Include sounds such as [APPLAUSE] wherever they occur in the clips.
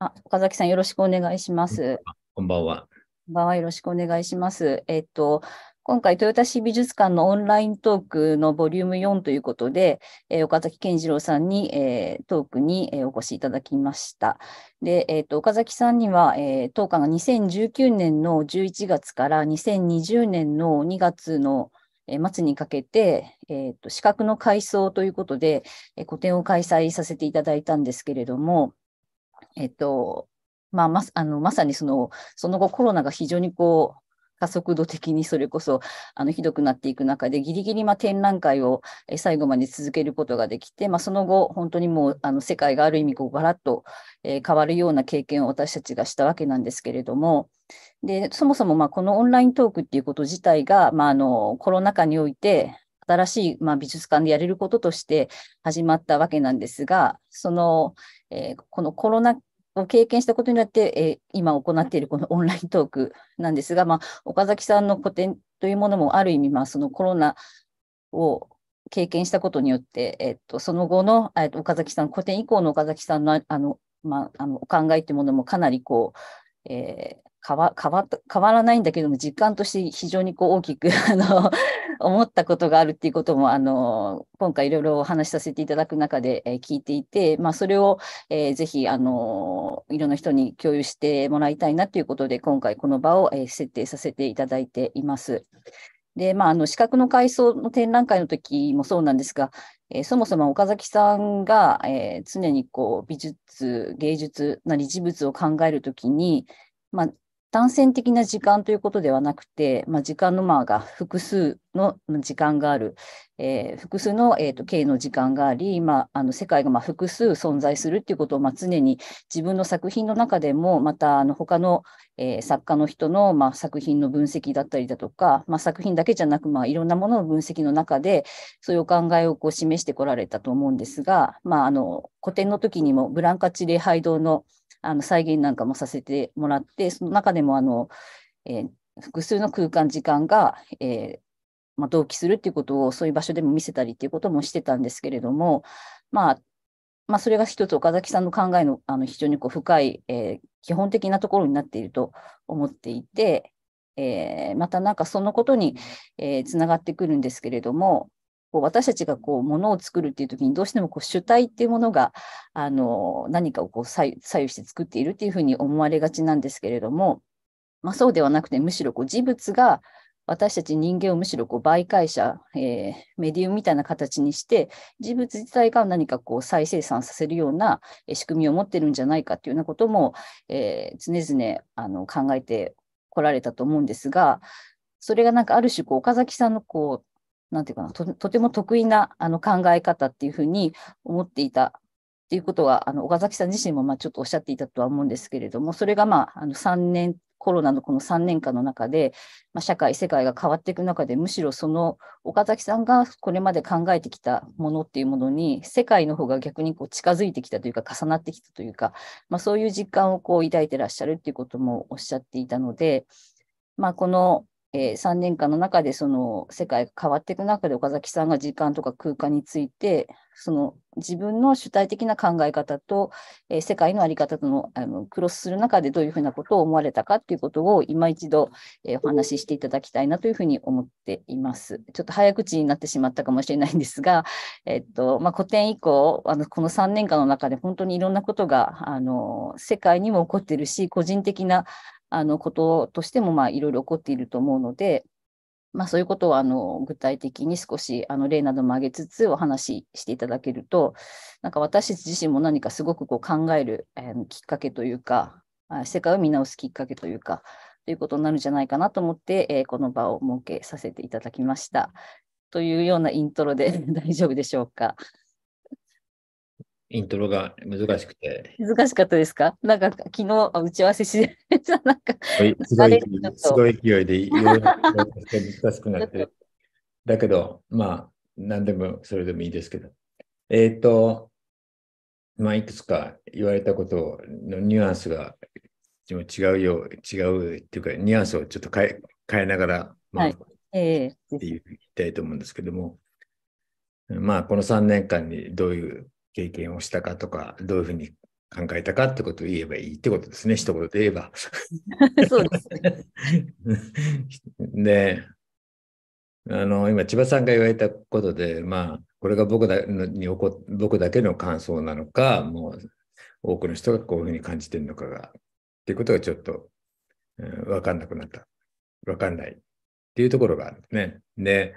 あ、岡崎さんよろしくお願いします。こんばんは。こんばんはよろしくお願いします。えっ、と、今回、豊田市美術館のオンライントークのボリューム4ということで、えー、岡崎健次郎さんに、えー、トークに、えー、お越しいただきました。で、えーと岡崎さんには、えー、当館が2019年の11月から2020年の2月のえ末にかけて、えーと、資格の改装ということで、え個展を開催させていただいたんですけれども、えっ、ー、とまあ、まあのまさにそのその後コロナが非常にこう加速度的にそれこそあのひどくなっていく中で、ギリギリまあ展覧会を最後まで続けることができて、まあ、その後、本当にもうあの世界がある意味こうガラッと、え変わるような経験を私たちがしたわけなんですけれども、でそもそもまあこのオンライントークっていうこと自体が、まあ、あのコロナ禍において、新しい、まあ、美術館でやれることとして始まったわけなんですが、その、えー、このコロナを経験したことによって、えー、今行っているこのオンライントークなんですが、まあ、岡崎さんの個展というものもある意味、まあ、そのコロナを経験したことによって、えっと、その後の、えっと、岡崎さん、古典以降の岡崎さんのあの、まあ、あのお考えというものもかなりこう、えー、変わ変わ変わらないんだけども実感として非常にこう大きく [LAUGHS] あの思ったことがあるっていうこともあの今回いろいろお話しさせていただく中で、えー、聞いていて、まあ、それを、えー、ぜひあのいろんな人に共有してもらいたいなということで今回この場を、えー、設定させていただいています。で、まあ、あの、資格の改装の展覧会の時もそうなんですが、えー、そもそも岡崎さんが、えー、常にこう、美術、芸術なり事物を考えるときに、まあ、単線的な時間ということではなくて、まあ、時間のまあが複数の時間がある、えー、複数の、えーと、経営の時間があり、まあ、あの世界がまあ複数存在するっていうことをまあ常に自分の作品の中でもまたあの他の、えー、作家の人のまあ作品の分析だったりだとか、まあ、作品だけじゃなくまあいろんなものの分析の中でそういうお考えをこう示してこられたと思うんですが、まあ、あの古典の時にもブランカ・チレ・ハイドのあの再現なんかもさせてもらって、その中でもあの、えー、複数の空間、時間が、えーまあ、同期するっていうことをそういう場所でも見せたりっていうこともしてたんですけれども、まあ、まあ、それが一つ岡崎さんの考えのあの非常にこう深い、えー、基本的なところになっていると思っていて、えー、またなんかそのことに、えー、つながってくるんですけれども、こう私たちがこうものを作るっていう時にどうしてもこう主体っていうものがあの何かをこう左右して作っているっていうふうに思われがちなんですけれども、まあ、そうではなくてむしろこう事物が私たち人間をむしろこう媒介者、えー、メディウムみたいな形にして、事物自体が何かこう再生産させるような仕組みを持ってるんじゃないかというようなことも、えー、常々あの考えてこられたと思うんですが、それがなんかある種こう岡崎さんのこうなんていうかな、ととても得意なあの考え方っていうふうに思っていたっていうことは、あの岡崎さん自身もまあちょっとおっしゃっていたとは思うんですけれども、それがまああの3年、コロナのこの3年間の中で、まあ、社会、世界が変わっていく中で、むしろその岡崎さんがこれまで考えてきたものっていうものに、世界の方が逆にこう近づいてきたというか、重なってきたというか、まあ、そういう実感をこう抱いてらっしゃるっていうこともおっしゃっていたので、まあ、このえー、3年間の中でその世界が変わっていく中で岡崎さんが時間とか空間についてその自分の主体的な考え方と、えー、世界の在り方とのあのクロスする中でどういうふうなことを思われたかっていうことを今一度、えー、お話ししていただきたいなというふうに思っています。ちょっと早口になってしまったかもしれないんですが、えっとまあ、古典以降あのこの3年間の中で本当にいろんなことがあの世界にも起こってるし個人的なあのこととしても、まあ、いろいろ起こっていると思うので、まあ、そういうことをあの具体的に少しあの例なども挙げつつお話ししていただけると、なんか私自身も何かすごくこう考える、えきっかけというか、世界を見直すきっかけというか、ということになるんじゃないかなと思って、えこの場を設けさせていただきました。というようなイントロで [LAUGHS] 大丈夫でしょうか。イントロが難しくて。難しかったですかなんか昨日打ち合わせして、なんかすごい、すごい勢いで、難しくなって。[LAUGHS] だけど、まあ、何でもそれでもいいですけど。えっ、ー、と、まあ、いくつか言われたことのニュアンスが違うよ、違うっていうか、ニュアンスをちょっと変え変えながら、まあ、はい、えー、って言いたいと思うんですけども、まあ、この3年間にどういう経験をしたかとか、どういうふうに考えたかってことを言えばいいってことですね、一言で言えば。[LAUGHS] そうですね。[LAUGHS] で、あの、今、千葉さんが言われたことで、まあ、これが僕だにこ僕だけの感想なのか、もう多くの人がこういうふうに感じてるのかが、っていうことがちょっと、うん、分かんなくなった。分かんないっていうところがあるんですね。で、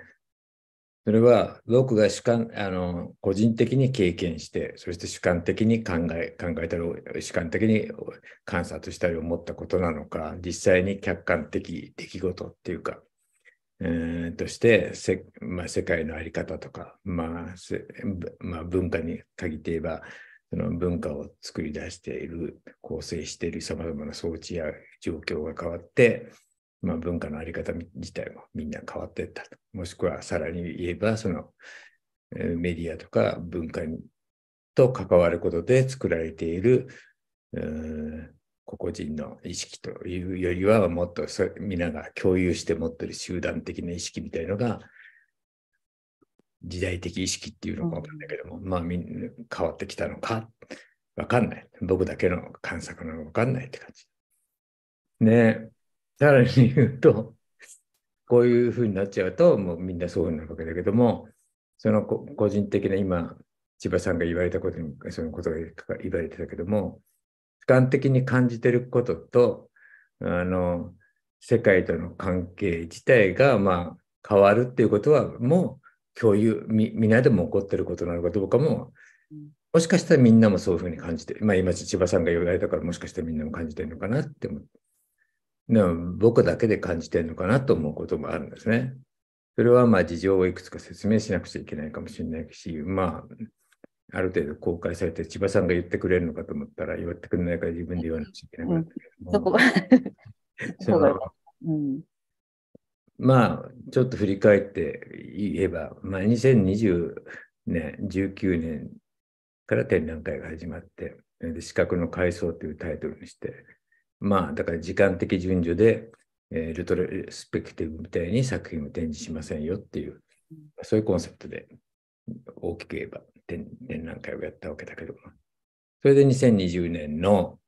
それは僕が主観あの個人的に経験してそして主観的に考え考えたり主観的に観察したり思ったことなのか実際に客観的出来事っていうか、えー、としてせ、まあ、世界の在り方とか、まあまあ、文化に限って言えばその文化を作り出している構成しているさまざまな装置や状況が変わってまあ、文化のあり方自体もみんな変わっていったと。もしくはさらに言えば、そのメディアとか文化と関わることで作られている個々人の意識というよりは、もっとそ皆が共有して持ってる集団的な意識みたいのが、時代的意識っていうのかわかんないけども、うん、まあみんな変わってきたのかわかんない。僕だけの観察なのかわかんないって感じ。ねえ。さらに言うと、こういうふうになっちゃうと、もうみんなそうなるわけだけども、その個人的な今、千葉さんが言われたことに、そのことが言われてたけども、俯瞰的に感じてることと、あの、世界との関係自体が、まあ、変わるっていうことは、もう共有、み、みんなでも起こってることなのかどうかも、もしかしたらみんなもそういうふうに感じて、まあ今千葉さんが言われたから、もしかしたらみんなも感じてるのかなって思って。でも僕だけで感じてるのかなと思うこともあるんですね。それはまあ事情をいくつか説明しなくちゃいけないかもしれないし、まあ、ある程度公開されて千葉さんが言ってくれるのかと思ったら言ってくれないから自分で言わなくちゃいけなかったけども。そこは [LAUGHS] そのうん、まあ、ちょっと振り返って言えば、まあ、2020年、19年から展覧会が始まって、で資格の改装というタイトルにして、まあ、だから時間的順序で、えー、ルトレスペクティブみたいに作品を展示しませんよっていう、そういうコンセプトで大きく言えば展覧会をやったわけだけども。それで2020年の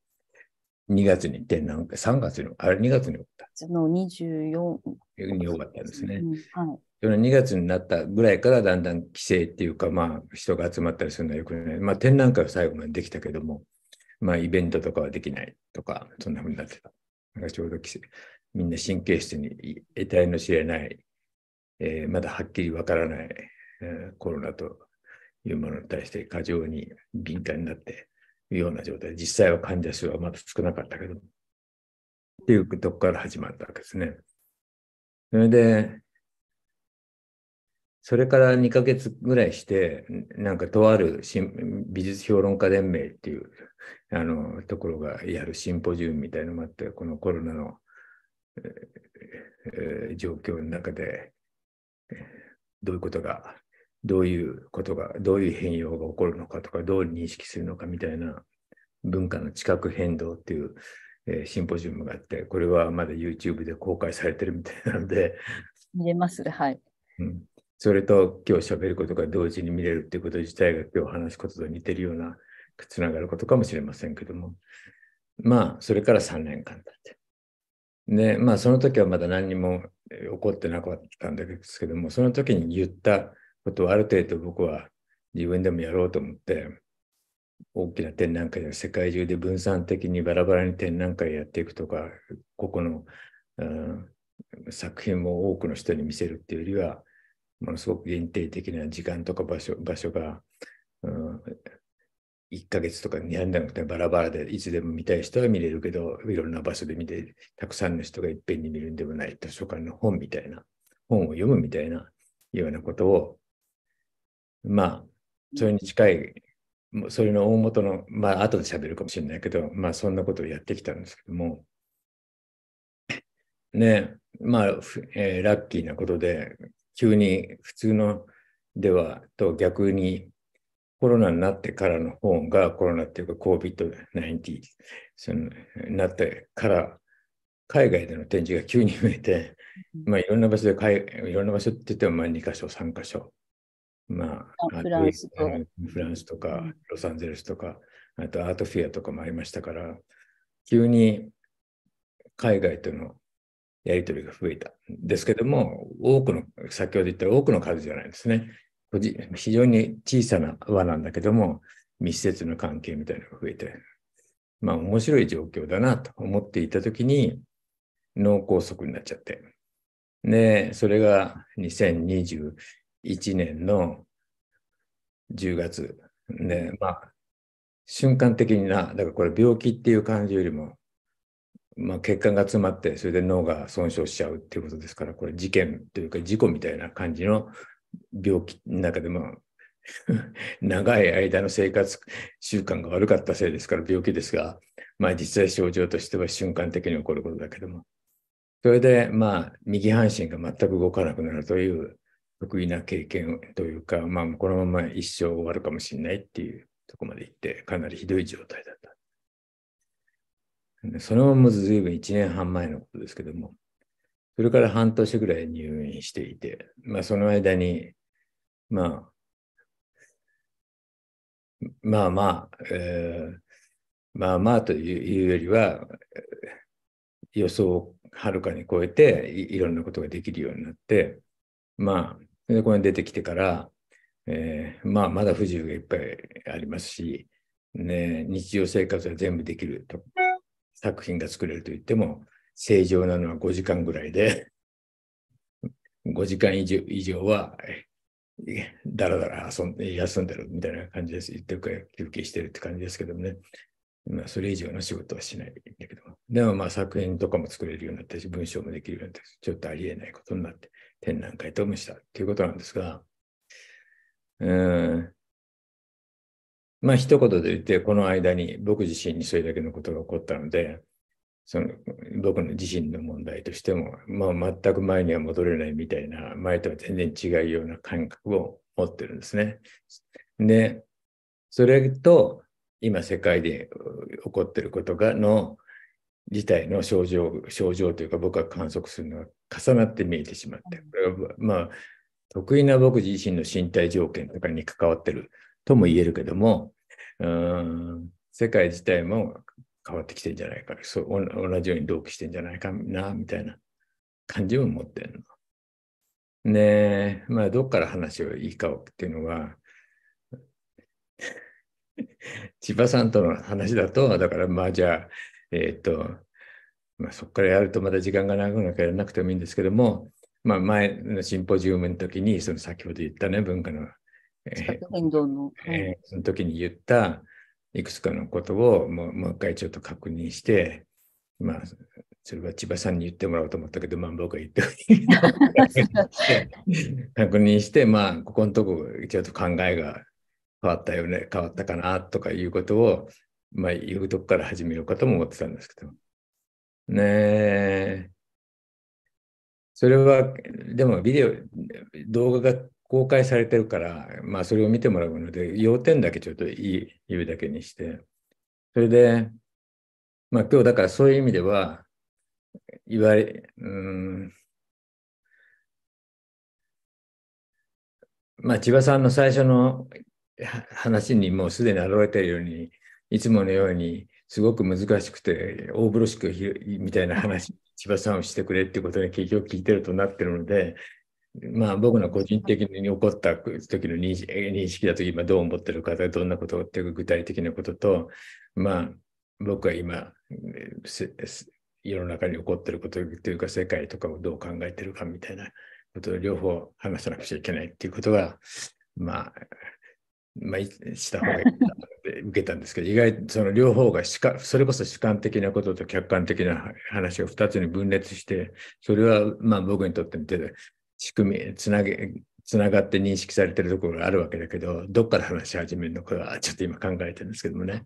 2月に展覧会、3月に、あれ2月に終わった。その24に終わったんですね。うん、はいその2月になったぐらいからだんだん規制っていうか、まあ、人が集まったりするのはよくない。まあ、展覧会は最後までできたけども、まあ、イベントとかはできないとか、そんなふうになってた。なんかちょうどみんな神経質に得体の知れない、えー、まだはっきりわからない、えー、コロナというものに対して過剰に敏感になっているような状態。実際は患者数はまだ少なかったけど、っていうとこから始まったわけですね。それで、それから2ヶ月ぐらいして、なんかとある美術評論家連盟っていう、あの、ところがやるシンポジウムみたいのもあって、このコロナの、えー、状況の中で、どういうことが、どういうことが、どういう変容が起こるのかとか、どう認識するのかみたいな文化の地殻変動っていう、えー、シンポジウムがあって、これはまだ YouTube で公開されてるみたいなので。見れます、はい。うんそれと今日喋ることが同時に見れるっていうこと自体が今日話すことと似てるような、つながることかもしれませんけども。まあ、それから3年間だって。で、まあ、その時はまだ何にも起こってなかったんですけども、その時に言ったことをある程度僕は自分でもやろうと思って、大きな展覧会や世界中で分散的にバラバラに展覧会やっていくとか、ここの、うん、作品も多くの人に見せるっていうよりは、ものすごく限定的な時間とか場所場所が、うん、1ヶ月とかにやんなくてバラバラでいつでも見たい人は見れるけど、いろんな場所で見て、たくさんの人がいっぺんに見るんでもない図書館の本みたいな、本を読むみたいなようなことを、まあ、それに近い、それの大元の、まあ、後で喋るかもしれないけど、まあ、そんなことをやってきたんですけども、ね、まあ、えー、ラッキーなことで、急に普通のではと逆にコロナになってからの方がコロナっていうか COVID-19 そのなってから海外での展示が急に増えて、まあ、いろんな場所で海いろんな場所って言ってもまあ2か所3か所、まあ、フランスフランスとかロサンゼルスとかあとアートフィアとかもありましたから急に海外とのやり取りが増えた。ですけども、多くの、先ほど言った多くの数じゃないですね。非常に小さな輪なんだけども、密接な関係みたいなのが増えて、まあ面白い状況だなと思っていたときに、脳梗塞になっちゃって。で、それが2021年の10月。で、まあ、瞬間的にな、だからこれ病気っていう感じよりも、まあ、血管が詰まって、それで脳が損傷しちゃうっていうことですから、これ事件というか事故みたいな感じの病気の中でも、[LAUGHS] 長い間の生活習慣が悪かったせいですから病気ですが、まあ実際症状としては瞬間的に起こることだけども、それでまあ右半身が全く動かなくなるという得意な経験というか、まあこのまま一生終わるかもしれないっていうとこまで行って、かなりひどい状態だっそれまもうぶん1年半前のことですけども、それから半年ぐらい入院していて、まあ、その間に、まあ、まあまあ、えー、まあまあというよりは、予想をはるかに超えていろんなことができるようになって、まあ、でこれ出てきてから、えー、まあ、まだ不自由がいっぱいありますし、ね、日常生活は全部できると作品が作れると言っても、正常なのは5時間ぐらいで、5 [LAUGHS] 時間以上以上は、だらだら遊んで、休んでるみたいな感じです。言ってるから休憩してるって感じですけどもね。まあ、それ以上の仕事はしないんだけども。でもまあ作品とかも作れるようになったし、文章もできるようになったし、ちょっとありえないことになって、展覧会ともしたということなんですが、うん、まあ一言で言って、この間に僕自身にそれだけのことが起こったので、その僕の自身の問題としても、まあ、全く前には戻れないみたいな、前とは全然違うような感覚を持ってるんですね。で、それと今世界で起こってることがの自体の症状、症状というか僕が観測するのが重なって見えてしまって、これはまあ得意な僕自身の身体条件とかに関わってるとも言えるけども、うん、世界自体も変わってきてんじゃないか、そう同じように同期してんじゃないかな、みたいな感じを持ってるの。ねまあ、どっから話をいいかっていうのは、千葉さんとの話だと、だからまあじゃあ、えっ、ー、と、まあ、そこからやるとまた時間が長くなら、やらなくてもいいんですけども、まあ、前のシンポジウムの時に、その先ほど言ったね、文化の変動の、えー、その時に言ったいくつかのことをもうもう一回ちょっと確認して、まあ、それは千葉さんに言ってもらおうと思ったけど、まあ、僕は言ってもいい [LAUGHS] 確認して、まあ、ここのとこちょっと考えが変わったよね、変わったかなとかいうことを、まあ、言うとこから始めようかとも思ってたんですけど。ねえ。それは、でもビデオ、動画が公開されてるから、まあ、それを見てもらうので、要点だけちょっと言うだけにして、それで、まあ、今日だからそういう意味では、いわれ、うん、まあ、千葉さんの最初の話にもうすでに現れてるように、いつものように、すごく難しくて、大風呂敷みたいな話、千葉さんをしてくれってことに結局聞いてるとなってるので、まあ、僕の個人的に起こった時の認識認識だと今どう思ってるかどんなことっていう具体的なことと、まあ、僕は今世の中に起こってることというか世界とかをどう考えてるかみたいなことを両方話さなくちゃいけないっていうことが、まあ、まあ、した方がいいなって受けたんですけど、意外その両方がそれこそ主観的なことと客観的な話を2つに分裂して、それはまあ僕にとって手て仕組み、つなげ、つながって認識されてるところがあるわけだけど、どっから話し始めるのかはちょっと今考えてるんですけどもね。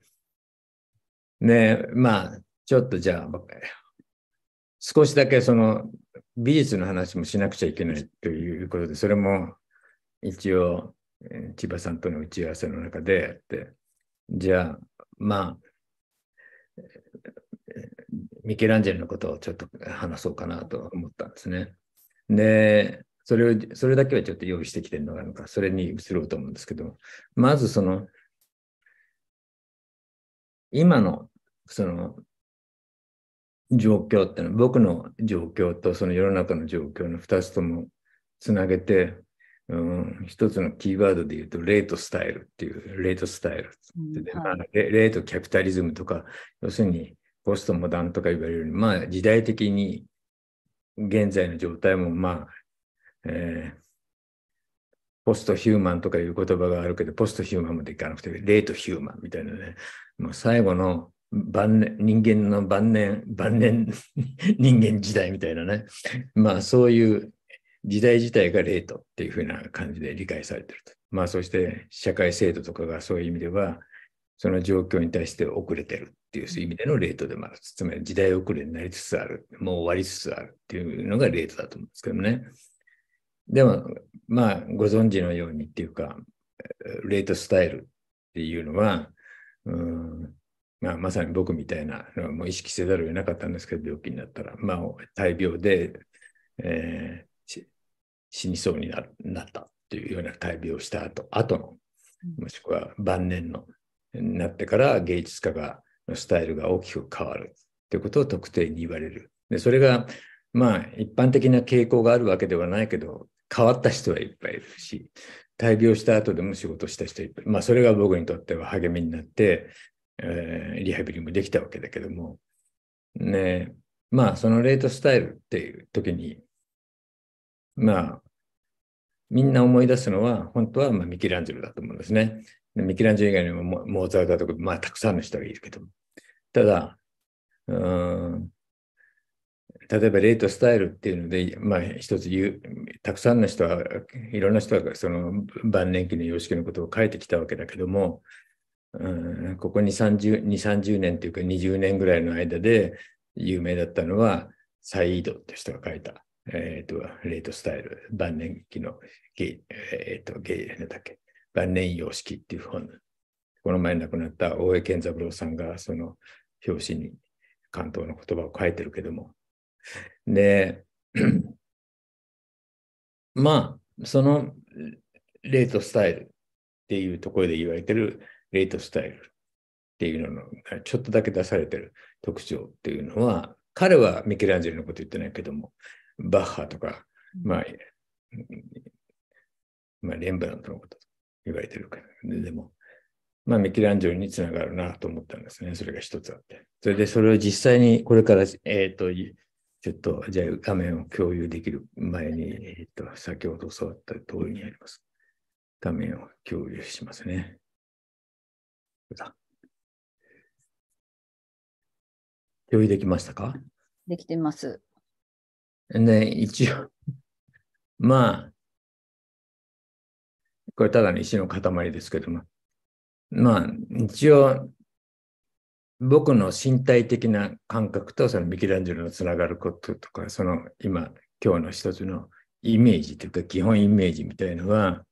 ねまあ、ちょっとじゃあ、少しだけその美術の話もしなくちゃいけないということで、それも一応、千葉さんとの打ち合わせの中でやって、じゃあ、まあ、ミケランジェロのことをちょっと話そうかなと思ったんですね。で、それを、それだけはちょっと用意してきてるのがあるのか、それに移ろうと思うんですけど、まずその、今の、その、状況ってのは、僕の状況とその世の中の状況の2つともつなげて、うん、一つのキーワードで言うと、レートスタイルっていう、レートスタイル、うんはい、レートキャピタリズムとか、要するにポストモダンとか言われるように、まあ時代的に現在の状態もまあえー、ポストヒューマンとかいう言葉があるけど、ポストヒューマンもできなくて、レートヒューマンみたいなね、もう最後の晩年、人間の晩年、晩年 [LAUGHS] 人間時代みたいなね、まあそういう時代自体がレートっていうふうな感じで理解されてると。まあそして社会制度とかがそういう意味では、その状況に対して遅れてるっていう意味でのレートでもある。つまり時代遅れになりつつある。もう終わりつつあるっていうのがレートだと思うんですけどね。でも、まあ、ご存知のようにっていうか、レートスタイルっていうのは、うんまあ、まさに僕みたいなもう意識せざるを得なかったんですけど、病気になったら、まあ、大病で、えー、死にそうになったっていうような大病をした後後の、もしくは晩年の、なってから芸術家がのスタイルが大きく変わるということを特定に言われる。でそれがまあ一般的な傾向があるわけではないけど変わった人はいっぱいいるし、大病した後でも仕事した人いっぱい、まあ、それが僕にとっては励みになって、えー、リハビリもできたわけだけども、ね、まあ、そのレートスタイルっていう時に、まあ、みんな思い出すのは、本当はまあミキランジェロだと思うんですね。ミキランジェロ以外にもモーツァルトとか、まあ、たくさんの人がいるけども。ただ、うん、例えばレートスタイルっていうので、まあ、一つ言う、たくさんの人は、いろんな人がその晩年期の様式のことを書いてきたわけだけども、うん、ここに 30, 2 30年というか20年ぐらいの間で有名だったのは、サイードって人が書いた、えーと、レートスタイル、晩年期のゲ,、えーと、芸。ゲなだけ晩年様式っていう本。この前亡くなった大江健三郎さんがその表紙に関東の言葉を書いてるけども、で、[CLEARS THROAT] まあ、そのレートスタイルっていうところで言われてるレートスタイルっていうのがちょっとだけ出されてる特徴っていうのは、彼はミケランジェロのこと言ってないけども、バッハとか、まあ、まあ、レンブラントのこと言われてるから、ね、でも、まあ、ミケランジェロにつながるなと思ったんですね。それが一つあって。それで、それを実際にこれから、えっ、ー、と、ちょっと、じゃあ画面を共有できる前に、えっと、先ほど教わった通りにやります。画面を共有しますね。共有できましたかできてます。ね、一応、まあ、これただの石の塊ですけども、まあ、一応、僕の身体的な感覚とそのミケランジェロのつながることとか、その今、今日の一つのイメージというか基本イメージみたいのは、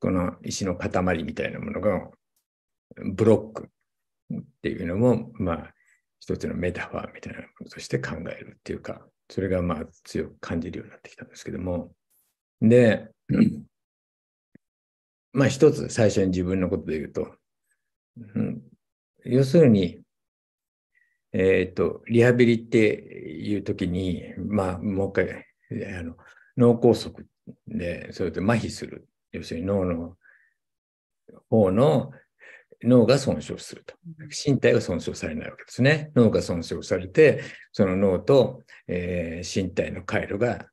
この石の塊みたいなものがブロックっていうのも、まあ、一つのメタファーみたいなものとして考えるっていうか、それがまあ強く感じるようになってきたんですけども。で、まあ一つ最初に自分のことで言うと、うん、要するに、えっ、ー、と、リハビリっていうときに、まあ、もう一回、あの脳梗塞で、それと麻痺する。要するに脳の方の脳が損傷すると。身体が損傷されないわけですね。脳が損傷されて、その脳と、えー、身体の回路が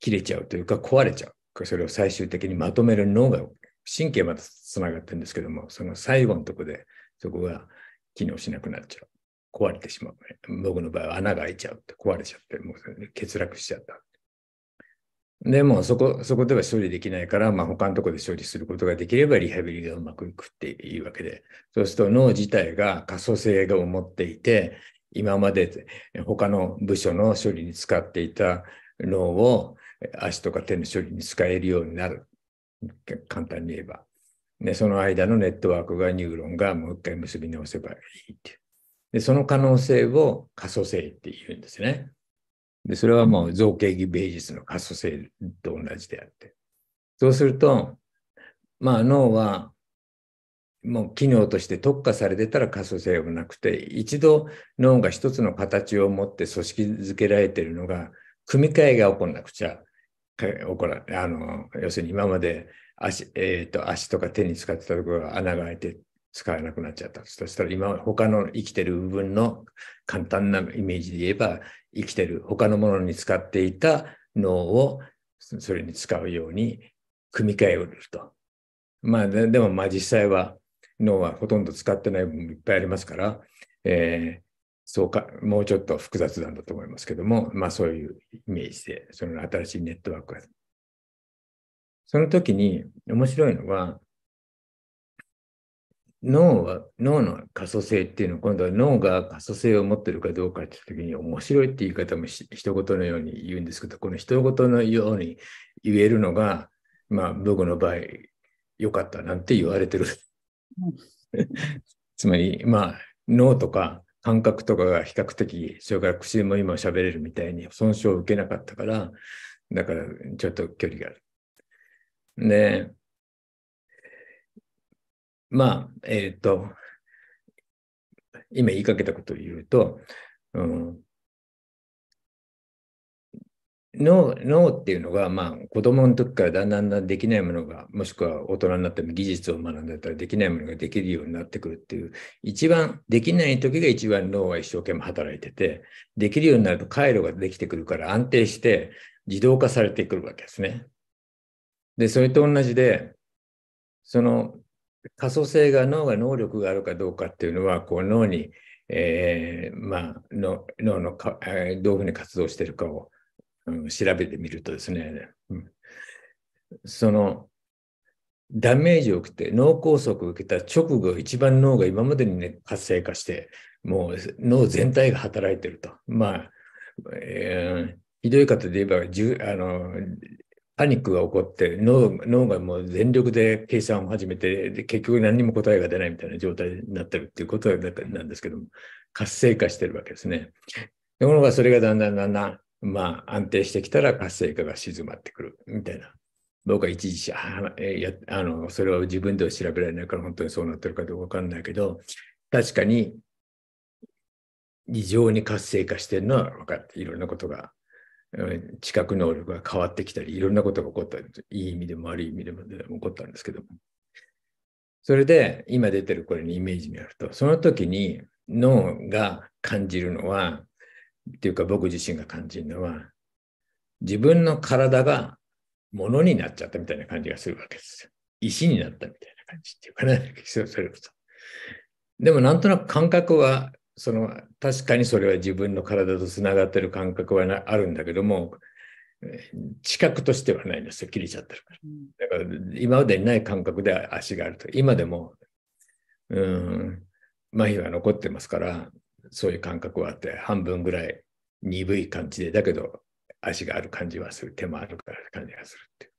切れちゃうというか壊れちゃう。それを最終的にまとめる脳が神経までつながってるんですけども、その最後のとこで、そこが機能しなくなっちゃう。壊れてしまう。僕の場合は穴が開いちゃうって、壊れちゃって、もう、欠落しちゃった。でもそこ、そこでは処理できないから、まあ、他のところで処理することができれば、リハビリがうまくいくっていうわけで、そうすると脳自体が可塑性を持っていて、今まで他の部署の処理に使っていた脳を足とか手の処理に使えるようになる。簡単に言えば。で、その間のネットワークがニューロンがもう一回結び直せばいいっていう。で、その可能性を可塑性って言うんですね。で、それはもう造形技芸術の可塑性と同じであって。そうすると、まあ脳はもう機能として特化されてたら可塑性はなくて、一度脳が一つの形を持って組織づけられているのが、組み替えが起こんなくちゃ怒らあの要するに今まで足,、えーと、足とか手に使ってたところが穴が開いて使えなくなっちゃった。そしたら今、他の生きてる部分の簡単なイメージで言えば、生きてる他のものに使っていた脳をそれに使うように組み替えると。まあ、でもまあ実際は脳はほとんど使ってない部分もいっぱいありますから、えー、そうか、もうちょっと複雑なんだと思いますけども、まあそういうイメージで、その新しいネットワークが。その時に面白いのは、脳は、脳の可塑性っていうのは、今度は脳が可塑性を持ってるかどうかっていう時に、面白いって言い方もひ人事のように言うんですけど、この人事のように言えるのが、まあ僕の場合、良かったなんて言われてる。[LAUGHS] つまり、まあ脳とか感覚とかが比較的、それから口も今喋れるみたいに損傷を受けなかったから、だからちょっと距離がある。で、まあ、えっ、ー、と、今言いかけたことを言うと、うん、脳脳っていうのが、まあ、子供の時からだんだんだんできないものが、もしくは大人になっても技術を学んだったらできないものができるようになってくるっていう、一番できない時が一番脳は一生懸命働いてて、できるようになると回路ができてくるから安定して自動化されてくるわけですね。で、それと同じで、その可塑性が脳が能力があるかどうかっていうのは、こう脳に、えー、まあ、の脳のか、えー、どういうふうに活動してるかをうん、調べてみるとですね、うん、そのダメージを受けて脳梗塞を受けた直後一番脳が今までに、ね、活性化してもう脳全体が働いてるとまあ、えー、ひどい方で言えばじゅあのパニックが起こって脳脳がもう全力で計算を始めて結局何にも答えが出ないみたいな状態になってるっていうことなんですけども活性化してるわけですね。ところがそれがだんだんだんだんまあ、安定してきたら活性化が静まってくるみたいな。僕は一時ああの、それは自分では調べられないから本当にそうなってるかどうか分かんないけど、確かに異常に活性化してるのは分かって、いろんなことが、知覚能力が変わってきたり、いろんなことが起こったり、いい意味でも悪い意味でも起こったんですけども。それで今出てるこれにイメージにあると、その時に脳が感じるのは、っていうか僕自身が感じるのは、自分の体が物になっちゃったみたいな感じがするわけですよ。石になったみたいな感じっていうかね、[LAUGHS] それこそ。でもなんとなく感覚は、その確かにそれは自分の体とつながってる感覚はなあるんだけども、知覚としてはないんですよ、切れちゃってるから。だから今までにない感覚で足があると。今でも、うん、麻痺が残ってますから、そういう感覚はあって、半分ぐらい鈍い感じで、だけど足がある感じはする、手もあるから感じがするっていう。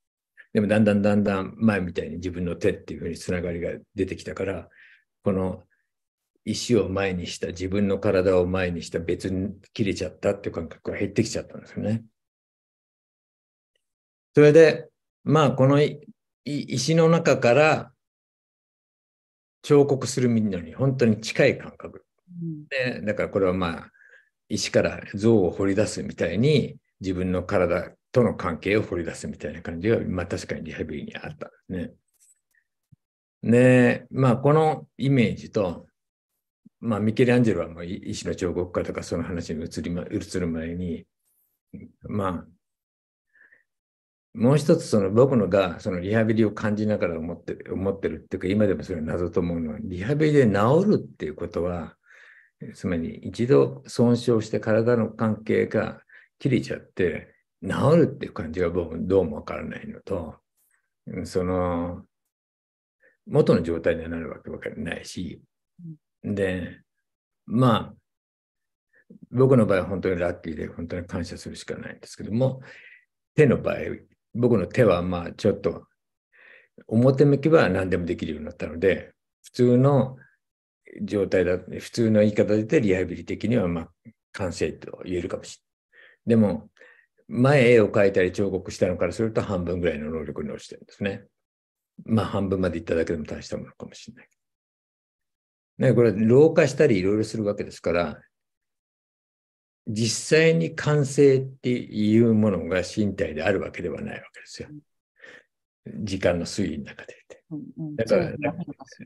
でもだんだんだんだん前みたいに自分の手っていうふうにつながりが出てきたから、この石を前にした自分の体を前にした別に切れちゃったっていう感覚が減ってきちゃったんですよね。それでまあこの石の中から彫刻するみんなに本当に近い感覚でだからこれはまあ石から像を掘り出すみたいに自分の体との関係を掘り出すみたいな感じが、まあ、確かにリハビリにあったんですね。で、まあ、このイメージと、まあ、ミケランジェロはもう石の彫刻家とかその話に移り、ま、移る前に、まあ、もう一つその僕のがそのリハビリを感じながら思って思ってるっていうか今でもそれ謎と思うのはリハビリで治るっていうことはつまり一度損傷して体の関係が切れちゃって、治るっていう感じが僕どうもわからないのと、その、元の状態にはなるわけわからないし、で、まあ、僕の場合は本当にラッキーで本当に感謝するしかないんですけども、手の場合、僕の手はまあちょっと表向きは何でもできるようになったので、普通の状態だ。普通の言い方で言ってリハビリ的には、まあ、完成と言えるかもしれない。でも、前絵を描いたり彫刻したのからすると半分ぐらいの能力に落ちてるんですね。まあ半分までいっただけでも大したものかもしれない。ね、これ老化したりいろいろするわけですから、実際に完成っていうものが身体であるわけではないわけですよ。時間の推移の中で。だから、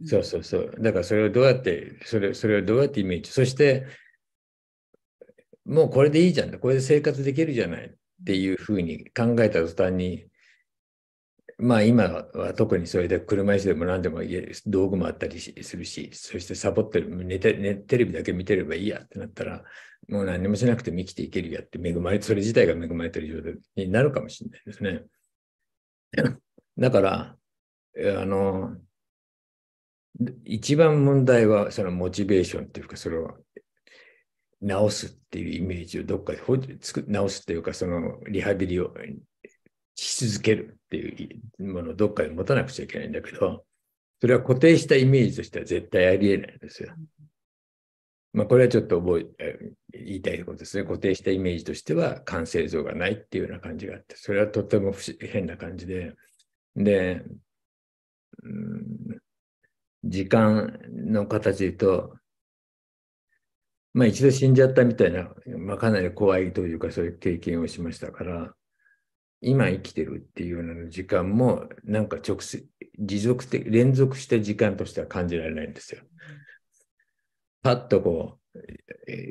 そうそうそう。だからそれをどうやって、それそれをどうやってイメージ。そして、もうこれでいいじゃん。これで生活できるじゃないっていうふうに考えた途端に、まあ今は特にそれで車椅子でも何でも道具もあったりするし、そしてサボってる寝て、ね、テレビだけ見てればいいやってなったら、もう何もしなくても生きていけるやって恵まれ、それ自体が恵まれてる状態になるかもしれないですね。だから、あの、一番問題はそのモチベーションっていうか、それを直すっていうイメージをどっかで直すっていうか、そのリハビリをし続けるっていうものをどっかで持たなくちゃいけないんだけど、それは固定したイメージとしては絶対ありえないんですよ。まあ、これはちょっと覚え、言いたいことですね。固定したイメージとしては完成像がないっていうような感じがあって、それはとても変な感じで、で、時間の形で言うと、まあ一度死んじゃったみたいな、まあかなり怖いというかそういう経験をしましたから、今生きてるっていうような時間も、なんか直接、持続的、連続した時間としては感じられないんですよ。パッとこう、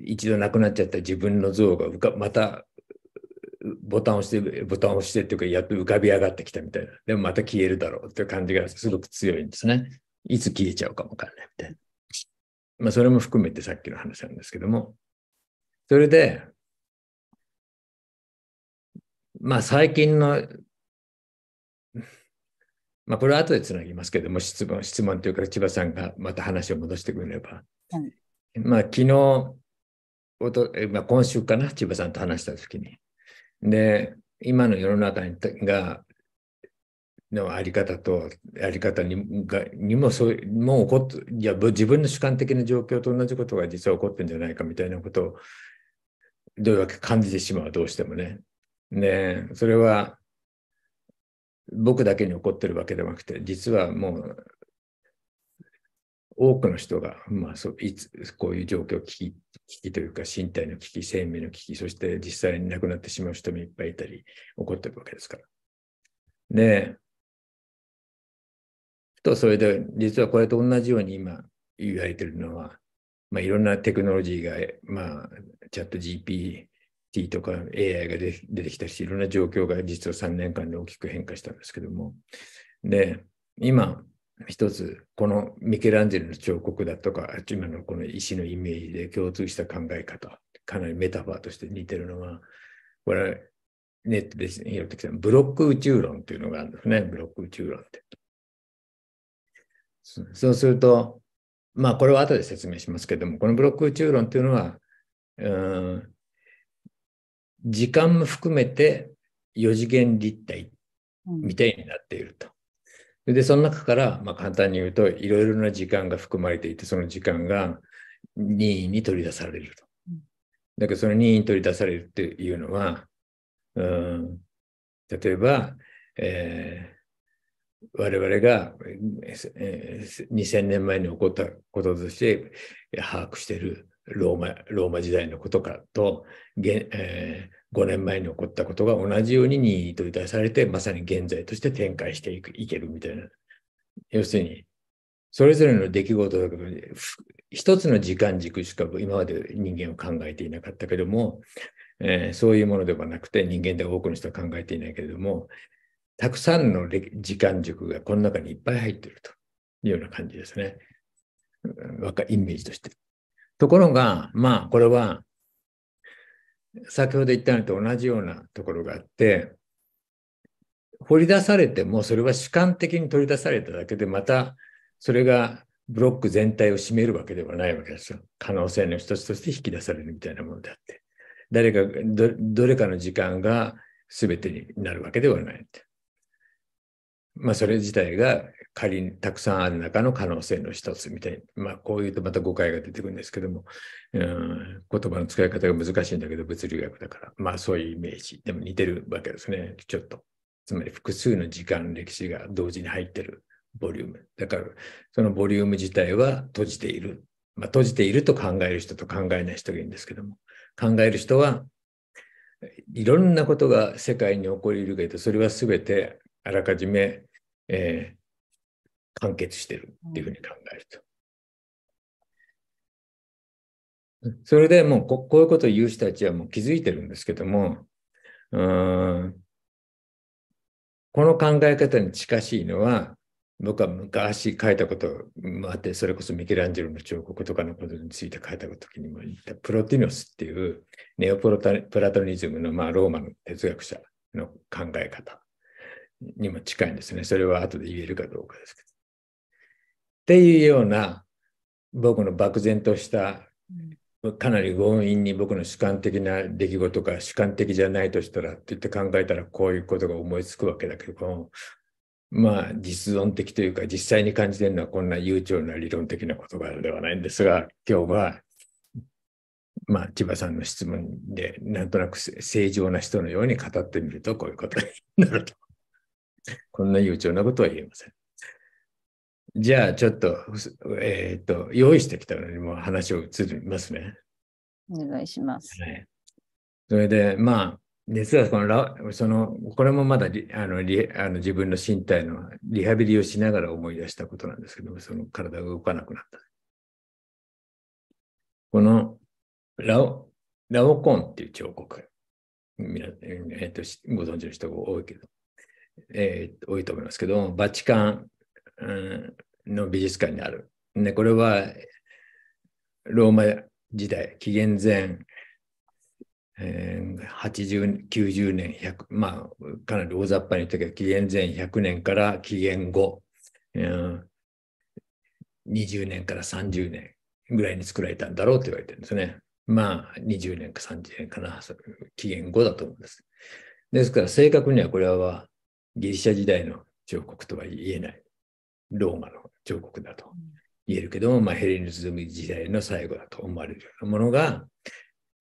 一度亡くなっちゃった自分の像がまたボタンを押して、ボタンを押してっていうか、やっと浮かび上がってきたみたいな。でもまた消えるだろうっていう感じがすごく強いんですね。いつ消えちゃうかもわかんないみたいな。まあ、それも含めてさっきの話なんですけども。それで、まあ、最近の、まあ、これは後でつなぎますけども、質問、質問というか、千葉さんがまた話を戻してくれれば。まあ、昨日、おとまあ、今週かな、千葉さんと話したときに、で、今の世の中が、のあり方と、あり方にがにもそう、もう起こっいや、自分の主観的な状況と同じことが実は起こってるんじゃないかみたいなことを、どういうわけ感じてしまう、どうしてもね。それは、僕だけに起こってるわけではなくて、実はもう多くの人が、まあ、そういつこういう状況危機、危機というか、身体の危機、生命の危機、そして実際に亡くなってしまう人もいっぱいいたり、起こってるわけですから。で、と、それで、実はこれと同じように今言われてるのは、まあ、いろんなテクノロジーが、まあ、チャット GPT とか AI が出てきたし、いろんな状況が実は3年間で大きく変化したんですけども、で、今、一つ、このミケランジェルの彫刻だとか、今のこの石のイメージで共通した考え方、かなりメタファーとして似てるのは、これ、ネットで拾ってきたブロック宇宙論というのがあるんですね、ブロック宇宙論って。そうすると、まあ、これは後で説明しますけども、このブロック宇宙論というのは、うん、時間も含めて4次元立体みたいになっていると。で、その中から、まあ、簡単に言うと、いろいろな時間が含まれていて、その時間が任意に取り出されると。だけど、その任意に取り出されるっていうのは、うん、例えば、えー、我々が、えー、2000年前に起こったこととして把握しているローマローマ時代のことかと、えー、5年前に起こったことが同じように任意とり出されて、まさに現在として展開していくいけるみたいな。要するに、それぞれの出来事だけど、一つの時間軸しか今まで人間は考えていなかったけども、えー、そういうものではなくて人間では多くの人は考えていないけれども、たくさんの時間軸がこの中にいっぱい入っているというような感じですね。イメージとして。ところが、まあ、これは先ほど言ったのと同じようなところがあって、掘り出されてもそれは主観的に取り出されただけで、またそれがブロック全体を占めるわけではないわけですよ。可能性の一つとして引き出されるみたいなものであって。誰か、どれかの時間が全てになるわけではない。まあ、それ自体が仮にたくさんある中の可能性の一つみたいな、まあ、こういうとまた誤解が出てくるんですけども、うん、言葉の使い方が難しいんだけど物理学だから、まあそういうイメージ、でも似てるわけですね、ちょっと。つまり複数の時間、歴史が同時に入ってるボリューム。だから、そのボリューム自体は閉じている。まあ、閉じていると考える人と考えない人がいるんですけども、考える人はいろんなことが世界に起こりうるけど、それは全てあらかじめ、えー、完結してるっていうふうに考えると。それでもうここういうことを言う人たちはもう気づいてるんですけども、この考え方に近しいのは、僕は昔書いたこともあって、それこそミケランジェロの彫刻とかのことについて書いた時にも言ったプロティノスっていうネオプロタプラトニズムのまあローマの哲学者の考え方にも近いんですね。それは後で言えるかどうかですけど。っていうような僕の漠然としたかなり強引に僕の主観的な出来事か主観的じゃないとしたらって言って考えたらこういうことが思いつくわけだけどまあ実存的というか実際に感じてるのはこんな悠長な理論的な言葉ではないんですが今日はまあ千葉さんの質問でなんとなく正常な人のように語ってみるとこういうことになるとこんな悠長なことは言えません。じゃあ、ちょっと、えっ、ー、と、用意してきたのにも話を移りますね。お願いします。はい、それで、まあ、実はこのラそのこれもまだあのリあの自分の身体のリハビリをしながら思い出したことなんですけどその体が動かなくなった。このラオラオコンっていう彫刻、えーとご存知の人が多いけど、えー、多いと思いますけど、バチカンの美術館にある。でこれはローマ時代、紀元前、えー、80、90年、100、まあ、かなり大雑把に言ったけど、紀元前100年から紀元後、えー、20年から30年ぐらいに作られたんだろうと言われてるんですね。まあ、20年か30年かな、紀元後だと思うんです。ですから、正確にはこれはギリシャ時代の彫刻とは言えない。ローマの彫刻だと言えるけども、まあ、ヘレニズム時代の最後だと思われるようなものが、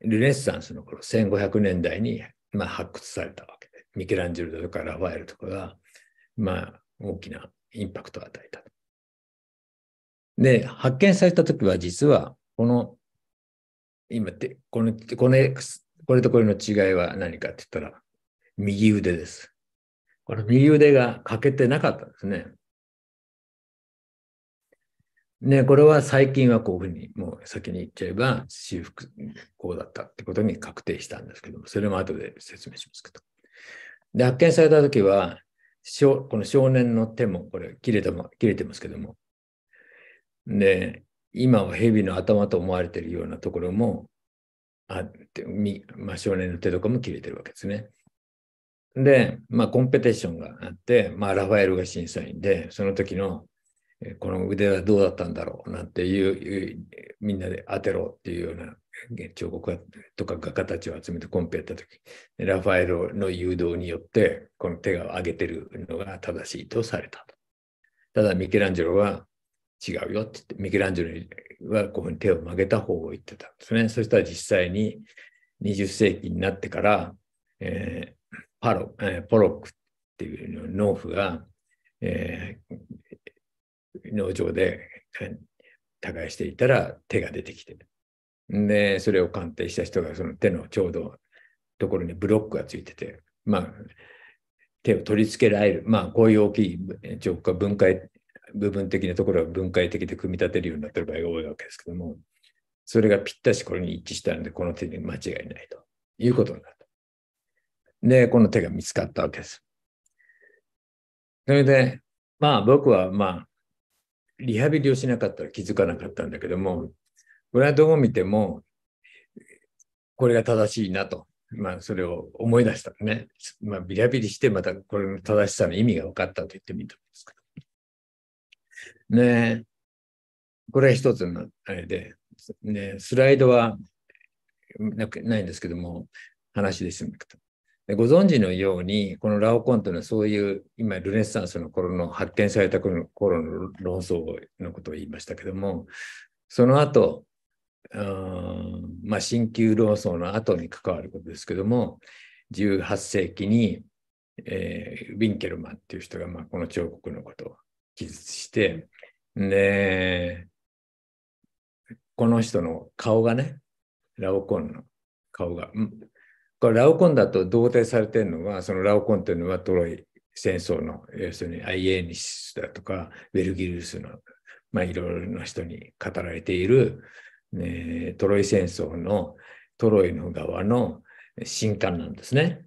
ルネッサンスの頃、1500年代に、まあ、発掘されたわけで、ミケランジェルとかラファエルとかが、まあ、大きなインパクトを与えたと。で、発見された時は実は、この、今って、この、この、これとこれの違いは何かって言ったら、右腕です。この右腕が欠けてなかったんですね。ね、これは最近はこういうふうに、もう先に言っちゃえば、修復、こうだったってことに確定したんですけども、それも後で説明しますけど。で、発見された時は、この少年の手も、これ切れても、切れてますけども、で、今は蛇の頭と思われているようなところも、あまあ、少年の手とかも切れてるわけですね。で、まあ、コンペティションがあって、まあ、ラファエルが審査員で、その時のこの腕はどうだったんだろうなんていう、みんなで当てろっていうような彫刻とか画家たちを集めてコンペやった時ラファエロの誘導によってこの手が上げてるのが正しいとされたただミケランジェロは違うよって言ってミケランジェロはこういうふうに手を曲げた方を言ってたんですねそしたら実際に20世紀になってから、えー、パロ、えー、ポロックっていうの農夫が、えー、農場で耕していたら手が出てきて、で、それを鑑定した人がその手のちょうどところにブロックがついてて、まあ、手を取り付けられる、まあ、こういう大きい直下分解、部分的なところは分解的で組み立てるようになってる場合が多いわけですけども、それがぴったしこれに一致したので、この手に間違いないということになった。で、この手が見つかったわけです。それで、まあ僕はまあ、リハビリをしなかったら気づかなかったんだけども、れはどう見ても、これが正しいなと、まあ、それを思い出したね。まあ、リハビリして、またこれの正しさの意味が分かったと言ってみたんですけど。ねこれは一つのあれで、ね、スライドはなないんですけども、話ですご存知のように、このラオコンというのはそういう今ルネサンスの頃の発見された頃の論争のことを言いましたけども、その後、まあ、新旧論争の後に関わることですけども、18世紀に、えー、ウィンケルマンという人が、まあ、この彫刻のことを記述して、で、この人の顔がね、ラオコンの顔が、ラオコンだと同定されているのは、そのラオコンというのはトロイ戦争の、要するにアエーニシスだとか、ベルギウスの、まあ、いろいろな人に語られている、えー、トロイ戦争のトロイの側の新刊なんですね。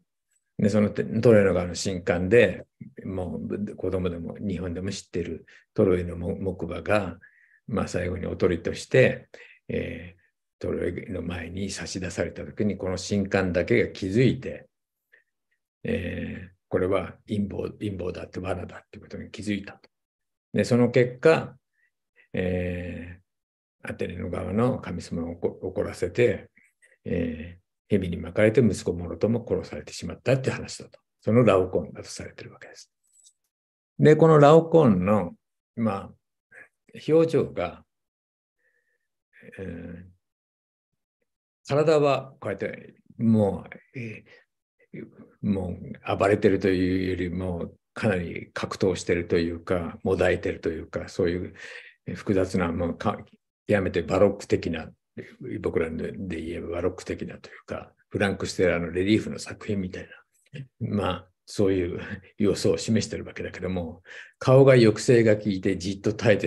でそのトロイの側の新刊でもう子供でも日本でも知ってるトロイの木馬が、まあ、最後におとりとして、えートロの前に差し出された時にこの神官だけが気づいて、えー、これは陰謀陰謀だって罠だってことに気づいたと。でその結果、えー、アテネの側の神様を怒らせて、えー、蛇に巻かれて息子もろとも殺されてしまったって話だと。そのラオコンだとされてるわけです。で、このラオコンの、まあ、表情が、えー、体はこうやってもう、えー、もう暴れてるというよりもかなり格闘してるというかもだえてるというかそういう複雑なもうかやめてバロック的な僕らで言えばバロック的なというかフランク・ステラのレリーフの作品みたいなまあそういう様素を示してるわけだけども顔が抑制が効いてじっと耐えて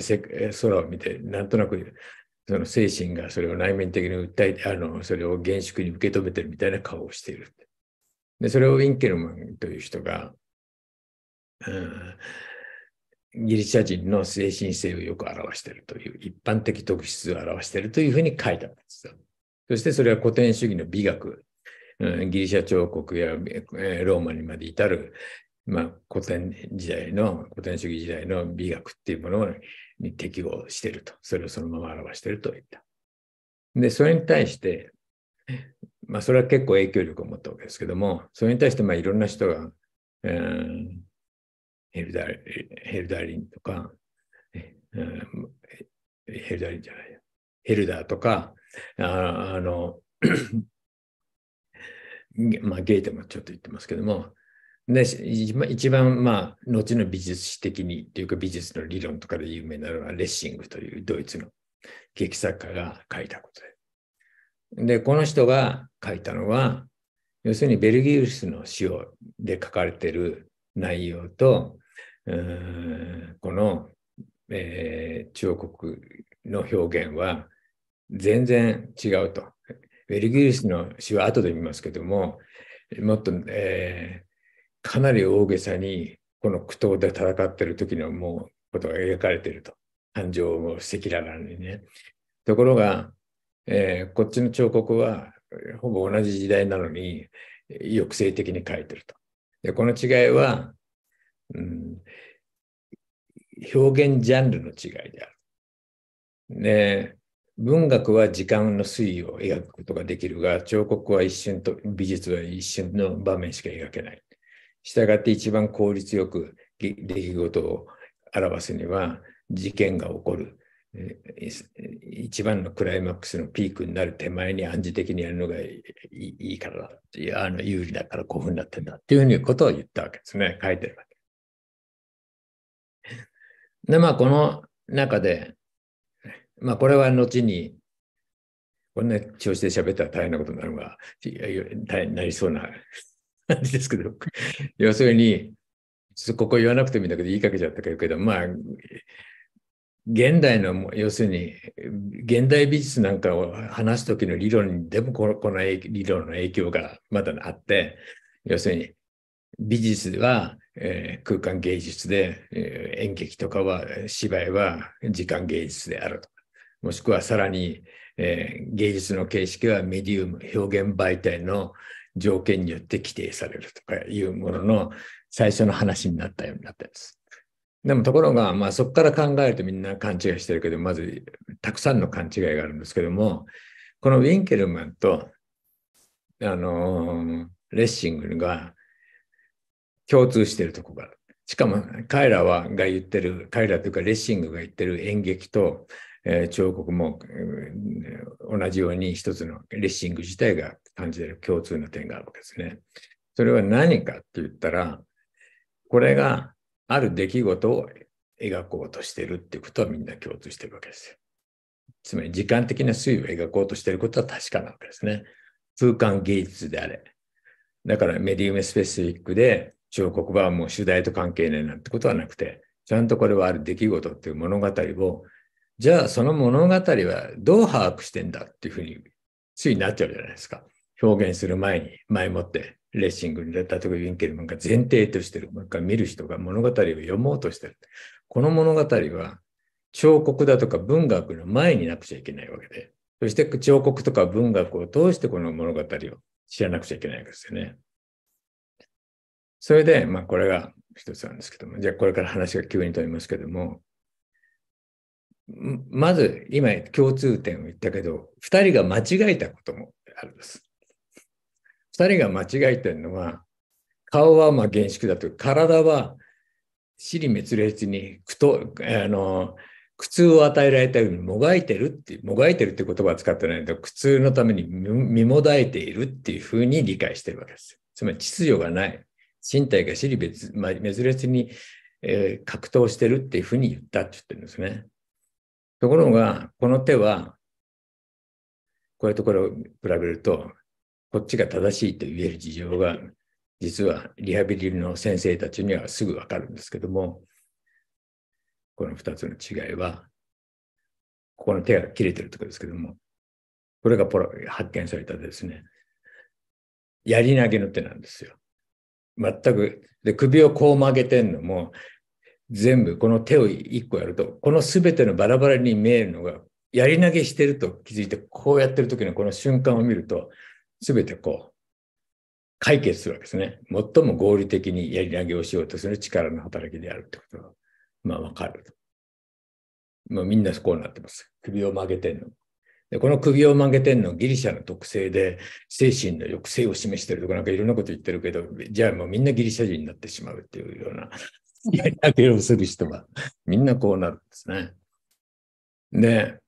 空を見てなんとなくその精神がそれを内面的に訴えて、あの、それを厳粛に受け止めてるみたいな顔をしている。で、それをウィンケルマンという人が、うん、ギリシャ人の精神性をよく表しているという、一般的特質を表しているというふうに書いたんですよ。そしてそれは古典主義の美学、うん、ギリシャ彫刻やローマにまで至る、まあ、古典時代の、古典主義時代の美学っていうものをに適合していると。それをそのまま表していると言った。で、それに対して、まあ、それは結構影響力を持ったわけですけども、それに対して、まあ、いろんな人が、えー、ヘルダヘルダリンとか、うん、ヘルダーリンじゃない、ヘルダーとか、ああの [CLEARS THROAT] まあ、ゲイテもちょっと言ってますけども、一番、まあ、後の美術史的にというか美術の理論とかで有名なのはレッシングというドイツの劇作家が書いたことで。で、この人が書いたのは、要するにベルギウスの詩で書かれている内容と、この、えー、中国の表現は全然違うと。ベルギウスの詩は後で見ますけども、もっと、えー、かなり大げさにこの苦闘で戦ってる時のもうことが描かれてると感情を赤裸々にねところが、えー、こっちの彫刻はほぼ同じ時代なのに抑制的に描いてるとでこの違いは、うん、表現ジャンルの違いである。で文学は時間の推移を描くことができるが彫刻は一瞬と美術は一瞬の場面しか描けない。がって一番効率よく出来事を表すには、事件が起こる。一番のクライマックスのピークになる手前に暗示的にやるのがいいからだいやあの有利だからこういうふうになってんだっていうふうにことを言ったわけですね書いてるわけ。でまあこの中でまあこれは後にこんな調子で喋ったら大変なことになるが大変になりそうな感じですけど、要するに、ここ言わなくてもいいんだけど、言いかけちゃったけど、まあ、現代の、要するに、現代美術なんかを話す時の理論でもこの、この理論の影響がまだあって、要するに、美術は、えー、空間芸術で、えー、演劇とかは、芝居は時間芸術であるともしくはさらに、えー、芸術の形式はメディウム、表現媒体の、条件によって規定されるとかいうものの最初の話になったようになったんです。でもところが、まあ、そこから考えるとみんな勘違いしてるけど、まずたくさんの勘違いがあるんですけども、このウィンケルマンと、あのレッシングが共通してるとこがある。しかも彼らはが言ってる、彼らというかレッシングが言ってる演劇と、えー、彫刻も、えー、同じように一つのレッシング自体が感じる共通の点があるわけですね。それは何かって言ったら、これがある出来事を描こうとしてるっていうことはみんな共通してるわけですよ。つまり時間的な推移を描こうとしてることは確かなわけですね。空間芸術であれ。だからメディウムスペシフィックで彫刻はもう主題と関係ないなんてことはなくて、ちゃんとこれはある出来事っていう物語を、じゃあその物語はどう把握してんだっていうふうについになっちゃうじゃないですか。表現する前に前もってレーシングに例えばウィンケルマンが前提としてるもう一回見る人が物語を読もうとしてるこの物語は彫刻だとか文学の前になくちゃいけないわけでそして彫刻とか文学を通してこの物語を知らなくちゃいけないわけですよねそれで、まあ、これが一つなんですけどもじゃあこれから話が急に飛びますけどもまず今共通点を言ったけど2人が間違えたこともあるんです。2人が間違えてるのは、顔はまあ厳粛だと、体はに滅裂に苦とあの苦痛を与えられたようにもがいてるって、もがいてるって言葉は使ってないけど、苦痛のために身もだえているっていうふうに理解してるわけです。つまり秩序がない。身体が尻別、まあ、滅裂に、えー、格闘してるっていうふうに言ったって言ってるんですね。ところが、この手は、これとこれを比べると、こっちが正しいと言える事情が、実はリハビリの先生たちにはすぐわかるんですけども、この2つの違いは、ここの手が切れてるところですけども、これがポロ発見されたですね、やり投げの手なんですよ。全く、で、首をこう曲げてんのも、全部この手を1個やると、この全てのバラバラに見えるのが、やり投げしてると気づいて、こうやってる時のこの瞬間を見ると、すべてこう、解決するわけですね。最も合理的にやり投げをしようとする力の働きであるってことが、まあわかると。まあみんなこうなってます。首を曲げてんの。で、この首を曲げてんのギリシャの特性で精神の抑制を示してるとかなんかいろんなこと言ってるけど、じゃあもうみんなギリシャ人になってしまうっていうような、[LAUGHS] やり投げをする人が、みんなこうなるんですね。で、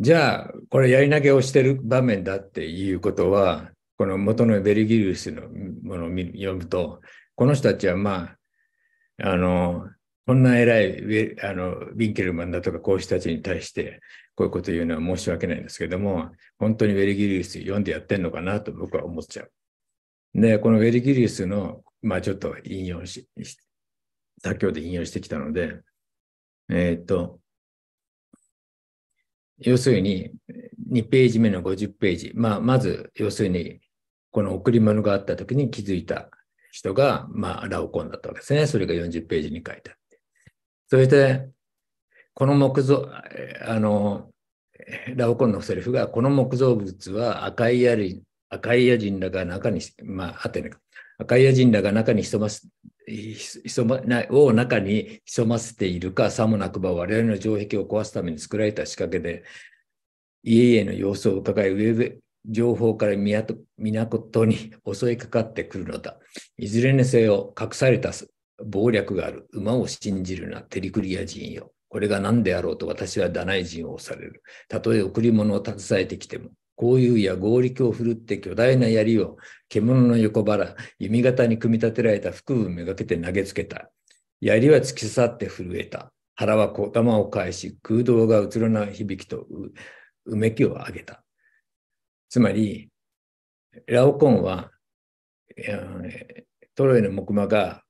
じゃあ、これやり投げをしてる場面だっていうことは、この元のベリギウスのものを読むと、この人たちはまあ、あの、こんな偉いあのウィンケルマンだとかこういう人たちに対してこういうこと言うのは申し訳ないんですけども、本当にベリギリウス読んでやってんのかなと僕は思っちゃう。で、このベリギリウスの、まあちょっと引用し、妥協で引用してきたので、えー、っと、要するに、2ページ目の50ページ。まあ、まず、要するに、この贈り物があった時に気づいた人が、まあ、ラオコンだったわけですね。それが40ページに書いてあって。そして、この木造、あの、ラオコンのセリフが、この木造物は赤いヤリ、赤い人らが中に、まあ、アって赤いヤ人らが中に潜ま潜まなを中に潜ませているか、さもなくば我々の城壁を壊すために作られた仕掛けで、家々の様子を伺い、上ェ情報から港に襲いかかってくるのだ。いずれにせよ、隠された謀略がある。馬を信じるな、テリクリア人よ。これが何であろうと私はダナイ人をされる。たとえ贈り物を携えてきても、こういうや合力を振るって巨大な槍を獣の横腹、弓形に組み立てられた腹部めがけて投げつけた。槍は突き刺さって震えた。腹は小玉を返し、空洞がうつろな響きとうめきを上げた。つまり、ラオコンは、トロイの木馬が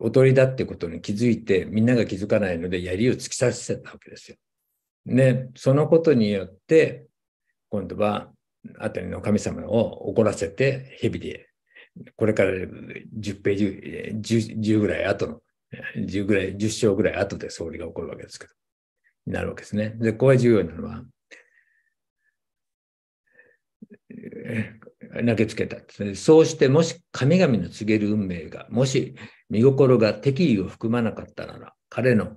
おとりだってことに気づいて、みんなが気づかないので、槍を突き刺してたわけですよ。で、そのことによって、今度はあたりの神様を怒らせて、蛇で、これから10ページ、10, 10ぐらい後の、10ぐらい、10章ぐらい後で総理が起こるわけですけど、になるわけですね。で、ここが重要なのは、投げつけた、そうして、もし神々の告げる運命が、もし見心が敵意を含まなかったなら、彼の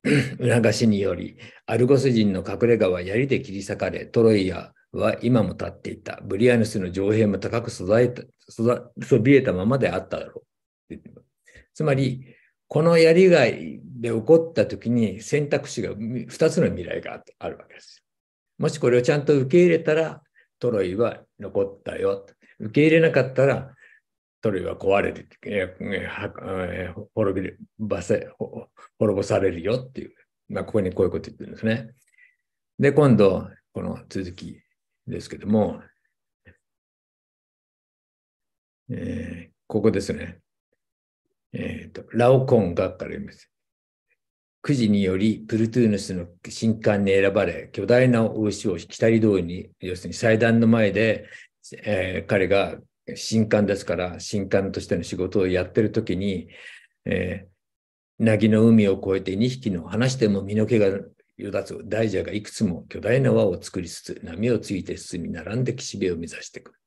[CLEARS THROAT] 促しにより、アルゴス人の隠れ家は槍で切り裂かれ、トロイアは今も立っていた。ブリアヌスの城壁も高くそびえたままであっただろう。つまり、この槍がいで起こった時に選択肢が2つの未来があるわけです。もしこれをちゃんと受け入れたら、トロイは残ったよ。受け入れなかったら、トリは壊れて、えー、滅びばせ滅ぼされるよっていう、まあ、ここにこういうこと言ってるんですね。で、今度、この続きですけども、えー、ここですね。えっ、ー、と、ラオコンがから言います。9時により、プルトゥーヌスの新刊に選ばれ、巨大な大石を北り通りに、要するに祭壇の前で、えー、彼が新刊ですから、新刊としての仕事をやってる時に、えー、凪の海を越えて2匹の話しても身の毛がよだつ大蛇がいくつも巨大な輪を作りつつ、波をついて進み、並んで岸辺を目指してくる。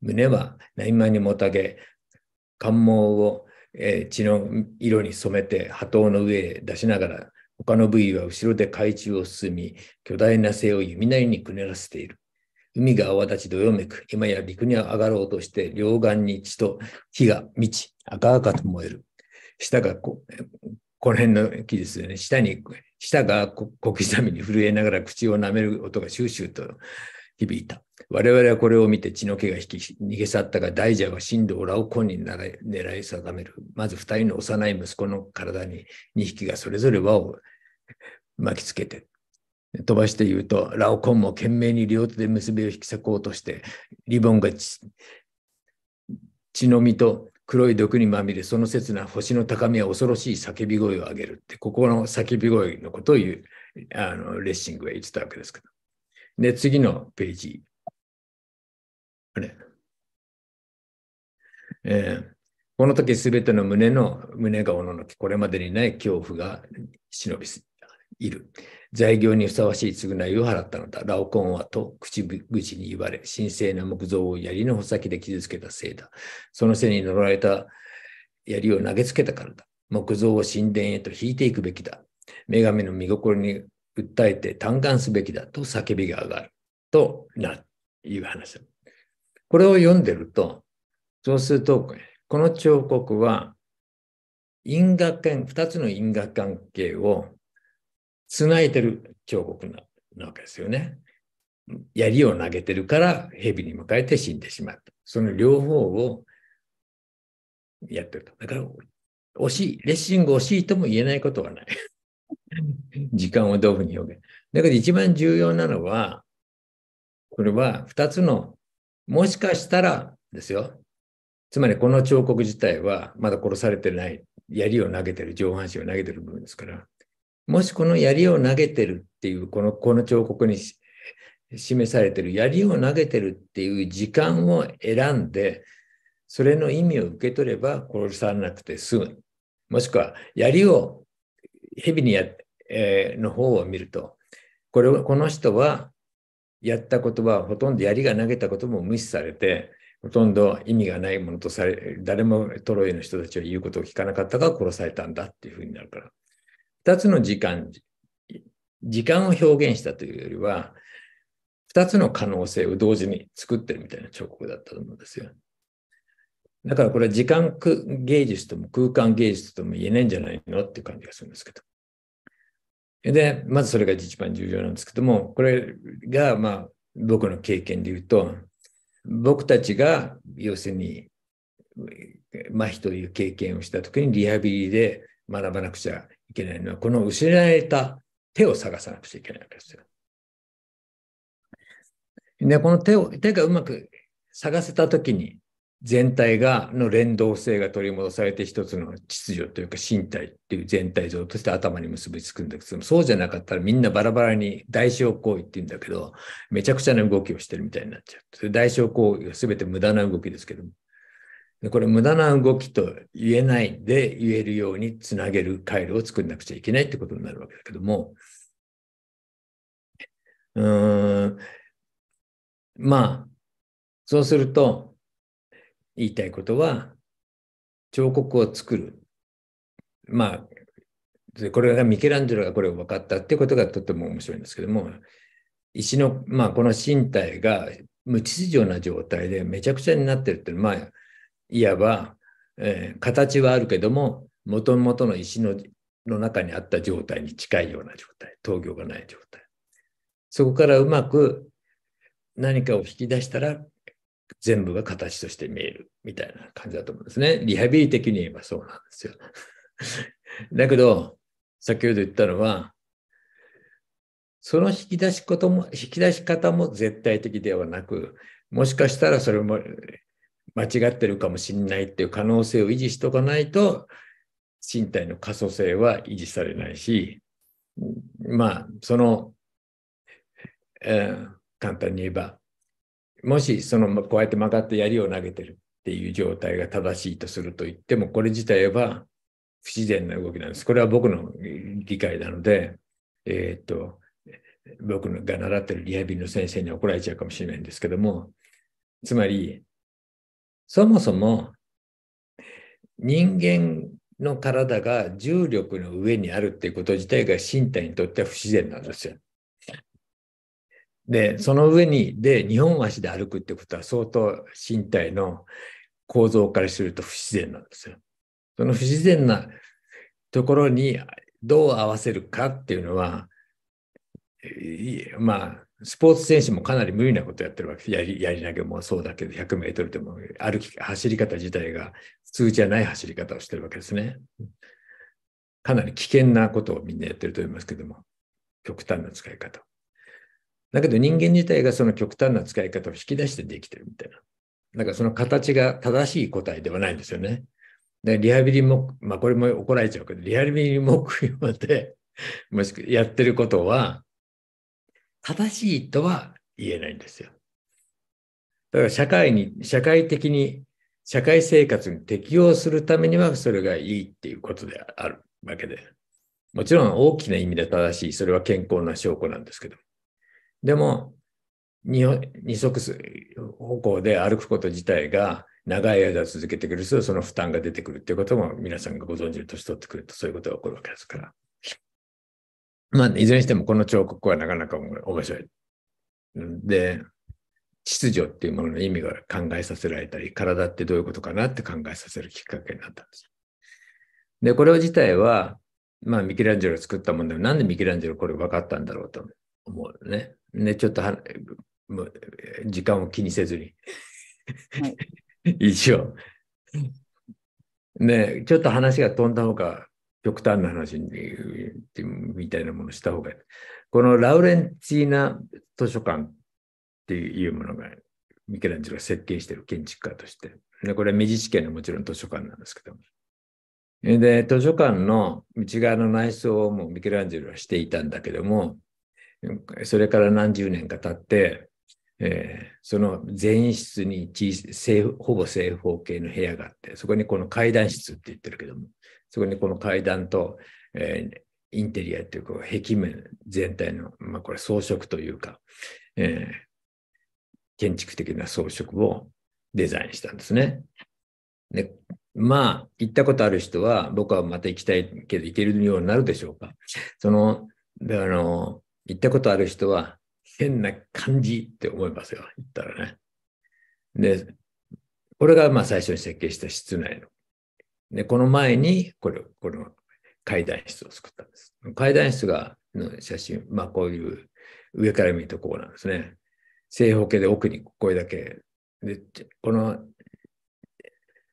胸は内間にもたげ、関門を、えー、血の色に染めて波頭の上へ出しながら、他の部位は後ろで海中を進み、巨大な背を弓なりにくねらせている。海が泡立ちどよめく。今や陸に上がろうとして、両岸に血と火が満ち、赤々と燃える。下がこ、この辺の木ですよね。下に、下が小刻みに震えながら口を舐める音がシューシューと響いた。我々はこれを見て血の気が引き逃げ去ったが、大蛇は神道らを根に狙い定める。まず二人の幼い息子の体に二匹がそれぞれ輪を巻きつけて飛ばして言うと、ラオコンも懸命に両手で結びを引き裂こうとして、リボンが血の実と黒い毒にまみれ、その刹那、星の高みは恐ろしい叫び声を上げるって、ここの叫び声のことを言う、あのレッシングは言ってたわけですけど。で、次のページ。あれ。えーこの時すべての胸の胸がおののき、これまでにない恐怖が忍びいる。材業にふさわしい償いを払ったのだ。ラオコンはと口々に言われ、神聖な木造を槍の穂先で傷つけたせいだ。その背に乗られた槍を投げつけたからだ。木造を神殿へと引いていくべきだ。女神の見心に訴えて嘆願すべきだと叫びが上がるとないう話だ。これを読んでると、そうすると、この彫刻は因果関、2つの因果関係を繋いでる彫刻ななわけですよね。槍を投げてるから蛇に向かえて死んでしまった。その両方をやってると。だから、惜しい、レッシング惜しいとも言えないことはない。[LAUGHS] 時間をどういうふうに表現。だけど一番重要なのは、これは2つの、もしかしたらですよ。つまりこの彫刻自体はまだ殺されてない、槍を投げてる、上半身を投げてる部分ですから、もしこの槍を投げてるっていう、この、この彫刻に示されてる、槍を投げてるっていう時間を選んで、それの意味を受け取れば殺されなくて済む。もしくは、槍を、蛇にや、えー、の方を見ると、これこの人はやったことはほとんど槍が投げたことも無視されて、ほとんど意味がないものとされ、誰もトロイの人たちは言うことを聞かなかったが殺されたんだっていうふうになるから。2つの時間、時間を表現したというよりは、2つの可能性を同時に作ってるみたいな彫刻だったと思うんですよ。だからこれは時間芸術とも空間芸術とも言えないんじゃないのっていう感じがするんですけど。で、まずそれが一番重要なんですけども、これがまあ僕の経験で言うと、僕たちが要するに麻痺という経験をした時にリハビリで学ばなくちゃけないのは、この失われた手を探さなくちゃいけないわけですよ。で、この手を、手がうまく探せたときに、全体が、の連動性が取り戻されて一つの秩序というか身体っていう全体像として頭に結びつくんだけど、そうじゃなかったらみんなバラバラに代償行為って言うんだけど、めちゃくちゃな動きをしてるみたいになっちゃう。代償行為は全て無駄な動きですけど、これ無駄な動きと言えないで言えるようにつなげる回路を作んなくちゃいけないってことになるわけだけども、うん、まあ、そうすると、言いたいことは、彫刻を作る。まあ、これがミケランジェロがこれを分かったっていうことがとても面白いんですけども、石の、まあ、この身体が無秩序な状態でめちゃくちゃになってるっていうのは、まあ、いわば、えー、形はあるけども、もともとの石のの中にあった状態に近いような状態、闘魚がない状態。そこからうまく何かを引き出したら、全部が形として見えるみたいな感じだと思うんですね。リハビリ的に言えばそうなんですよ。[LAUGHS] だけど、先ほど言ったのは、その引き出しことも、引き出し方も絶対的ではなく、もしかしたらそれも間違ってるかもしれないっていう可能性を維持しとかないと、身体の可塑性は維持されないし、まあ、その、えー、簡単に言えば、もしそのこうやって曲がって槍を投げてるっていう状態が正しいとすると言っても、これ自体は不自然な動きなんです。これは僕の理解なので、えー、っと、僕が習ってるリハビリの先生に怒られちゃうかもしれないんですけども、つまり、そもそも人間の体が重力の上にあるっていうこと自体が身体にとっては不自然なんですよ。で、その上に、で、2本足で歩くってことは相当身体の構造からすると不自然なんですよ。その不自然なところにどう合わせるかっていうのは、まあ、スポーツ選手もかなり無理なことやってるわけです。やりやり投げもそうだけど、100メートルでも歩き、走り方自体が普通じゃない走り方をしてるわけですね。かなり危険なことをみんなやってると思いますけども、極端な使い方。だけど人間自体がその極端な使い方を引き出してできてるみたいな。だからその形が正しい答えではないんですよね。でリハビリも、まあこれも怒られちゃうけど、リハビリ目標で、もしくはやってることは、正しいとは言えないんですよ。だから社会に、社会的に、社会生活に適応するためにはそれがいいっていうことであるわけで。もちろん大きな意味で正しい。それは健康な証拠なんですけど。でも、二足歩行で歩くこと自体が長い間続けてくると、その負担が出てくるっていうことも皆さんがご存知の年取ってくるとそういうことが起こるわけですから。まあ、いずれにしてもこの彫刻はなかなか面白い。で、秩序っていうものの意味が考えさせられたり、体ってどういうことかなって考えさせるきっかけになったんです。で、これ自体は、まあ、ミケランジェロ作ったもんでも、なんでミケランジェロこれ分かったんだろうと思うね。で、ちょっとはもう時間を気にせずに一応。ね、[LAUGHS] ちょっと話が飛んだ方が極端な話に、みたいなものした方がいい。このラウレンチーナ図書館っていうものが、ミケランジェロが設計している建築家として。でこれはメディチ家のもちろん図書館なんですけども。で、図書館の内側の内装をもうミケランジェロはしていたんだけども、それから何十年か経って、えー、その全室にほぼ正方形の部屋があって、そこにこの階段室って言ってるけども、そこにこの階段と、えー、インテリアというか壁面全体の、まあ、これ装飾というか、えー、建築的な装飾をデザインしたんですね。でまあ、行ったことある人は、僕はまた行きたいけど行けるようになるでしょうか。その、であの、行ったことある人は、変な感じって思いますよ、行ったらね。で、これがまあ最初に設計した室内ので、この前に、これ、この階段室を作ったんです。階段室が、の写真、まあこういう上から見るとこうなんですね。正方形で奥にこれだけ。で、この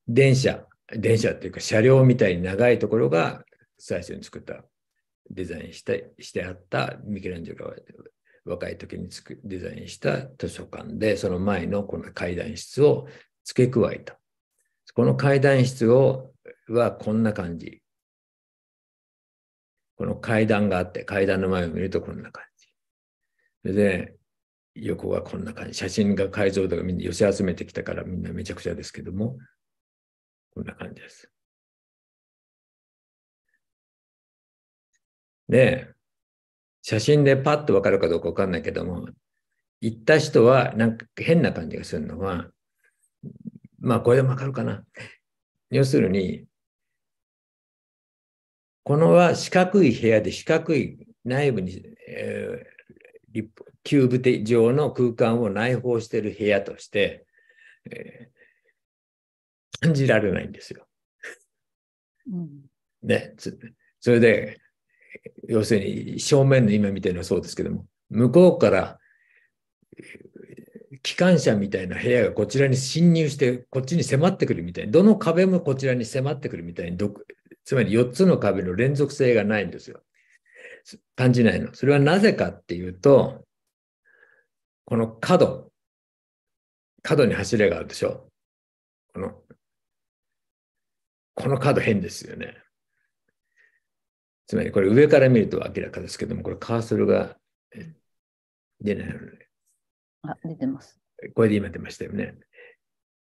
電車、電車っていうか車両みたいに長いところが最初に作ったデザインしてしてあったミケランジェロが若い時につくデザインした図書館でその前のこの階段室を付け加えた。この階段室をはこんな感じ。この階段があって、階段の前を見るとこんな感じ。それで、横はこんな感じ。写真が解像度がみんな寄せ集めてきたからみんなめちゃくちゃですけども、こんな感じです。で、写真でパッとわかるかどうかわかんないけども、行った人はなんか変な感じがするのは、まあこれでわかるかな。要するに、このは四角い部屋で四角い内部に、えー、キューブ状の空間を内包している部屋として、えー、感じられないんですよ。うん、ね、それで、要するに正面の今みたいなそうですけども、向こうから機関車みたいな部屋がこちらに侵入して、こっちに迫ってくるみたいに、どの壁もこちらに迫ってくるみたいに、つまり4つの壁の連続性がないんですよ。感じないの。それはなぜかっていうと、この角、角に柱があるでしょ。この、この角変ですよね。つまりこれ上から見ると明らかですけども、これカーソルが出ないので、ね。あ、出てます。これで今出ましたよね。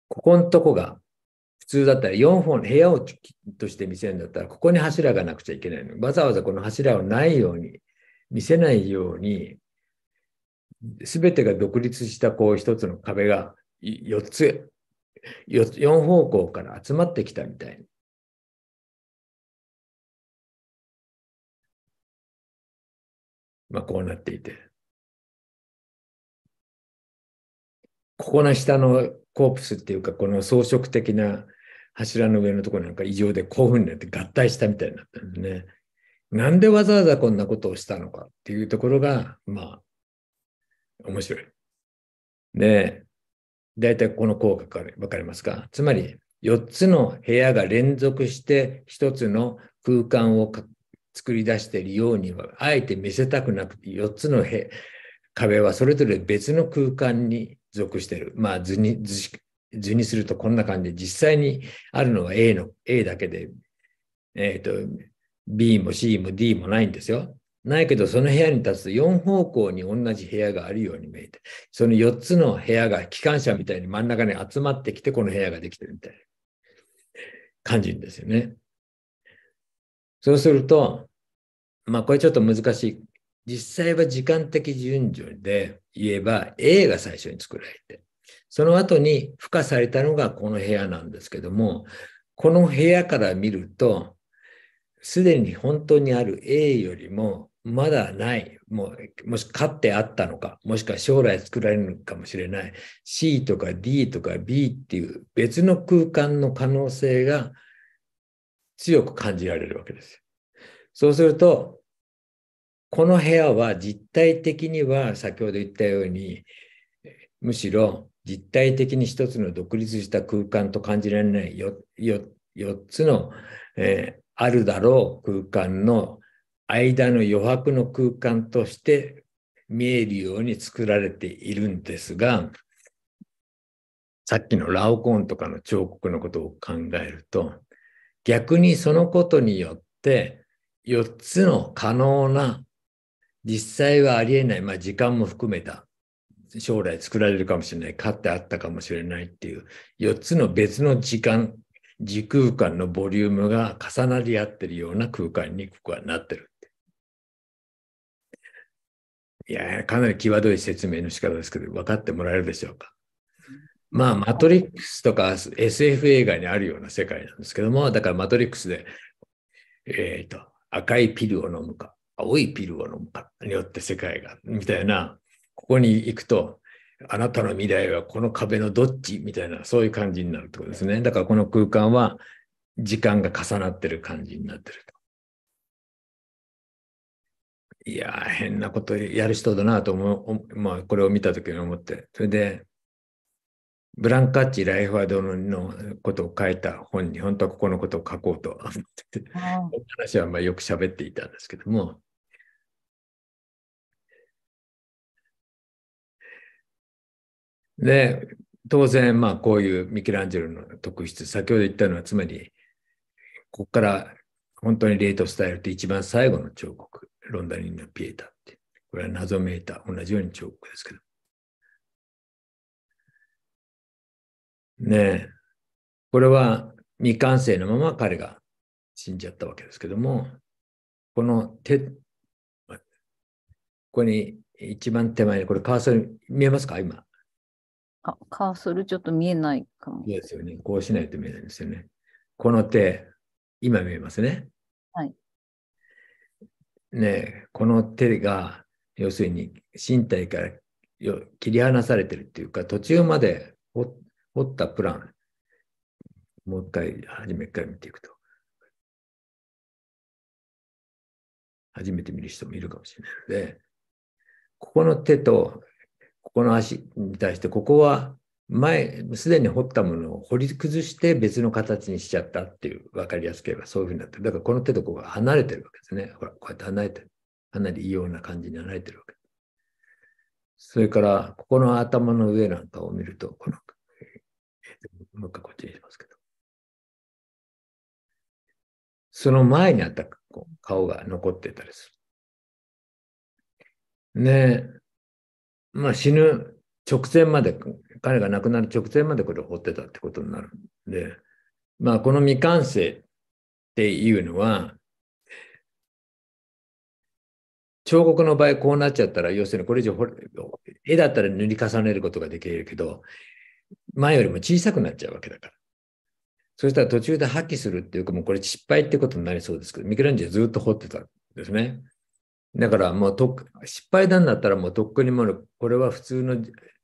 ここのとこが普通だったら4本部屋をとして見せるんだったらここに柱がなくちゃいけないのわざわざこの柱をないように見せないように全てが独立したこう一つの壁が4つ 4, 方向から集まってきたみたいに。まあ、こうなっていて。ここの下のコープスっていうか、この装飾的な柱の上のところなんか異常で興奮になって合体したみたいになったんですね。なんでわざわざこんなことをしたのかっていうところが、まあ、面白い。で、大体この効果が分かりますかつまり、4つの部屋が連続して1つの空間を作り出しているようには、あえて見せたくなくて、4つの壁はそれぞれ別の空間に属してる。まあ図に図図にするとこんな感じで、実際にあるのは A の、A だけで、えー、と、B も C も D もないんですよ。ないけど、その部屋に立つと4方向に同じ部屋があるように見えて、その4つの部屋が機関車みたいに真ん中に集まってきて、この部屋ができてるみたいな感じですよね。そうすると、まあこれちょっと難しい実際は時間的順序で言えば A が最初に作られて、その後に付加されたのがこの部屋なんですけども、この部屋から見ると、すでに本当にある A よりもまだない、もうもしかってあったのか、もしくは将来作られるかもしれない C とか D とか B っていう別の空間の可能性が強く感じられるわけです。そうすると、この部屋は実体的には先ほど言ったようにむしろ実体的に一つの独立した空間と感じられない 4, 4つの、えー、あるだろう空間の間の余白の空間として見えるように作られているんですがさっきのラオコーンとかの彫刻のことを考えると逆にそのことによって4つの可能な実際はありえない、まあ、時間も含めた、将来作られるかもしれない、勝ってあったかもしれないっていう、4つの別の時間、時空間のボリュームが重なり合ってるような空間にここはなってるって。いや、かなり際どい説明の仕方ですけど、分かってもらえるでしょうか。まあ、マトリックスとか SF 映画にあるような世界なんですけども、だからマトリックスで、えっ、ー、と、赤いピルを飲むか、青いピルを飲むかによって世界が、みたいな、ここに行くと、あなたの未来はこの壁のどっちみたいな、そういう感じになるってことですね。だからこの空間は時間が重なってる感じになってると。いやー、変なことやる人だなと思う、まあ、これを見た時に思って。それで、ブランカッチ・ライフワードのことを書いた本に、本当はここのことを書こうと思ってて、[LAUGHS] 話はまあよく喋っていたんですけども、で、当然、まあ、こういうミケランジェロの特質、先ほど言ったのは、つまり、ここから本当にレートスタイルって一番最後の彫刻、ロンダリンのピエタって。これは謎めいた、同じように彫刻ですけど。ねえ、これは未完成のまま彼が死んじゃったわけですけども、この手、ここに一番手前に、これカーソル見えますか今。あ、カーソルちょっと見えないかも。ですよね。こうしないと見えないですよね。この手、今見えますね。はい。ねこの手が、要するに身体から切り離されてるっていうか、途中まで折ったプラン、もう一回、初めから見ていくと。初めて見る人もいるかもしれないので、ここの手とここの足に対して、ここは前、すでに掘ったものを掘り崩して別の形にしちゃったっていう、分かりやすければそういうふうになってる。だからこの手とここが離れてるわけですね。ほら、こうやって離れてる。かなり異様な感じに離れてるわけそれから、ここの頭の上なんかを見ると、この、もう一回こっちにしますけど。その前にあった顔が残ってたりする。ねえ、まあ、死ぬ直前まで、彼が亡くなる直前までこれを掘ってたってことになるんで、まあ、この未完成っていうのは、彫刻の場合こうなっちゃったら、要するにこれ以上絵だったら塗り重ねることができるけど、前よりも小さくなっちゃうわけだから。そしたら途中で破棄するっていうか、もうこれ失敗ってことになりそうですけど、ミケランジェずっと掘ってたんですね。だからもうと失敗談だったらもうとっくにもこれは普通の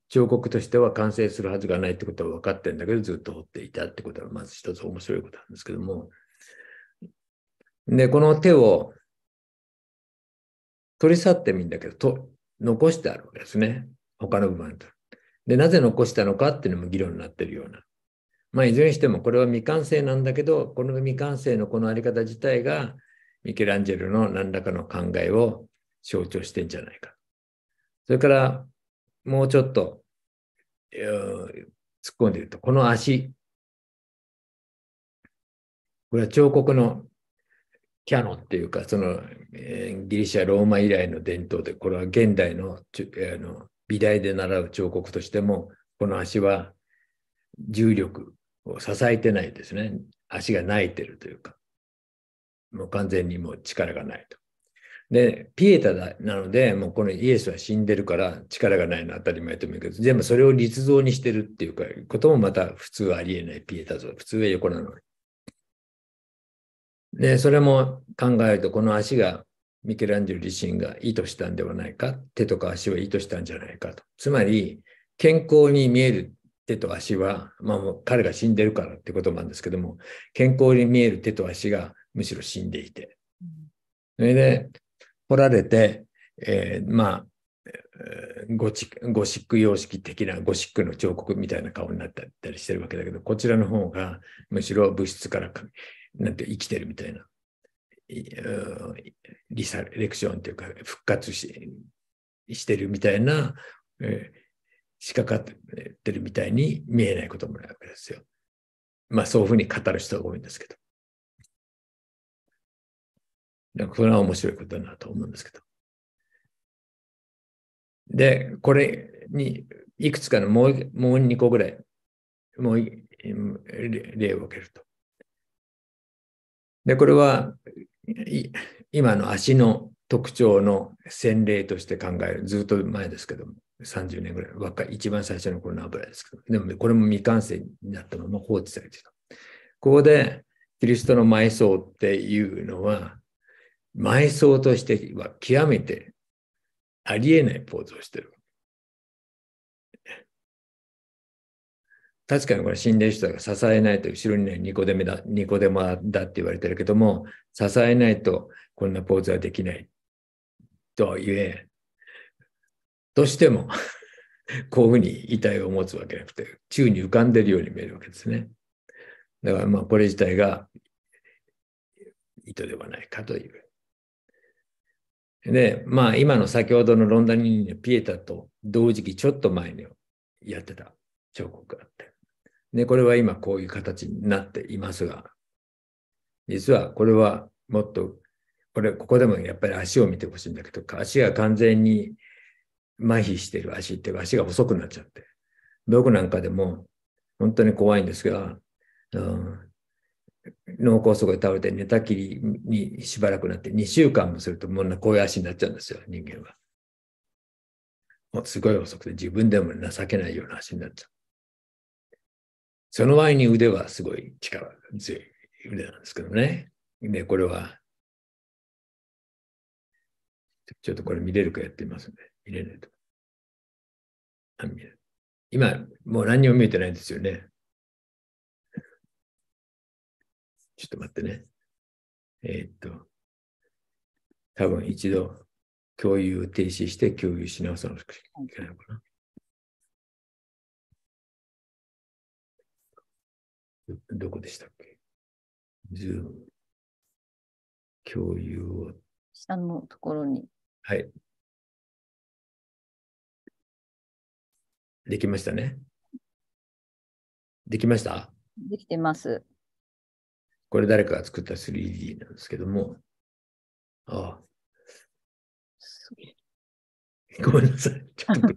彫刻としては完成するはずがないってことは分かってるんだけどずっと掘っていたってことはまず一つ面白いことなんですけどもでこの手を取り去ってもいいんだけどと残してあるわけですね他の部分と。でなぜ残したのかっていうのも議論になってるような。まあ、いずれにしてもこれは未完成なんだけどこの未完成のこのあり方自体がミケランジェルの何らかの考えを象徴してんじゃないか。それからもうちょっと、突っ込んでいると、この足。これは彫刻のキャノっていうか、その、えー、ギリシャ、ローマ以来の伝統で、これは現代の,、えー、の美大で習う彫刻としても、この足は重力を支えてないですね。足が泣いてるというか。もう完全にもう力がないと。で、ピエタなので、もうこのイエスは死んでるから力がないのは当たり前と思うけど、全部それを立像にしてるっていうか、こともまた普通はありえないピエタ像。普通は横なのに。で、それも考えると、この足がミケランジェロ自身が意図したんではないか、手とか足を意図したんじゃないかと。つまり、健康に見える手と足は、まあもう彼が死んでるからってことなんですけども、健康に見える手と足がむしろ死んでいて。それで、掘られて、えー、まあ、ゴシック様式的なゴシックの彫刻みたいな顔になったりしてるわけだけど、こちらの方がむしろ物質からなんて生きてるみたいな、リサレクションというか復活ししてるみたいな、えー、仕掛かってるみたいに見えないこともないわけですよ。まあそういうふうに語る人が多いんですけど。だからこれは面白いことだなと思うんですけど。で、これにいくつかのもうもう2個ぐらい、もう例を受けると。で、これは今の足の特徴の洗礼として考える。ずっと前ですけども、30年ぐらい、若い、一番最初の頃の油ですけど、でもこれも未完成になったまま放置されていた。ここで、キリストの埋葬っていうのは、埋葬としては極めてありえないポーズをしてる。確かにこれ心霊人が支えないと後ろにね、ニコデ目だ、ニコデマだって言われてるけども、支えないとこんなポーズはできない。とは言え、としても [LAUGHS] こういうふうに遺体を持つわけなくて、宙に浮かんでるように見えるわけですね。だからまあこれ自体が意図ではないかというで、まあ今の先ほどのロンダニーニのピエタと同時期ちょっと前にやってた彫刻があって。で、これは今こういう形になっていますが、実はこれはもっと、これ、ここでもやっぱり足を見てほしいんだけど、足が完全に麻痺してる足っていうか足が細くなっちゃって。僕なんかでも本当に怖いんですが、うん、脳梗塞で倒れて寝たきりにしばらくなって2週間もするともうこういう足になっちゃうんですよ人間は。もうすごい遅くて自分でも情けないような足になっちゃう。その前に腕はすごい力が強い腕なんですけどね。で、これは、ちょっとこれ見れるかやってみますね。見れないと。今、もう何にも見えてないんですよね。ちょっと待ってね。えー、っと、多分一度共有を停止して共有し直さなくちゃいけないのかな。どこでしたっけズーム。共有を。下のところに。はい。できましたね。できましたできてます。これ誰かが作った 3D なんですけども、ああ、すげえ。ごめんなさい。ちょっと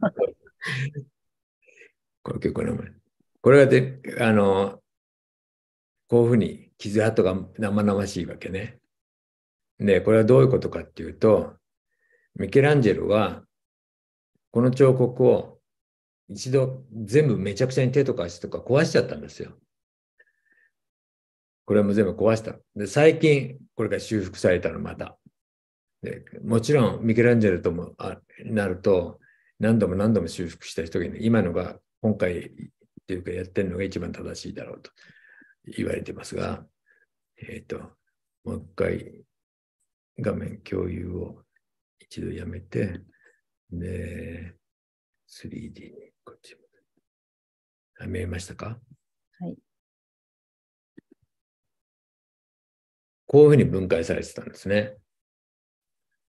これ結構名前。これがで、あの、こういうふうに傷跡が生々しいわけね。で、これはどういうことかっていうと、ミケランジェロは、この彫刻を一度全部めちゃくちゃに手とか足とか壊しちゃったんですよ。これはもう全部壊した。で、最近、これが修復されたの、また。でもちろん、ミケランジェロともあなると、何度も何度も修復した人が、ね、今のが、今回っていうかやってるのが一番正しいだろうと言われてますが、えっ、ー、と、もう一回画面共有を一度やめて、で、3D にこっちも。見えましたかはい。こういうふうに分解されてたんですね。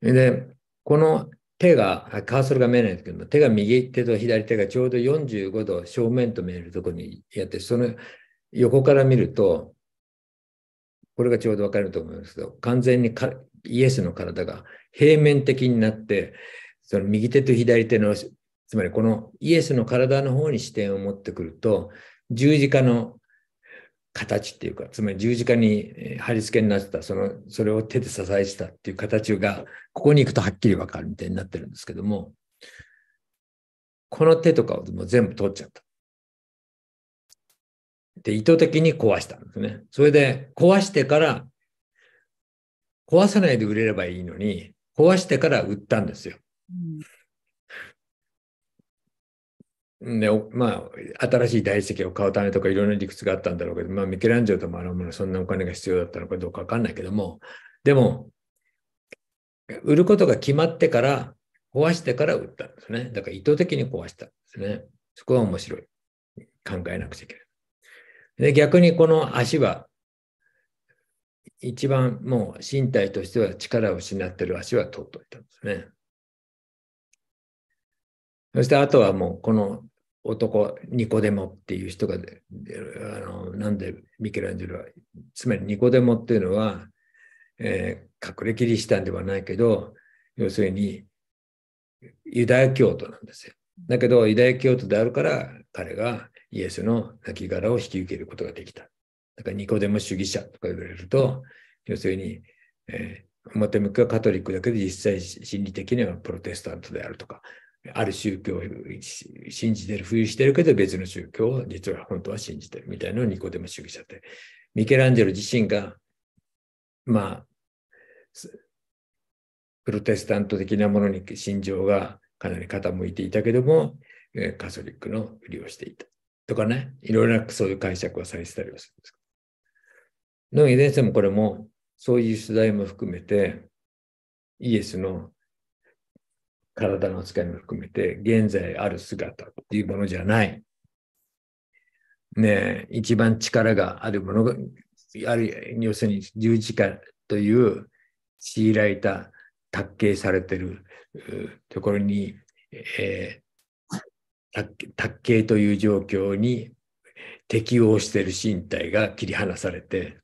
で、この手が、カーソルが見えないんですけども、手が右手と左手がちょうど45度正面と見えるところにやって、その横から見ると、これがちょうど分かると思いますけど、完全にイエスの体が平面的になって、その右手と左手の、つまりこのイエスの体の方に視点を持ってくると、十字架の形っていうか、つまり十字架に貼り付けになってた、その、それを手で支えてたっていう形が、ここに行くとはっきりわかるみたいになってるんですけども、この手とかをもう全部取っちゃった。で、意図的に壊したんですね。それで、壊してから、壊さないで売れればいいのに、壊してから売ったんですよ。うんで、まあ、新しい大理石を買うためとかいろんな理屈があったんだろうけど、まあ、ミケランジェロともあるもの、そんなお金が必要だったのかどうかわかんないけども、でも、売ることが決まってから、壊してから売ったんですね。だから意図的に壊したんですね。そこは面白い。考えなくちゃいけない。で、逆にこの足は、一番もう身体としては力を失ってる足は取っといたんですね。そしてあとはもうこの男、ニコデモっていう人が、あのなんでミケランジェロは、つまりニコデモっていうのは、えー、隠れきりしたんではないけど、要するにユダヤ教徒なんですよ。だけど、ユダヤ教徒であるから、彼がイエスの亡骸を引き受けることができた。だからニコデモ主義者とか言われると、要するに、えー、表向きはカトリックだけど、実際心理的にはプロテスタントであるとか、ある宗教を信じてる、ふりしてるけど別の宗教を実は本当は信じてるみたいなのをニコデモ主義者って。ミケランジェロ自身が、まあ、プロテスタント的なものに心情がかなり傾いていたけども、カソリックのふりをしていた。とかね、いろいろなそういう解釈はされてたりはするんですけど。の遺伝性もこれも、そういう取材も含めて、イエスの体の扱いも含めて、現在ある姿っていうものじゃない。ね一番力があるものが、ある要するに十字架という強いられた、卓形されてるところに、えー、卓形という状況に適応してる身体が切り離されて、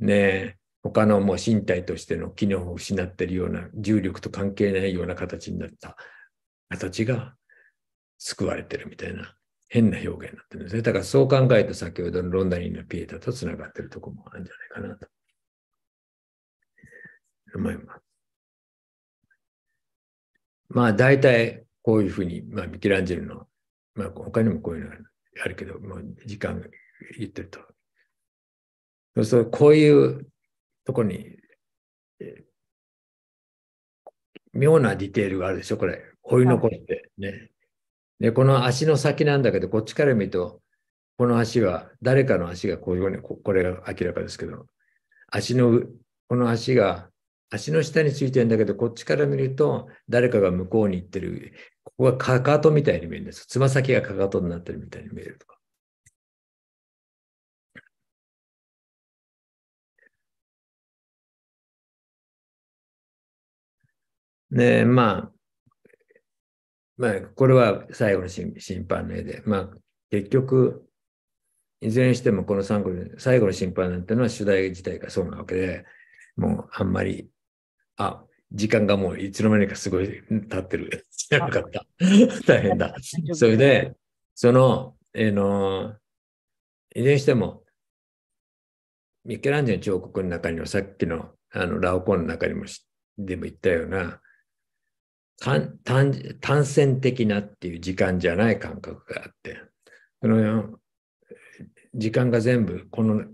ね他のもう身体としての機能を失っているような、重力と関係ないような形になった形が救われてるみたいな変な表現になってるんですね。だからそう考えると先ほどのロンダリンのピエタとつながってるとこもあるんじゃないかなと思います。まあ大体こういうふうに、まあ、ミキランジェルの、まあ、他にもこういうのがあるけど、もう時間言ってると。そうこういうそこに、え妙なディテールがあるでしょ、これ。うい残ってね、で、この足の先なんだけど、こっちから見ると、この足は、誰かの足がこういうふうに、これが明らかですけど、足の、この足が、足の下についてるんだけど、こっちから見ると、誰かが向こうに行ってる、ここがかかとみたいに見えるんです。つま先がかかとになってるみたいに見えるとか。で、まあ、まあ、これは最後の審判の絵で、まあ、結局、いずれにしてもこの3国で最後の審判なんてのは主題自体がそうなわけで、もうあんまり、あ、時間がもういつの間にかすごい経ってる。知らなかった。大変だ。それで、その、えー、の、いずれにしても、ミケランジェの彫刻の中にはさっきのあのラオコンの中にもでも言ったような、単単線的なっていう時間じゃない感覚があって、その時間が全部、この、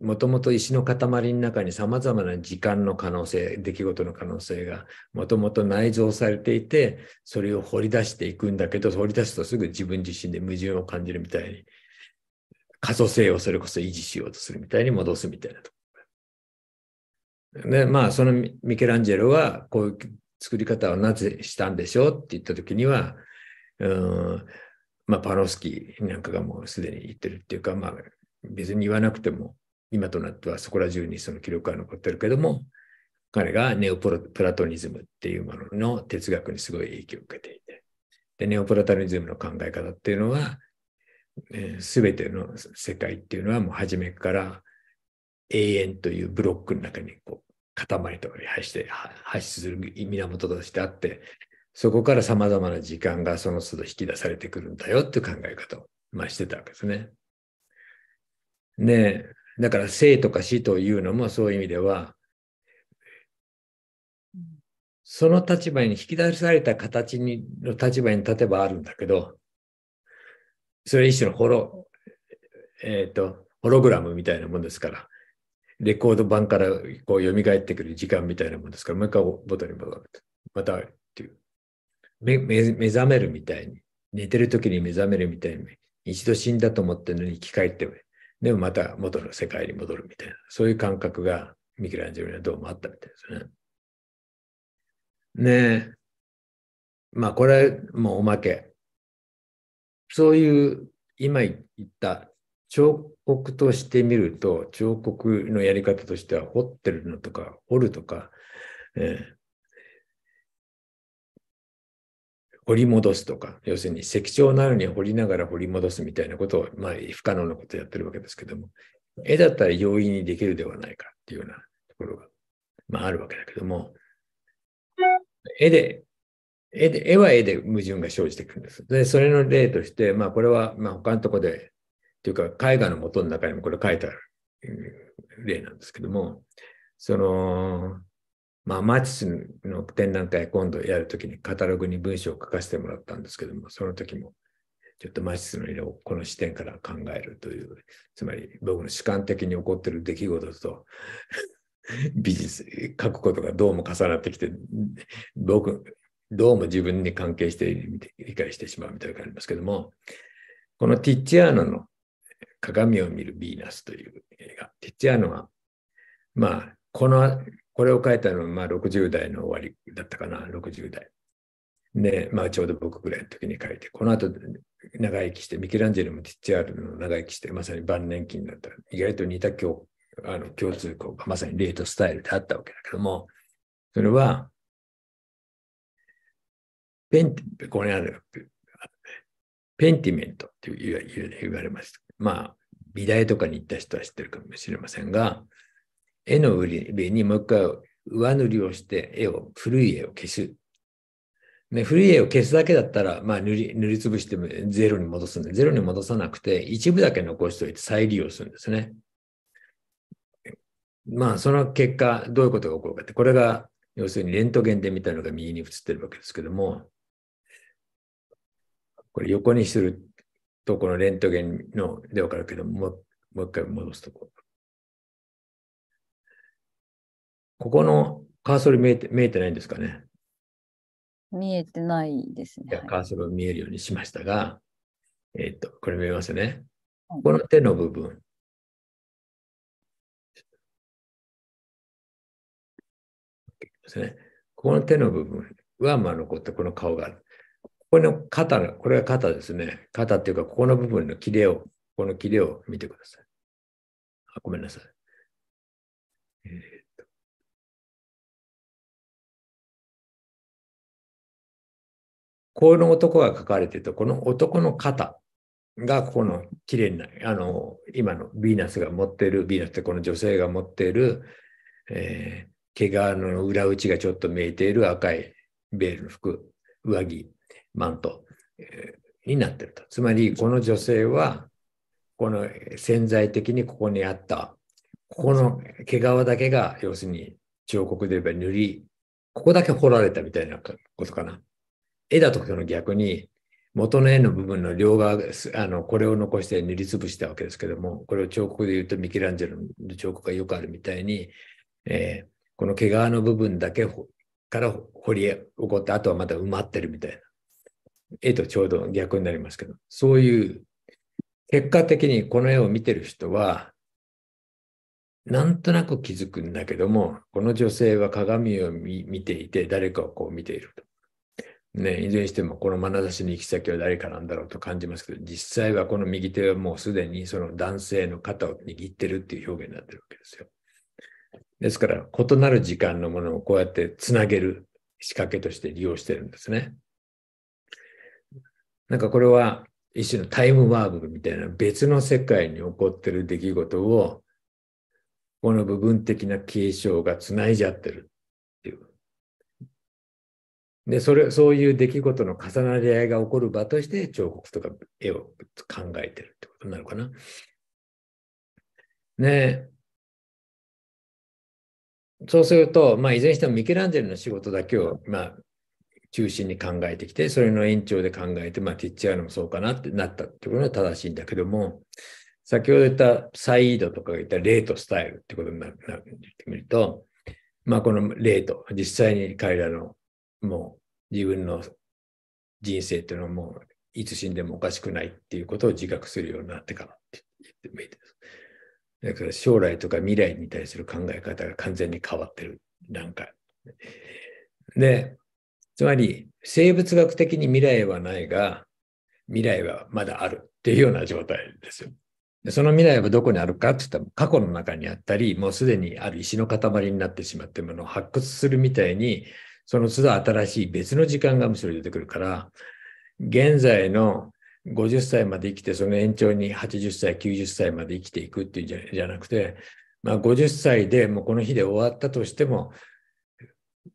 もともと石の塊の中にさまざまな時間の可能性、出来事の可能性がもともと内蔵されていて、それを掘り出していくんだけど、掘り出すとすぐ自分自身で矛盾を感じるみたいに、可塑性をそれこそ維持しようとするみたいに戻すみたいなと。で、まあ、そのミケランジェロは、こういう作り方をなぜしたんでしょうって言った時には、うんまあ、パロスキーなんかがもうすでに言ってるっていうか、まあ、別に言わなくても今となってはそこら中にその記録は残ってるけども彼がネオプラトニズムっていうものの哲学にすごい影響を受けていてでネオプラトニズムの考え方っていうのは、えー、全ての世界っていうのはもう初めから永遠というブロックの中にこう塊とかに排して排出する源としてあって、そこから様々な時間がその都度引き出されてくるんだよっていう考え方を、まあ、してたわけですね。ねだから生とか死というのもそういう意味では、その立場に引き出された形にの立場に立てばあるんだけど、それ一種のホロ、えっ、ー、と、ホログラムみたいなもんですから、レコード版からこう蘇ってくる時間みたいなもんですから、もう一回元に戻ると。またっていう目目目覚めるみたいに、寝てる時に目覚めるみたいに、一度死んだと思ってるのに生き返ってでもまた元の世界に戻るみたいな、そういう感覚がミケランジェロにはどうもあったみたいですね。ねえ。まあこれもうおまけ。そういう今言った彫刻として見ると、彫刻のやり方としては、彫ってるのとか、彫るとか、えー、彫り戻すとか、要するに石彫のように彫りながら彫り戻すみたいなことを、まあ、不可能なことをやってるわけですけども、絵だったら容易にできるではないかっていうようなところが、まあ、あるわけだけども、絵で、絵で、絵は絵で矛盾が生じてくるんです。で、それの例として、まあ、これは、まあ、他のとこでというか、絵画の元の中にもこれ書いてある例なんですけども、その、まあ、マチスの展覧会今度やるときにカタログに文章を書かせてもらったんですけども、その時も、ちょっとマチスの色をこの視点から考えるという、つまり僕の主観的に起こっている出来事と美術、[LAUGHS] 書くことがどうも重なってきて、僕、どうも自分に関係して理解してしまうみたいな感じですけども、このティッチアーノの鏡を見るヴィーナスという映画。ティチアーノは、まあ、この、これを書いたのは、まあ、60代の終わりだったかな、60代。で、まあ、ちょうど僕ぐらいの時に書いて、この後、長生きして、ミケランジェロもティッチアーノの長生きして、まさに晩年期になった。意外と似た共あの共通項がまさにレートスタイルであったわけだけども、それは、ペン、こあペンティメントって言われました。まあ、美大とかに行った人は知ってるかもしれませんが、絵の上にもう一回上塗りをして絵を、古い絵を消す。ね、古い絵を消すだけだったら、まあ、塗り塗りつぶしてもゼロに戻すんで、ゼロに戻さなくて、一部だけ残しておいて再利用するんですね。まあ、その結果、どういうことが起こるかって、これが、要するにレントゲンで見たのが右に映ってるわけですけども、これ横にするとこのレントゲンのでわかるけども、もう一回戻すとこ。ここのカーソル見えて見えてないんですかね見えてないですね。カーソル見えるようにしましたが、えー、っと、これ見えますね。ここの手の部分。ですね。ここの手の部分は、まあ、残ってこの顔がある。これの肩の、これは肩ですね。肩っていうか、ここの部分の切れを、この切れを見てください。あごめんなさい。えー、っと。この男が書かれてると、この男の肩がこの綺麗な、あの、今のヴィーナスが持っている、ヴィーナスってこの女性が持っている、えー、毛皮の裏打ちがちょっと見えている赤いベールの服、上着マント、えになってると。つまり、この女性は、この潜在的にここにあった、ここの毛皮だけが、要するに彫刻で言えば塗り、ここだけ彫られたみたいなことかな。絵だとその逆に、元の絵の部分の両側、あの、これを残して塗りつぶしたわけですけども、これを彫刻で言うとミケランジェロの彫刻がよくあるみたいに、えー、この毛皮の部分だけから掘り起こって、あとはまた埋まってるみたいな。絵とちょうど逆になりますけど、そういう結果的にこの絵を見てる人は、なんとなく気づくんだけども、この女性は鏡を見ていて、誰かをこう見ていると。ね、いずれにしてもこの眼差しの行き先は誰かなんだろうと感じますけど、実際はこの右手はもうすでにその男性の肩を握ってるっていう表現になってるわけですよ。ですから、異なる時間のものをこうやってつなげる仕掛けとして利用してるんですね。なんかこれは一種のタイムワークみたいな別の世界に起こってる出来事を、この部分的な継承がつないじゃってるっていう。で、それ、そういう出来事の重なり合いが起こる場として彫刻とか絵を考えてるってことになるかな。ねそうすると、まあ、いずれにしてもミケランジェルの仕事だけを、まあ、中心に考えてきて、それの延長で考えて、まあ、ティッチアールもそうかなってなったってことは正しいんだけども、先ほど言ったサイードとかが言ったレートスタイルってことになってみると、まあ、このレート、実際に彼らのもう自分の人生っていうのはもういつ死んでもおかしくないっていうことを自覚するようになってからって言ってもいいです。だから将来とか未来に対する考え方が完全に変わってる段階。で、つまり、生物学的に未来はないが、未来はまだあるっていうような状態ですよ。その未来はどこにあるかって言ったら過去の中にあったり、もうすでにある石の塊になってしまってものを発掘するみたいに、その都度新しい別の時間がむしろ出てくるから、現在の50歳まで生きて、その延長に80歳、90歳まで生きていくっていうんじゃなくて、まあ、50歳でもうこの日で終わったとしても、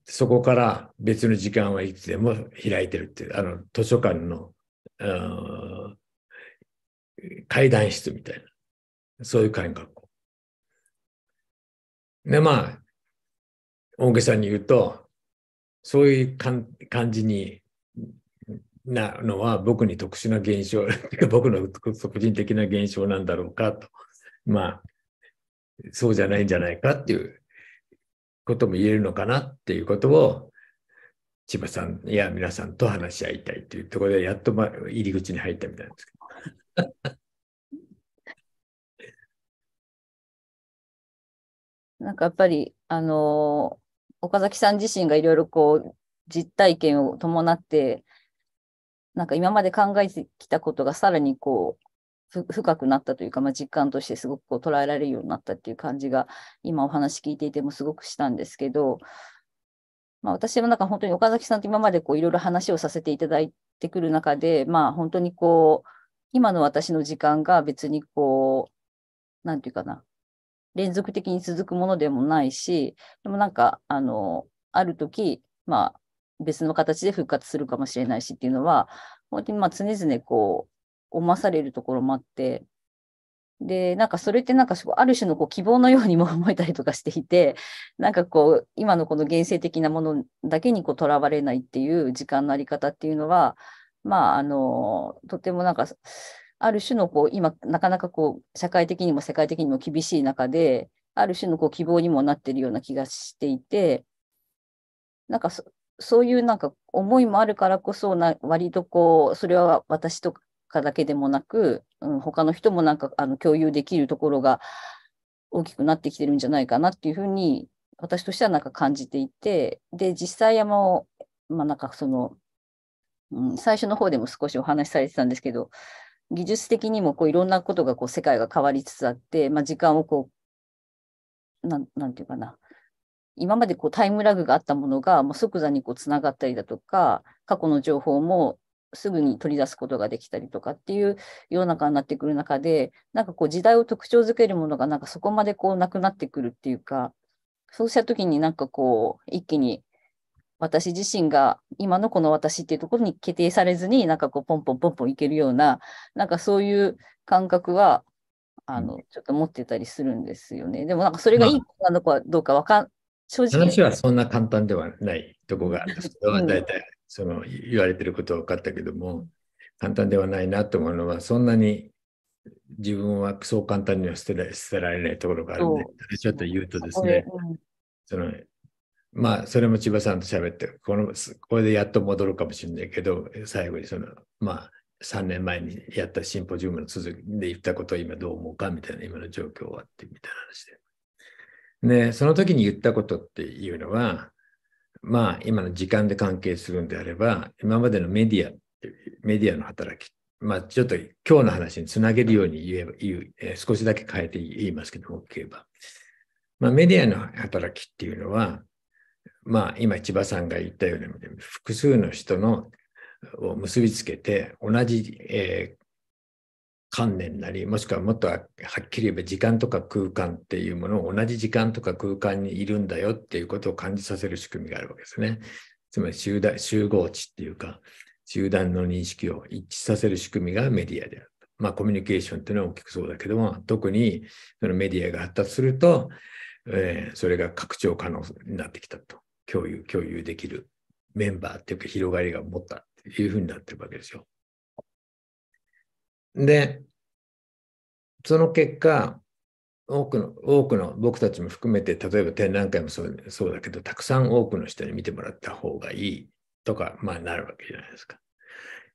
そこから別の時間はいつでも開いてるっていう、あの、図書館の、階段室みたいな、そういう感覚。で、まあ、大げさに言うと、そういう感じになのは僕に特殊な現象、[LAUGHS] 僕の個人的な現象なんだろうかと、まあ、そうじゃないんじゃないかっていうことも言えるのかなっていうことを、千葉さんや皆さんと話し合いたいというところで、やっと、ま、入り口に入ったみたいなんですけど。[LAUGHS] なんかやっぱり、あのー、岡崎さん自身がいろいろこう、実体験を伴って、なんか今まで考えてきたことがさらにこう、深くなったというか、まあ、実感としてすごくこう捉えられるようになったっていう感じが今お話聞いていてもすごくしたんですけど、まあ、私もなんか本当に岡崎さんと今までいろいろ話をさせていただいてくる中で、まあ、本当にこう今の私の時間が別にこう何て言うかな連続的に続くものでもないしでもなんかあのある時まあ別の形で復活するかもしれないしっていうのは本当にまあ常々こう思わされるところもあって、で、なんかそれってなんかある種のこう希望のようにも思えたりとかしていて、なんかこう今のこの現世的なものだけにとらわれないっていう時間のあり方っていうのは、まああの、とてもなんかある種のこう今なかなかこう社会的にも世界的にも厳しい中で、ある種のこう希望にもなってるような気がしていて、なんかそういうなんか思いもあるからこそな割とこうそれは私と家だけでもなく、うん、他の人もなんかあの共有できるところが大きくなってきてるんじゃないかなっていうふうに私としてはなんか感じていてで実際山をまあなんかその、うん、最初の方でも少しお話しされてたんですけど技術的にもこういろんなことがこう世界が変わりつつあって、まあ、時間をこうなんなんていうかな今までこうタイムラグがあったものがもう即座にこうつながったりだとか過去の情報もすぐに取り出すことができたりとかっていう世の中になってくる中でなんかこう時代を特徴づけるものがなんかそこまでこうなくなってくるっていうかそうした時になんかこう一気に私自身が今のこの私っていうところに決定されずになんかこうポンポンポンポンいけるようななんかそういう感覚はあのちょっと持ってたりするんですよね。でもなんかそれがいい子なのかどうかわかん正直話はそんな簡単ではないとこがあるんですけど、大体その言われてることは分かったけども、簡単ではないなと思うのは、そんなに自分はそう簡単には捨てら捨てられないところがあるんで、ちょっと言うとですね、そのまあ、それも千葉さんと喋って、この、これでやっと戻るかもしれないけど、最後にその、まあ、3年前にやったシンポジウムの続きで言ったことを今どう思うかみたいな、今の状況はって、みたいな話で。で、その時に言ったことっていうのは、まあ、今の時間で関係するんであれば、今までのメディア、メディアの働き、まあ、ちょっと今日の話につなげるように言えば、言うえー、少しだけ変えて言いますけども、言えば。まあ、メディアの働きっていうのは、まあ、今、千葉さんが言ったように、複数の人のを結びつけて、同じ、えー、観念なり、もしくはもっとはっきり言えば時間とか空間っていうものを同じ時間とか空間にいるんだよっていうことを感じさせる仕組みがあるわけですね。つまり集団集合値っていうか、集団の認識を一致させる仕組みがメディアである。まあコミュニケーションっていうのは大きくそうだけども、特にそのメディアが発達すると、えー、それが拡張可能になってきたと。共有、共有できるメンバーっていうか広がりが持ったっていうふうになってるわけですよ。で、その結果、多くの、多くの僕たちも含めて、例えば展覧会もそうそうだけど、たくさん多くの人に見てもらった方がいいとか、まあなるわけじゃないですか。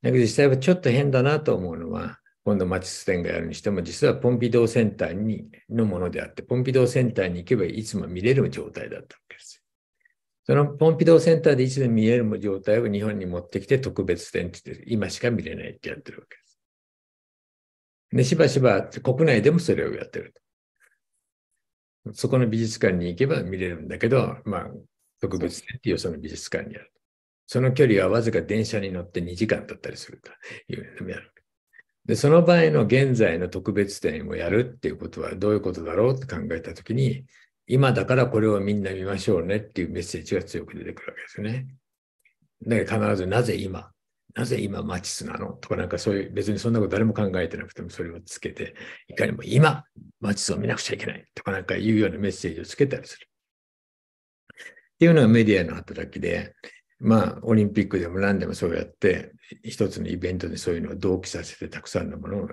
だけど実際はちょっと変だなと思うのは、今度マチス展がやるにしても、実はポンピドーセンターにのものであって、ポンピドーセンターに行けばいつも見れる状態だったわけですそのポンピドーセンターでいつでも見える状態を日本に持ってきて特別展って言って今しか見れないってやってるわけで、しばしば国内でもそれをやってると。そこの美術館に行けば見れるんだけど、まあ、特別展っていうその美術館にある。その距離はわずか電車に乗って2時間経ったりするというのもやる。で、その場合の現在の特別展をやるっていうことはどういうことだろうって考えたときに、今だからこれをみんな見ましょうねっていうメッセージが強く出てくるわけですね。だから必ずなぜ今なぜ今マチスなのとかなんかそういう別にそんなこと誰も考えてなくてもそれをつけていかにも今マチスを見なくちゃいけないとかなんかいうようなメッセージをつけたりする。っていうのがメディアの働きでまあオリンピックでも何でもそうやって一つのイベントでそういうのを同期させてたくさんのものを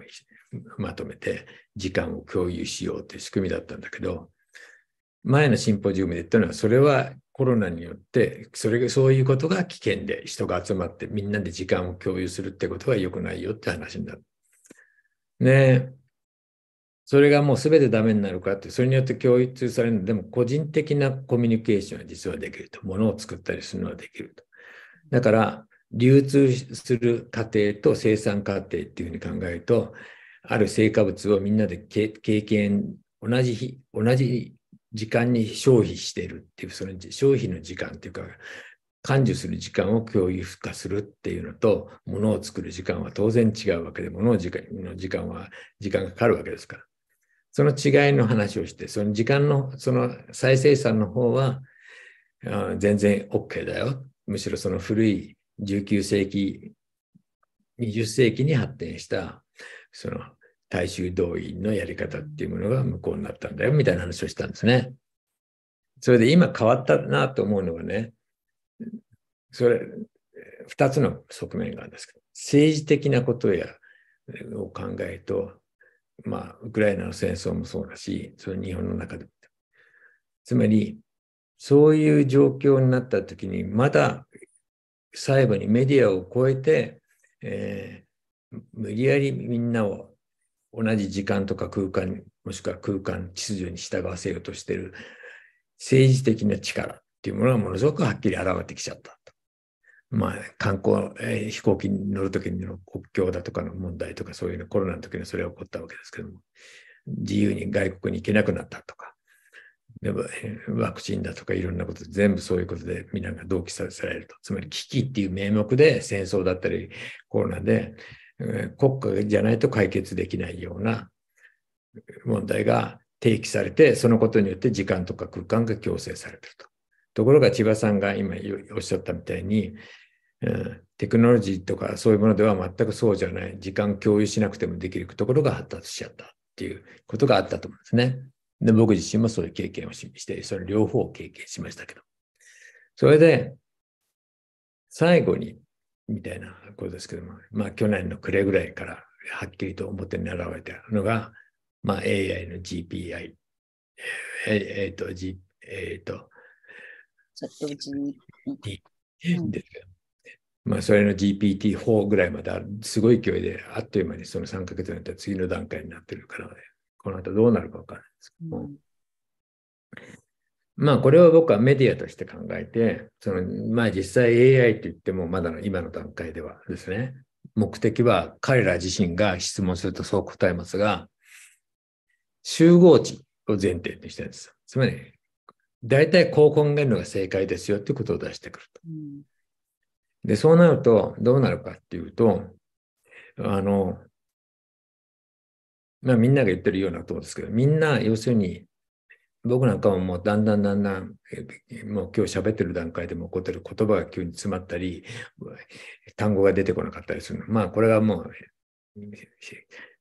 まとめて時間を共有しようという仕組みだったんだけど前のシンポジウムで言ったのは、それはコロナによって、それが、そういうことが危険で、人が集まって、みんなで時間を共有するってことは良くないよって話になる。ねえ。それがもう全てダメになるかって、それによって共有されるので、でも個人的なコミュニケーションは実はできると。ものを作ったりするのはできると。だから、流通する過程と生産過程っていうふうに考えると、ある成果物をみんなで経験、同じ日、同じ時間に消費しているっていう、その消費の時間っていうか、感受する時間を共有化するっていうのと、ものを作る時間は当然違うわけで、ものの時間は時間がかかるわけですから。その違いの話をして、その時間の、その再生産の方は、う全然 OK だよ。むしろその古い19世紀、20世紀に発展した、その大衆動員のやり方っていうものが無効になったんだよみたいな話をしたんですね。それで今変わったなと思うのはね、それ、二つの側面があるんですけど、政治的なことやを考えると、まあ、ウクライナの戦争もそうだし、それ日本の中でも。つまり、そういう状況になった時に、まだ最後にメディアを超えて、えー、無理やりみんなを同じ時間とか空間、もしくは空間秩序に従わせようとしている政治的な力っていうものがものすごくはっきり現れてきちゃったと。まあ、観光、えー、飛行機に乗るときの国境だとかの問題とか、そういうのコロナの時にそれが起こったわけですけども、自由に外国に行けなくなったとか、でもワクチンだとかいろんなこと全部そういうことで皆が同期させられると。つまり危機っていう名目で戦争だったりコロナで国家じゃないと解決できないような問題が提起されて、そのことによって時間とか空間が強制されていると。ところが千葉さんが今おっしゃったみたいに、テクノロジーとかそういうものでは全くそうじゃない、時間共有しなくてもできるところが発達しちゃったっていうことがあったと思うんですね。で、僕自身もそういう経験をして、それ両方経験しましたけど。それで、最後にみたいなことですけども、まあ、去年の暮れぐらいからはっきりと表に現れたのが、まあ、AI の GPI、えー、えー、と、G、えっ、ー、と、GPT ですけまあ、それの GPT4 ぐらいまですごい勢いで、あっという間にその3ヶ月になったら次の段階になってるから、ね、この後どうなるかわからないですけども。うんまあこれは僕はメディアとして考えて、そのまあ実際 AI と言ってもまだの今の段階ではですね、目的は彼ら自身が質問するとそう答えますが、集合値を前提にしてるんです。つまり、大体こう考えるのが正解ですよってことを出してくると。で、そうなるとどうなるかっていうと、あの、まあみんなが言ってるようなとこんですけど、みんな要するに僕なんかももうだんだんだんだん、もう今日喋ってる段階でも起こってる言葉が急に詰まったり、単語が出てこなかったりするの。まあこれがもう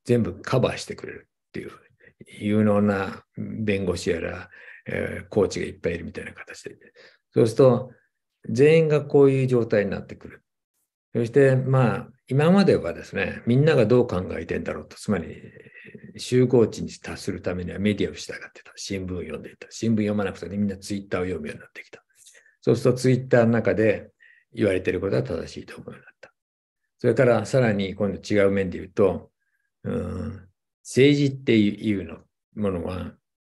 全部カバーしてくれるっていう有能な弁護士やら、えー、コーチがいっぱいいるみたいな形で。そうすると全員がこういう状態になってくる。そしてまあ今まではですね、みんながどう考えてんだろうと、つまり集合値に達するためにはメディアを従ってた。新聞を読んでいた。新聞読まなくて、も、みんなツイッターを読むようになってきた。そうするとツイッターの中で言われてることは正しいと思うようになった。それからさらに今度違う面で言うと、うん、政治っていうのものは、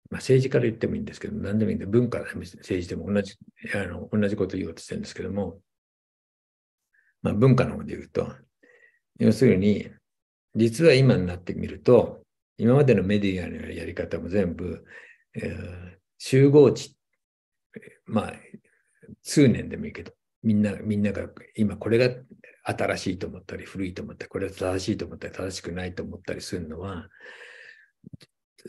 まあ、政治から言ってもいいんですけど、何でもいいんで、文化で政治でも同じあの同じこと言おうとしてるんですけども、まあ、文化の方で言うと、要するに、実は今になってみると、今までのメディアのやり方も全部、えー、集合値、まあ、数年でもいいけど、みんな、みんなが今これが新しいと思ったり、古いと思ったり、これが正しいと思ったり、正しくないと思ったりするのは、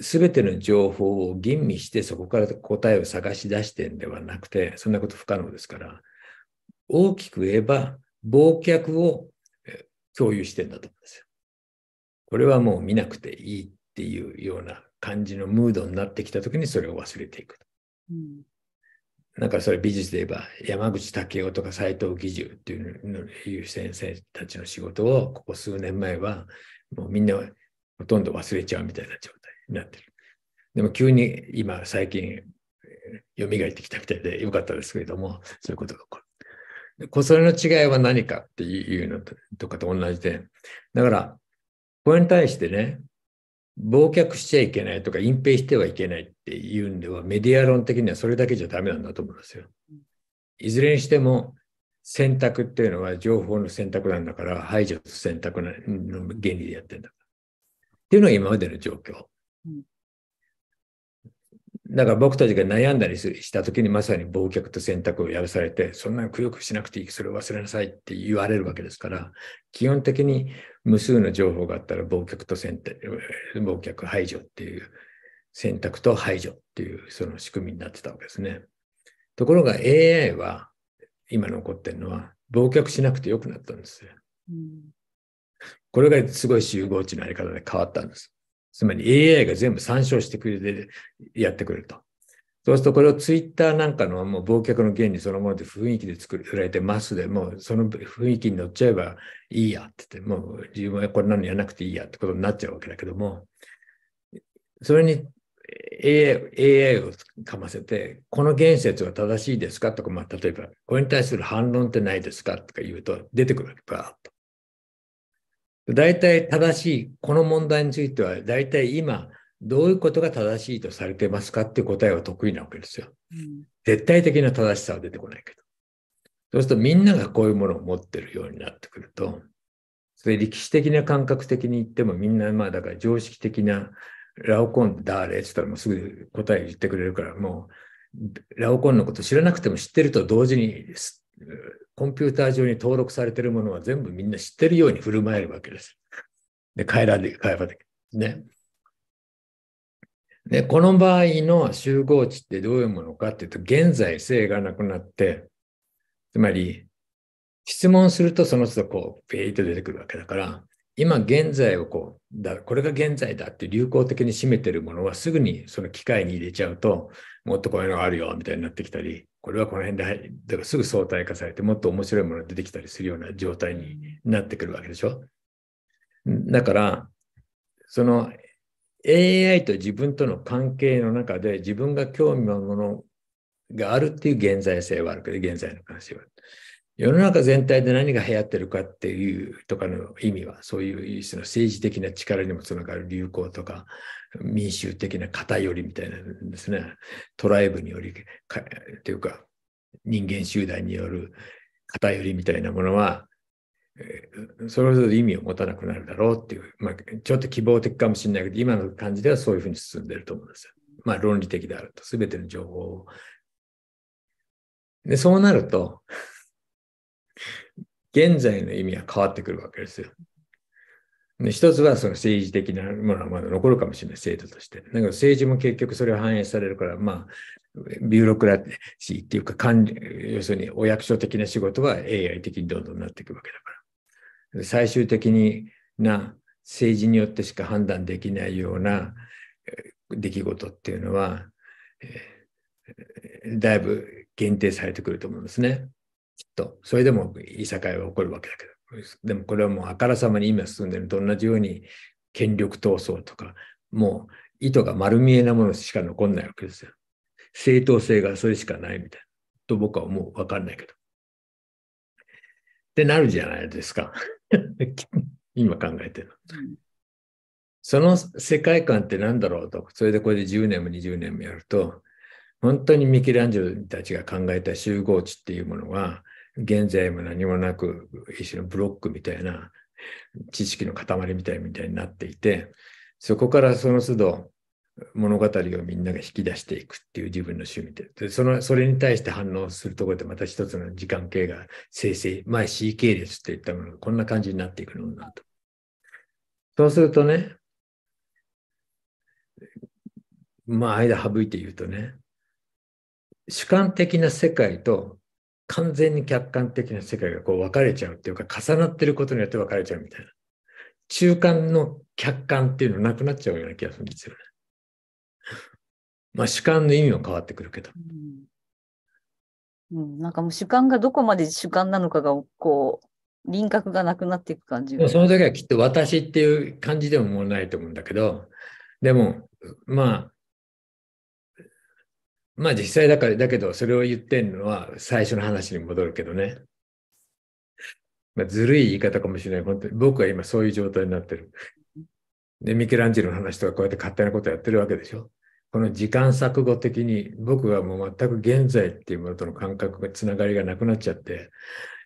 すべての情報を吟味して、そこから答えを探し出してんではなくて、そんなこと不可能ですから、大きく言えば、忘却を共有してんだと思うんですよ。これはもう見なくていいっていうような感じのムードになってきた時にそれを忘れていくと。うん、かそれ美術で言えば山口武雄とか斎藤義重っていう先生たちの仕事をここ数年前はもうみんなほとんど忘れちゃうみたいな状態になってる。でも急に今最近蘇ってきたみたいでよかったですけれどもそういうことが起こる。でそれの違いは何かっていうのとかと同じでだからこれに対してね忘却しちゃいけないとか隠蔽してはいけないっていうんではメディア論的にはそれだけじゃダメなんだと思うんですよ。いずれにしても選択っていうのは情報の選択なんだから排除と選択の原理でやってんだっていうのが今までの状況。だから僕たちが悩んだりした時にまさに忘却と選択をやらされて、そんなにくよくしなくていい、それを忘れなさいって言われるわけですから、基本的に無数の情報があったら忘却と選択、忘却排除っていう選択と排除っていうその仕組みになってたわけですね。ところが AI は今残ってるのは忘却しなくてよくなったんですうん、これがすごい集合値のあり方で変わったんです。つまり AI が全部参照してくれて、やってくれると。そうするとこれをツイッターなんかのもう忘却の原理そのもので雰囲気で作られてますで、もうその雰囲気に乗っちゃえばいいやって言って、もう自分はこんなのやらなくていいやってことになっちゃうわけだけども、それに AI, AI をかませて、この言説は正しいですかとか、まあ、例えば、これに対する反論ってないですかとか言うと出てくる、バと。大体正しい、この問題については、大体今、どういうことが正しいとされてますかっていう答えは得意なわけですよ。うん、絶対的な正しさは出てこないけど。そうするとみんながこういうものを持ってるようになってくると、それ歴史的な感覚的に言ってもみんな、まあだから常識的なラオコン誰って言ったらもうすぐ答え言ってくれるから、もうラオコンのこと知らなくても知ってると同時にコンピューター上に登録されてるものは全部みんな知ってるように振る舞えるわけです。で、帰らで、帰らで、ね。で、この場合の集合値ってどういうものかっていうと、現在性がなくなって、つまり、質問するとその人こう、ペイと出てくるわけだから、今現在をこうだこれが現在だって流行的に占めてるものはすぐにその機械に入れちゃうともっとこういうのがあるよみたいになってきたりこれはこの辺でだからすぐ相対化されてもっと面白いものが出てきたりするような状態になってくるわけでしょだからその AI と自分との関係の中で自分が興味のものがあるっていう現在性はあるけど現在の関は世の中全体で何が流行ってるかっていうとかの意味は、そういうその政治的な力にもつながる流行とか、民衆的な偏りみたいなんですね。トライブにより、かというか、人間集団による偏りみたいなものは、それぞれ意味を持たなくなるだろうっていう、まあ、ちょっと希望的かもしれないけど、今の感じではそういうふうに進んでると思うんですよ。まあ、論理的であると、すべての情報を。で、そうなると現在の意味は変わってくるわけですよ。で一つはその政治的なものはまだ残るかもしれない、制度として。だけど政治も結局それは反映されるから、まあ、ビューロクラシーっていうか、要するにお役所的な仕事は AI 的にどんどんなっていくわけだから。最終的にな政治によってしか判断できないような出来事っていうのは、えー、だいぶ限定されてくると思うんですね。きっと。それでもいさかいは起こるわけだけど。でもこれはもうあからさまに今進んでると同じように権力闘争とか、もう意図が丸見えなものしか残んないわけですよ。正当性がそれしかないみたいな。と僕は思う。わかんないけど。ってなるじゃないですか。[LAUGHS] 今考えてるの。その世界観って何だろうと、それでこれで10年も20年もやると、本当にミケランジェロたちが考えた集合値っていうものは、現在も何もなく、一種のブロックみたいな、知識の塊みたいみたいになっていて、そこからその都度物語をみんなが引き出していくっていう自分の趣味で、でそのそれに対して反応するところでまた一つの時間経が生成、前 C 系列って言ったものがこんな感じになっていくのなと。そうするとね、まあ間省いて言うとね、主観的な世界と完全に客観的な世界がこう分かれちゃうっていうか、重なってることによって分かれちゃうみたいな。中間の客観っていうのなくなっちゃうような気がするんですよね。まあ主観の意味も変わってくるけど。うん、なんかもう主観がどこまで主観なのかが、こう、輪郭がなくなっていく感じが。その時はきっと私っていう感じでももうないと思うんだけど、でも、まあ、まあ実際だから、だけどそれを言ってるのは最初の話に戻るけどね。まあ、ずるい言い方かもしれない。本当に僕は今そういう状態になってる。で、ミケランジェロの話とかこうやって勝手なことやってるわけでしょ。この時間錯誤的に僕はもう全く現在っていうものとの感覚がつながりがなくなっちゃって、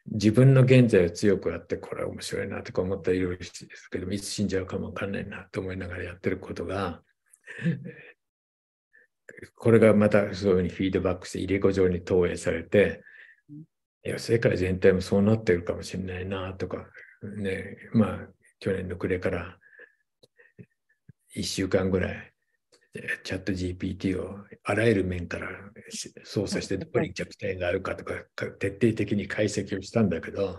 自分の現在を強くやって、これは面白いなとか思ったりするけど、いつ死んじゃうかもわかんないなと思いながらやってることが、これがまたそういうふうにフィードバックして入れ子状に投影されて、いや、世界全体もそうなってるかもしれないなとか、ね、まあ、去年の暮れから1週間ぐらい、チャット GPT をあらゆる面から操作して、どこに弱点があるかとか、徹底的に解析をしたんだけど、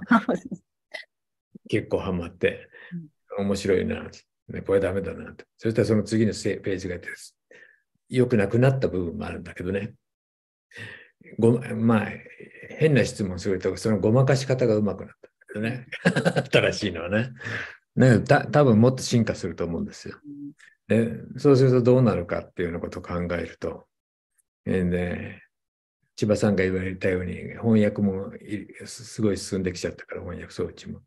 [LAUGHS] 結構ハマって、面白いな、ね、これダメだなと。そしたらその次のページがです良くなくなった部分もあるんだけどね。ごまあ、変な質問すると、そのごまかし方がうまくなったんだけどね。[LAUGHS] 新しいのはね。ねた多分もっと進化すると思うんですよ。でそうするとどうなるかっていうようなことを考えると、えー、ね、千葉さんが言われたように翻訳もすごい進んできちゃったから翻訳装置も。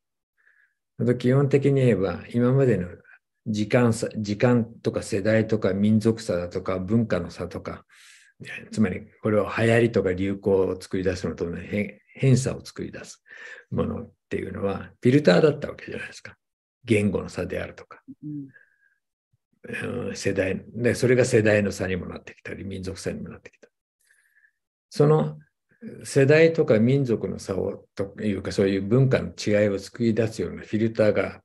基本的に言えば今までの時間差、時間とか世代とか民族差だとか文化の差とか、つまりこれを流行りとか流行を作り出すのと、変変差を作り出すものっていうのはフィルターだったわけじゃないですか。言語の差であるとか。うん、世代で、それが世代の差にもなってきたり、民族差にもなってきた。その世代とか民族の差をというかそういう文化の違いを作り出すようなフィルターが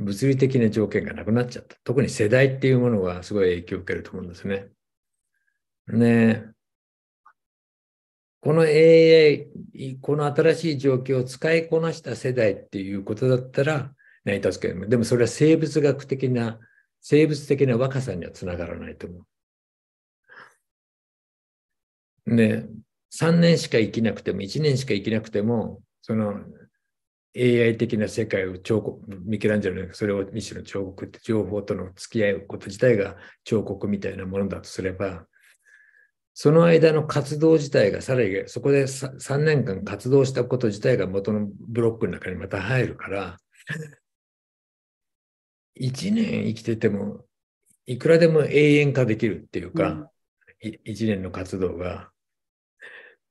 物理的な条件がなくなっちゃった。特に世代っていうものがすごい影響を受けると思うんですね。ねこの AI、この新しい状況を使いこなした世代っていうことだったら成り立つけども、でもそれは生物学的な、生物的な若さにはつながらないと思う。ね3年しか生きなくても、1年しか生きなくても、その AI 的な世界を彫刻、ミケランジェロのそれをミシュの彫刻って情報との付き合うこと自体が彫刻みたいなものだとすれば、その間の活動自体がさらにそこで 3, 年間活動したこと自体が元のブロックの中にまた入るから、1年生きててもいくらでも永遠化できるっていうか、うん、1年の活動が、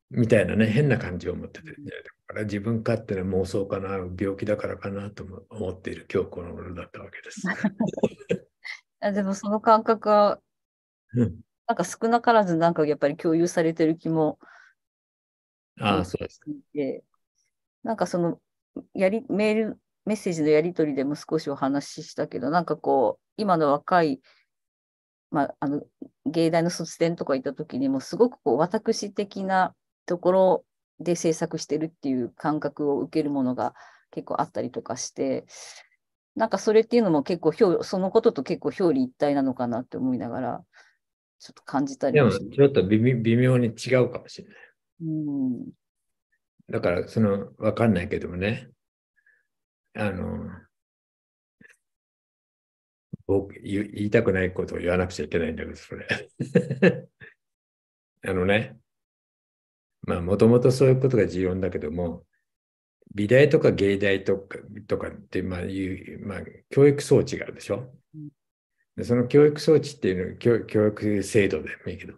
みたいなね、変な感じを持っててじゃないれ自分勝手な妄想かな、病気だからかなと思っている今日この頃だったわけです。[LAUGHS] でもその感覚は、うん、なんか少なからずなんかやっぱり共有されてる気もああそうですね。なんかそのやりメールメッセージのやり取りでも少しお話ししたけどなんかこう今の若い、まあ、あの芸大の卒展とか行った時にもすごくこう私的なところで制作してるっていう感覚を受けるものが結構あったりとかして、なんかそれっていうのも結構表、そのことと結構表裏一体なのかなって思いながら、ちょっと感じたりでもちょっと微妙に違うかもしれない。うん、だから、その、わかんないけどもね、あの、僕言いたくないことを言わなくちゃいけないんだけど、それ。[LAUGHS] あのね、まあ、もともとそういうことが重要だけども、美大とか芸大とかとかってまあいう、まあ、教育装置があるでしょ。でその教育装置っていうの教教育制度でもいいけど、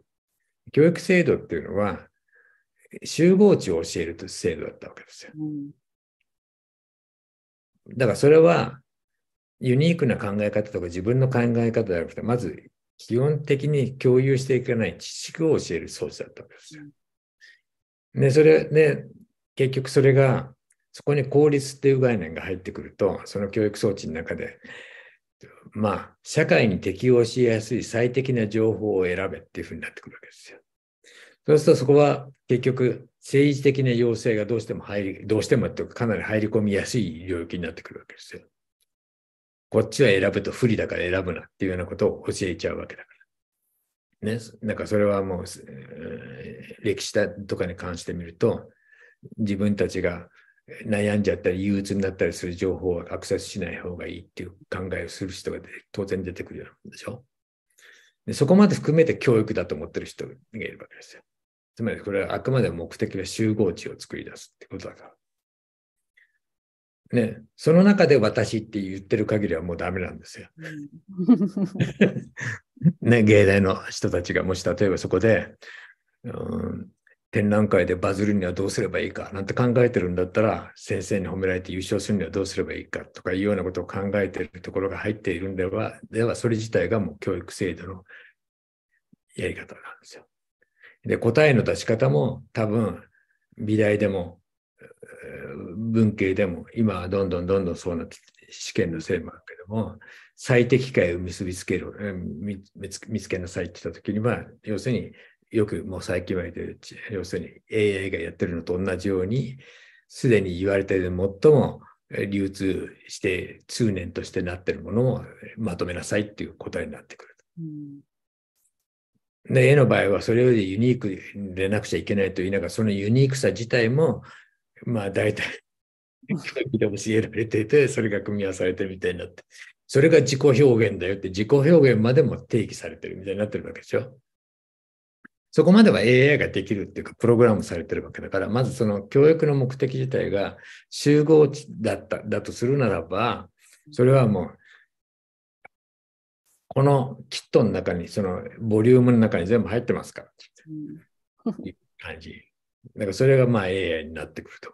教育制度っていうのは、集合値を教えるという制度だったわけですよ。だからそれは、ユニークな考え方とか自分の考え方じゃなくて、まず基本的に共有していかない知識を教える装置だったわけですよ。で、それで、結局それが、そこに効率っていう概念が入ってくると、その教育装置の中で、まあ、社会に適応しやすい最適な情報を選べっていうふうになってくるわけですよ。そうするとそこは結局政治的な要請がどうしても入り、どうしてもってかなり入り込みやすい領域になってくるわけですよ。こっちは選ぶと不利だから選ぶなっていうようなことを教えちゃうわけだかね、なんかそれはもう、えー、歴史だとかに関してみると、自分たちが悩んじゃったり、憂鬱になったりする情報はアクセスしない方がいいっていう考えをする人が当然出てくるようなんでしょで。そこまで含めて教育だと思ってる人がいるわけですよ。つまりこれはあくまでも目的は集合値を作り出すってことだから。ね、その中で私って言ってる限りはもうダメなんですよ。[LAUGHS] ね、芸大の人たちがもし例えばそこで、うん、展覧会でバズるにはどうすればいいかなんて考えてるんだったら先生に褒められて優勝するにはどうすればいいかとかいうようなことを考えてるところが入っているんではではそれ自体がもう教育制度のやり方なんですよ。で答えの出し方も多分美大でも文系でも今はどんどんどんどんそうなって試験のせいもあるけども最適解を結びつける、見つけなさいって言った時に、は、要するによくもう最近言って要するに AI がやってるのと同じように、すでに言われている最も流通して通念としてなってるものをまとめなさいっていう答えになってくる。うん、で絵の場合はそれよりユニークでなくちゃいけないと言いながらそのユニークさ自体もまあ大体 [LAUGHS] 教育で教えられていてそれが組み合わされてみたいになってそれが自己表現だよって自己表現までも定義されてるみたいになってるわけでしょ。そこまでは AI ができるっていうか、プログラムされてるわけだから、まずその教育の目的自体が集合値だった、だとするならば、それはもう、このキットの中に、そのボリュームの中に全部入ってますから、っていう感じ。だからそれがまあ AI になってくると。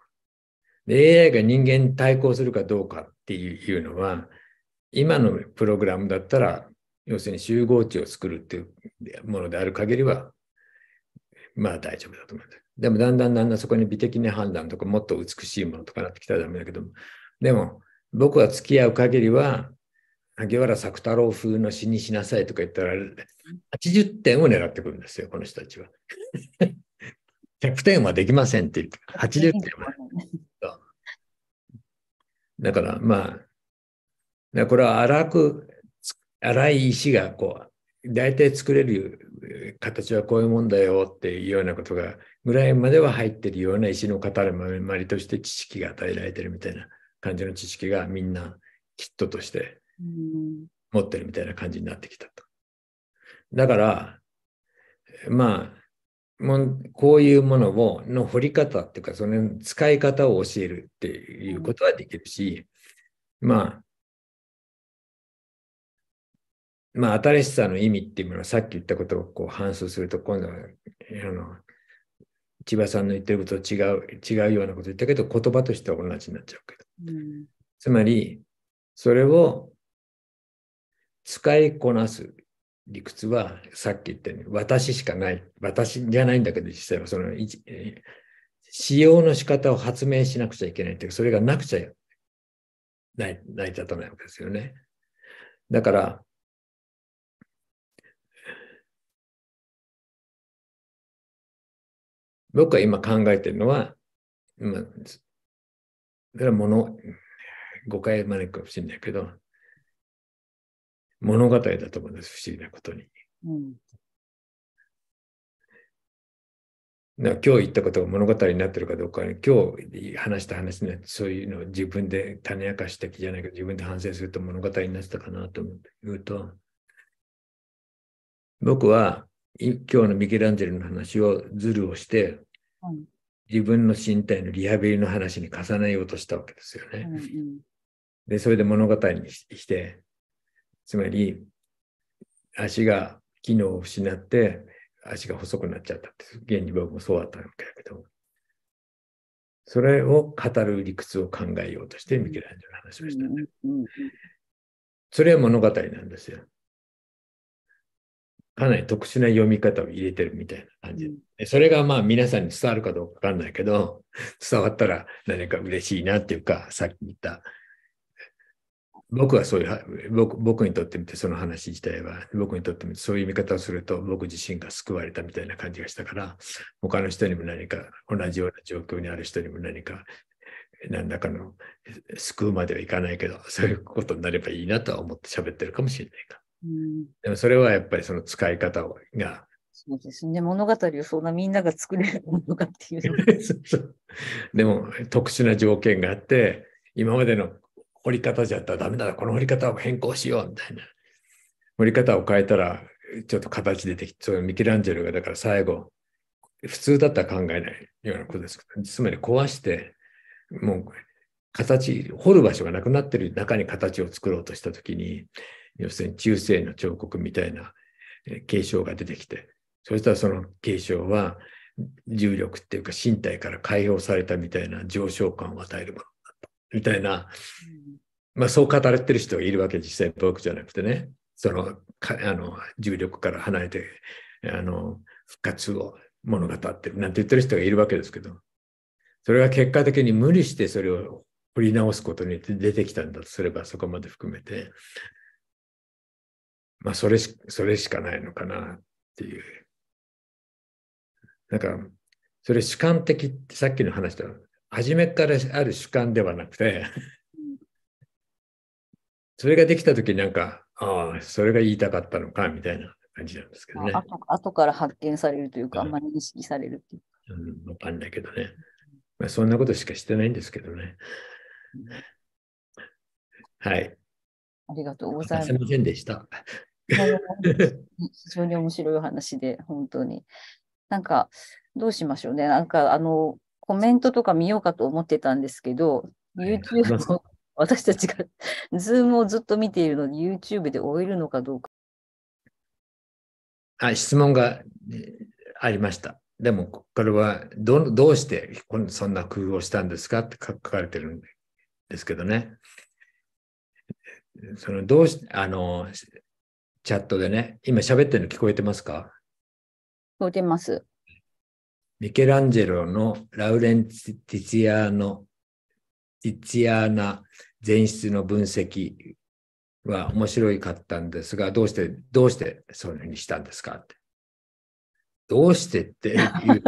で、AI が人間に対抗するかどうかっていうのは、今のプログラムだったら、要するに集合値を作るっていうものである限りは、まあ大丈夫だと思うんだ。でもだんだんだんだんそこに美的な判断とか、もっと美しいものとかなってきたらダメだけども、でも僕は付き合う限りは、萩原作太郎風の詩にしなさいとか言ったら、80点を狙ってくるんですよ、この人たちは。100 [LAUGHS] 点はできませんって言って、80点は。だからまあ、これは荒く、荒い石がこう、大体作れる形はこういうもんだよっていうようなことが、ぐらいまでは入ってるような石の塊として知識が与えられてるみたいな感じの知識がみんなキットとして持ってるみたいな感じになってきたと。だから、まあ、もこういうものをの掘り方っていうかその使い方を教えるっていうことはできるし、まあまあ、新しさの意味っていうものは、さっき言ったことをこう反芻すると、今度は、あの、千葉さんの言ってることと違う、違うようなこと言ったけど、言葉としては同じになっちゃうけど。うん、つまり、それを使いこなす理屈は、さっき言ったように、私しかない。私じゃないんだけど、実際は、その、使用の仕方を発明しなくちゃいけないという、それがなくちゃない、成り立たないわけですよね。だから、僕は今考えてるのは、まあ、それは物、誤解招くかもしれないけど、物語だと思うんです、不思議なことに。うん、今日言ったことが物語になってるかどうか、今日話した話ね、そういうのを自分で種明かした気じゃないけど、自分で反省すると物語になってたかなと言うと、僕は今日のミケランジェルの話をズルをして、自分の身体のリハビリの話に重ねようとしたわけですよね。うんうん、で、それで物語にして、つまり、足が機能を失って、足が細くなっちゃったって、現に僕もそうだったわけだけど、それを語る理屈を考えようとして、ミケランジョの話をしたんだ、それは物語なんですよ。かなり特殊な読み方を入れてるみたいな感じで、それがまあ皆さんに伝わるかどうかわかんないけど、[LAUGHS] 伝わったら何か嬉しいなっていうか、さっき言った、僕はそういう、僕僕にとってみてその話自体は、僕にとってみてそういう見方をすると、僕自身が救われたみたいな感じがしたから、他の人にも何か、同じような状況にある人にも何か、何らかの救うまではいかないけど、そういうことになればいいなとは思って喋ってるかもしれないか。でもそれはやっぱりその使い方が。そうですね。物語をそんなみんなが作れるものかっていうそう [LAUGHS] そう。でも特殊な条件があって、今までの掘り方じゃったらダメだ、この掘り方を変更しようみたいな。掘り方を変えたら、ちょっと形出てきて、そミケランジェロがだから最後、普通だったら考えないようなことですけど、つまり壊して、もう形、掘る場所がなくなってる中に形を作ろうとしたときに、要するに中世の彫刻みたいな継承が出てきて、そしたらその継承は重力っていうか身体から解放されたみたいな上昇感を与えるものだったみたいな、まあ、そう語られてる人がいるわけ実際僕じゃなくてねそのあの重力から離れてあの復活を物語ってるなんて言ってる人がいるわけですけどそれが結果的に無理してそれを織り直すことによって出てきたんだとすればそこまで含めてまあ、それし、それしかないのかなっていう。なんか、それ主観的ってさっきの話と初めからある主観ではなくてそれができた時になんか、ああ、それが言いたかったのか、みたいな感じなんですけどね。後から発見されるというか、あんまり意識されるっていうか。うん、わかんないけどね。まあ、そんなことしかしてないんですけどね。はい。ありがとうございます。すみませんでした。非常に面白い話で、本当に。なんか、どうしましょうね。なんか、あの、コメントとか見ようかと思ってたんですけど、YouTube 私たちがズームをずっと見ているので、YouTube で終えるのかどうか。あ質問がありました。でも、これはどどうしてそんな工夫をしたんですかって書かれてるんですけどね。そのどうしあのチャットでね、今喋ってるの聞こえてますか聞こえてます。ミケランジェロのラウレンティツィアーノ、ティツィアーナ全室の分析は面白いかったんですが、どうして、どうしてそういうふうにしたんですかって。どうしてっていう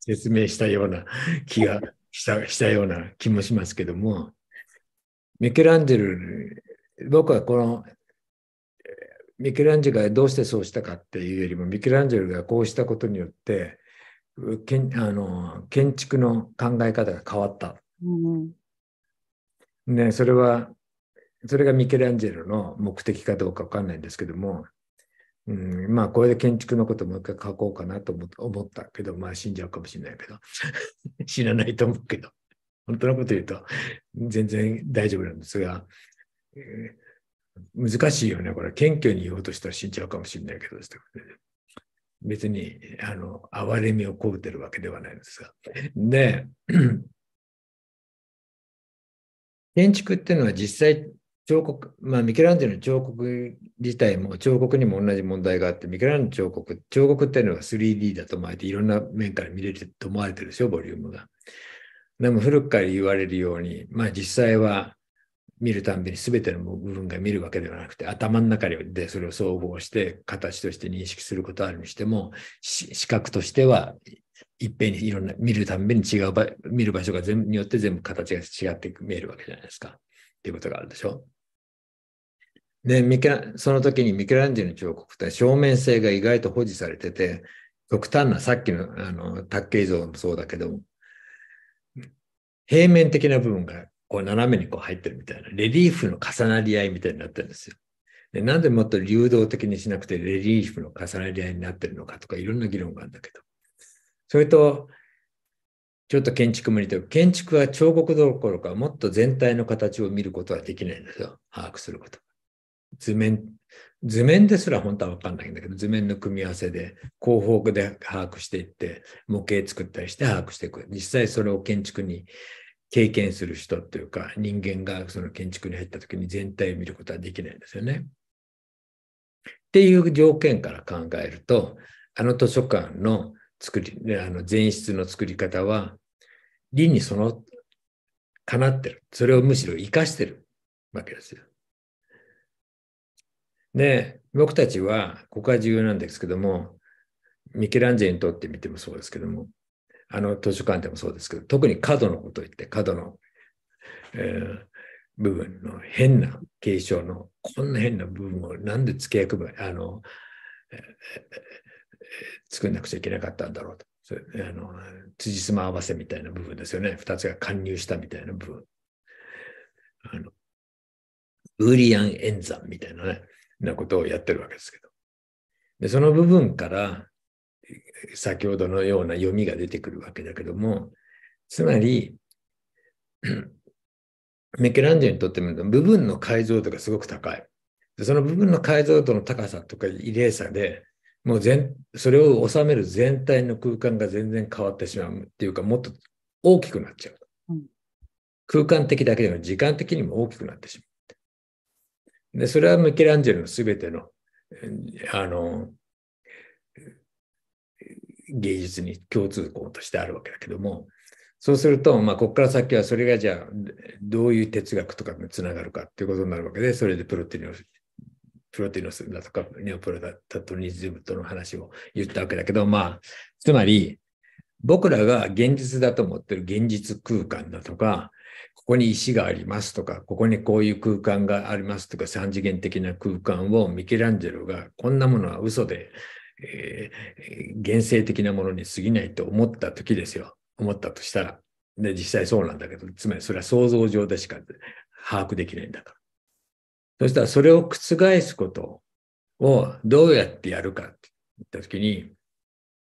説明したような気が [LAUGHS] したしたような気もしますけども、ミケランジェロ、僕はこのミケランジェロがどうしてそうしたかっていうよりもミケランジェロがこうしたことによってけんあの建築の考え方が変わった。うんね、それはそれがミケランジェロの目的かどうか分かんないんですけども、うん、まあこれで建築のこともう一回書こうかなと思ったけどまあ死んじゃうかもしれないけど [LAUGHS] 死なないと思うけど本当のこと言うと全然大丈夫なんですが。えー難しいよね、これ。謙虚に言おうとしたら死んじゃうかもしれないけど、別に、あの、哀れみをこってるわけではないんですが。で、[CLEARS THROAT] 建築っていうのは実際、彫刻、まあ、ミケランジェロの彫刻自体も、彫刻にも同じ問題があって、ミケランジェの彫刻、彫刻っていうのは 3D だと思われて、いろんな面から見れると思われてるでしょ、ボリュームが。でも古くから言われるように、まあ実際は見るたんびに全ての部分が見るわけではなくて、頭の中でそれを総合して形として認識することあるにしても、視覚としてはいっぺんにいろんな見るたんびに違う場見る場所が全部によって全部形が違って見えるわけじゃないですか。っていうことがあるでしょ。でミケラその時にミケランジェの彫刻って正面性が意外と保持されてて極端なさっきのあの卓球像もそうだけど平面的な部分がこう斜めにこう入ってるみたいな、レリーフの重なり合いみたいになってるんですよ。でなんでもっと流動的にしなくてレリーフの重なり合いになってるのかとかいろんな議論があるんだけど。それと、ちょっと建築も似てる。建築は彫刻どころかもっと全体の形を見ることはできないんですよ。把握すること。図面、図面ですら本当はわかんないんだけど、図面の組み合わせで、広報で把握していって、模型作ったりして把握していく。実際それを建築に経験する人というか、人間がその建築に入った時に全体を見ることはできないんですよね。っていう条件から考えると、あの図書館の作り、あの前室の作り方は、理にその、かなってる。それをむしろ活かしてるわけですよ。で、僕たちは、ここは重要なんですけども、ミケランジェにとってみてもそうですけども、あの図書館でもそうですけど、特に角のことを言って、角の、えー、部分の変な継承の、こんな変な部分をなんで付け役くあの、え作んなくちゃいけなかったんだろうと。それあの辻褄合わせみたいな部分ですよね。2つが貫入したみたいな部分。あのウーリアン演算みたいなね、なことをやってるわけですけど。で、その部分から、先ほどのような読みが出てくるわけだけども、つまり、メ [CLEARS THROAT] ケランジェにとっても部分の解像度がすごく高い。その部分の解像度の高さとか異例さで、もう全それを収める全体の空間が全然変わってしまうっていうか、もっと大きくなっちゃう。うん、空間的だけでも時間的にも大きくなってしまう。で、それはミケランジェロの全ての、あの、芸術に共通項としてあるわけだけども、そうすると、まあ、ここから先はそれがじゃあ、どういう哲学とかにつながるかっていうことになるわけで、それでプロテニオス、プロテニオスだとか、ネオプロタトニズムとの話を言ったわけだけど、まあ、つまり、僕らが現実だと思ってる現実空間だとか、ここに石がありますとか、ここにこういう空間がありますとか、三次元的な空間をミケランジェロが、こんなものは嘘で、えー、原生的なものに過ぎないと思った時ですよ。思ったとしたら。で、実際そうなんだけど、つまりそれは想像上でしか把握できないんだから。そしたらそれを覆すことをどうやってやるかって言った時に、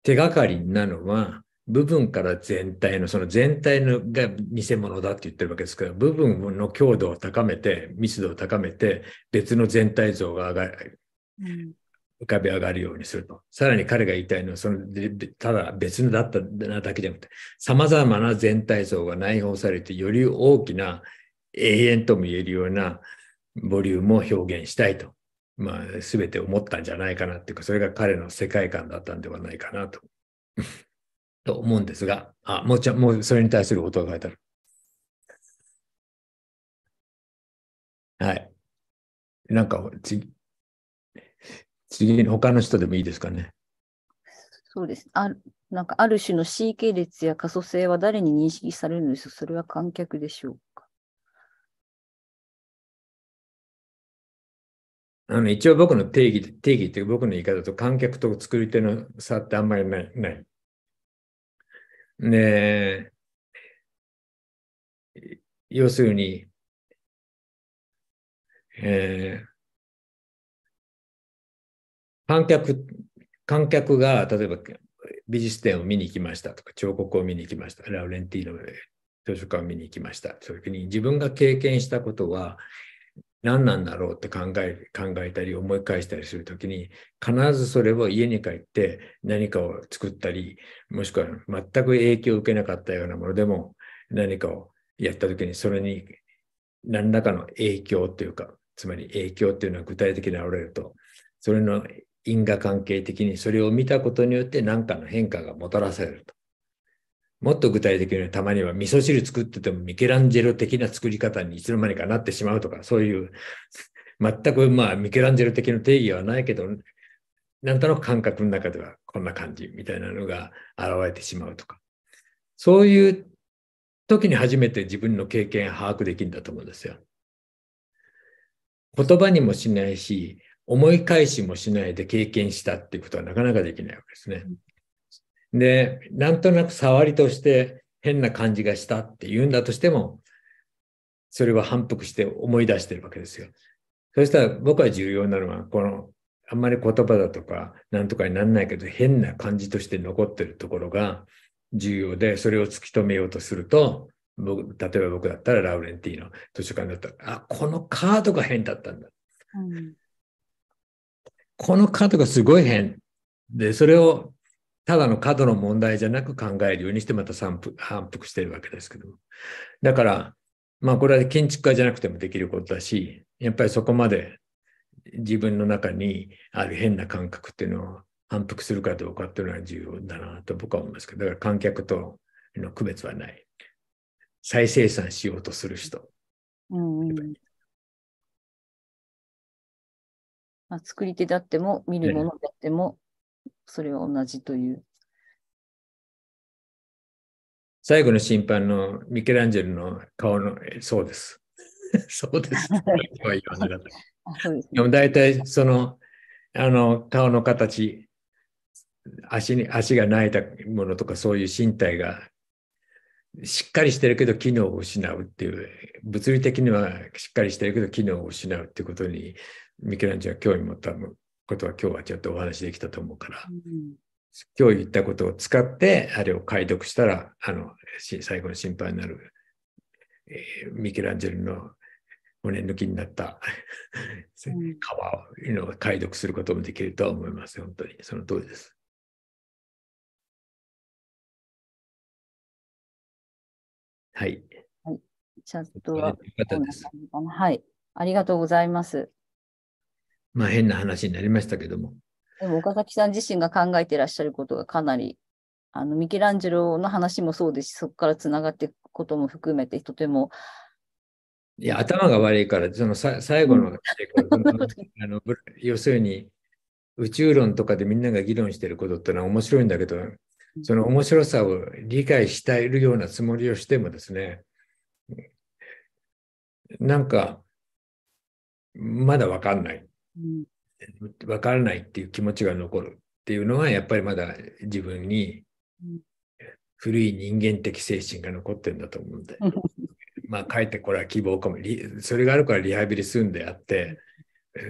手がかりなのは、部分から全体の、その全体のが偽物だって言ってるわけですから、部分の強度を高めて、密度を高めて、別の全体像が上がる、うん、浮かび上がるようにすると。さらに彼が言いたいのは、そのただ別のだっただけじゃなくて、様々な全体像が内包されて、より大きな永遠とも言えるようなボリュームを表現したいと、まあ、全て思ったんじゃないかなっていうか、それが彼の世界観だったんではないかなと [LAUGHS] と思うんですが、あ、もうちゃもうそれに対する音が書いてある。はい。なんか、次、次に他の人でもいいですかね。そうです。あなんかある種の C 系列や可塑性は誰に認識されるのですそれは観客でしょうかあの一応僕の定義、定義っていう僕の言い方と観客と作り手の差ってあんまりない。ないね要するに、えー、観客、観客が、例えば美術展を見に行きましたとか、彫刻を見に行きました、ラウレンティーノ図書館を見に行きました。そういうふうに自分が経験したことは何なんだろうって考え、考えたり思い返したりするときに、必ずそれを家に帰って何かを作ったり、もしくは全く影響を受けなかったようなものでも何かをやったときに、それに何らかの影響というか、つまり影響というのは具体的にあれると、それの因果関係的にそれを見たことによって何かの変化がもたらされると。もっと具体的にたまには味噌汁作っててもミケランジェロ的な作り方にいつの間にかなってしまうとか、そういう [LAUGHS] 全くまあミケランジェロ的な定義はないけど、なんとなく感覚の中ではこんな感じみたいなのが現れてしまうとか、そういう時に初めて自分の経験把握できるんだと思うんですよ。言葉にもしないし、思い返しもしないで経験したっていうことはなかなかできないわけですね。で、なんとなく触りとして変な感じがしたって言うんだとしても、それは反復して思い出してるわけですよ。そしたら僕は重要なのは、この、あんまり言葉だとか、なんとかになんないけど、変な感じとして残ってるところが重要で、それを突き止めようとすると、僕例えば僕だったらラウレンティー図書館だったら、あ、このカードが変だったんだ。うんこの角がすごい変。で、それをただの角の問題じゃなく考えるようにしてまた反復してるわけですけども。だから、まあこれは建築家じゃなくてもできることだし、やっぱりそこまで自分の中にある変な感覚っていうのを反復するかどうかっていうのは重要だなと僕は思いますけど、だから観客との区別はない。再生産しようとする人。うん、まあ、作り手であっても、見るものであっても、それは同じという。最後の審判のミケランジェルの顔の、[LAUGHS] そうです。そうです。でね、でも大体その、あの、顔の形、足に、足がないたものとか、そういう身体が、しっかりしてるけど機能を失うっていう、物理的にはしっかりしてるけど機能を失うっていうことにミケランジェは興味持ったことは今日はちょっとお話できたと思うから、うん、今日言ったことを使ってあれを解読したらあの最後の心配になる、えー、ミケランジェルの骨抜きになった皮を、うん、[LAUGHS] 解読することもできるとは思います。本当にその通りです。はい。はい、はい、ありがとうございます。まあ変な話になりましたけども。でも岡崎さん自身が考えていらっしゃることがかなり、あのミケランジェロの話もそうですし、そこからつながっていくことも含めて、とても。いや、頭が悪いから、そのさ最後の、の [LAUGHS] 要するに宇宙論とかでみんなが議論してることってのは面白いんだけど、その面白さを理解しているようなつもりをしてもですね、なんか、まだわかんない。分からないっていう気持ちが残るっていうのはやっぱりまだ自分に古い人間的精神が残ってるんだと思うんで [LAUGHS] まあ帰ってこれは希望かもそれがあるからリハビリするんであって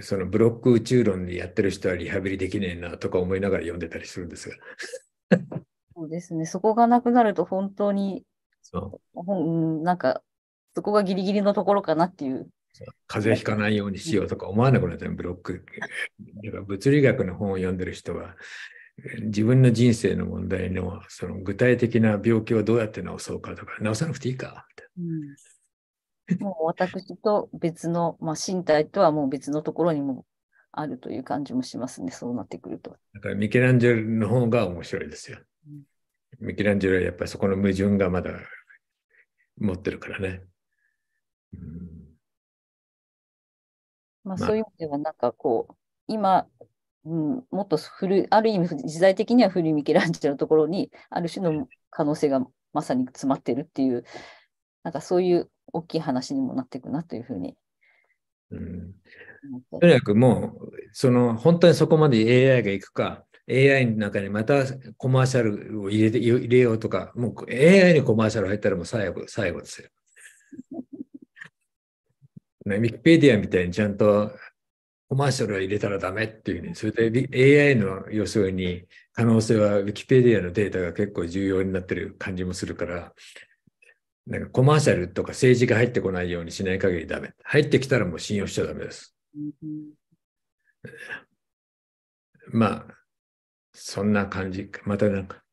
そのブロック宇宙論でやってる人はリハビリできねえなとか思いながら読んでたりするんですがそうですねそこがなくなると本当にそう、なんかそこがギリギリのところかなっていう風邪ひかないようにしようとか思わなくなったブロック。だから物理学の本を読んでる人は、自分の人生の問題のその具体的な病気をどうやって治そうかとか、治さなくていいかうん、もう私と別の、まあ、身体とはもう別のところにもあるという感じもしますね、そうなってくると。だからミケランジェロの方が面白いですよ。うん、ミケランジェロはやっぱりそこの矛盾がまだ持ってるからね。うんまあ、そういう意味では、なんかこう、今、うん、もっと古い、ある意味、時代的には古いミケランジェのところに、ある種の可能性がまさに詰まってるっていう、なんかそういう大きい話にもなっていくなというふうに。うん、とにかくもう、その本当にそこまで AI がいくか、AI の中にまたコマーシャルを入れて入れようとか、もう AI にコマーシャル入ったらもう最後最後ですよ。ね、ウィキペディアみたいにちゃんとコマーシャルは入れたらダメっていうふうに、それで AI の予想に可能性はウィキペディアのデータが結構重要になってる感じもするから、なんかコマーシャルとか政治が入ってこないようにしない限りダメ。入ってきたらもう信用しちゃダメです。うん、まあ、そんな感じ。またなんか。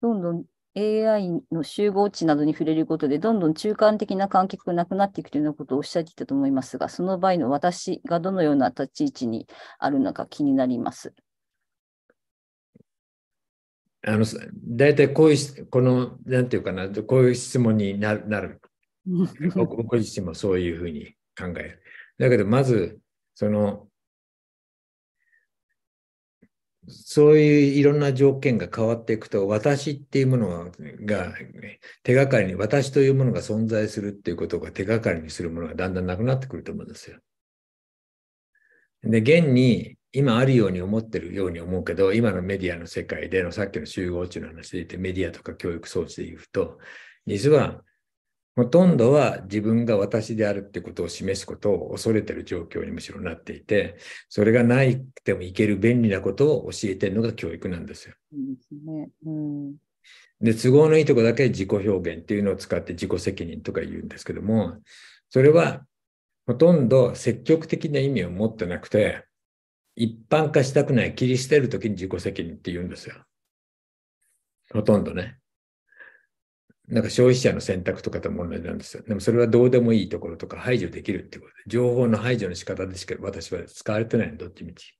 どんどん AI の集合値などに触れることで、どんどん中間的な観客がなくなっていくというようなことをおっしゃっていたと思いますが、その場合の私がどのような立ち位置にあるのか気になります。あの大体こういう、この、なんていうかな、こういう質問になる。なる [LAUGHS] 僕自身もそういうふうに考える。だけど、まず、その、そういういろんな条件が変わっていくと、私っていうものが、手がかりに、私というものが存在するっていうことが手がかりにするものがだんだんなくなってくると思うんですよ。で、現に今あるように思ってるように思うけど、今のメディアの世界でのさっきの集合値の話で言って、メディアとか教育装置で言うと、実はほとんどは自分が私であるってことを示すことを恐れてる状況にむしろなっていて、それがないくてもいける便利なことを教えてるのが教育なんですよ。で、都合のいいとこだけ自己表現っていうのを使って自己責任とか言うんですけども、それはほとんど積極的な意味を持ってなくて、一般化したくない、切り捨てるときに自己責任って言うんですよ。ほとんどね。なんか消費者の選択とかとも同じなんですよ。でもそれはどうでもいいところとか排除できるってことで、情報の排除の仕方でしか私は使われてないの、どっちみち。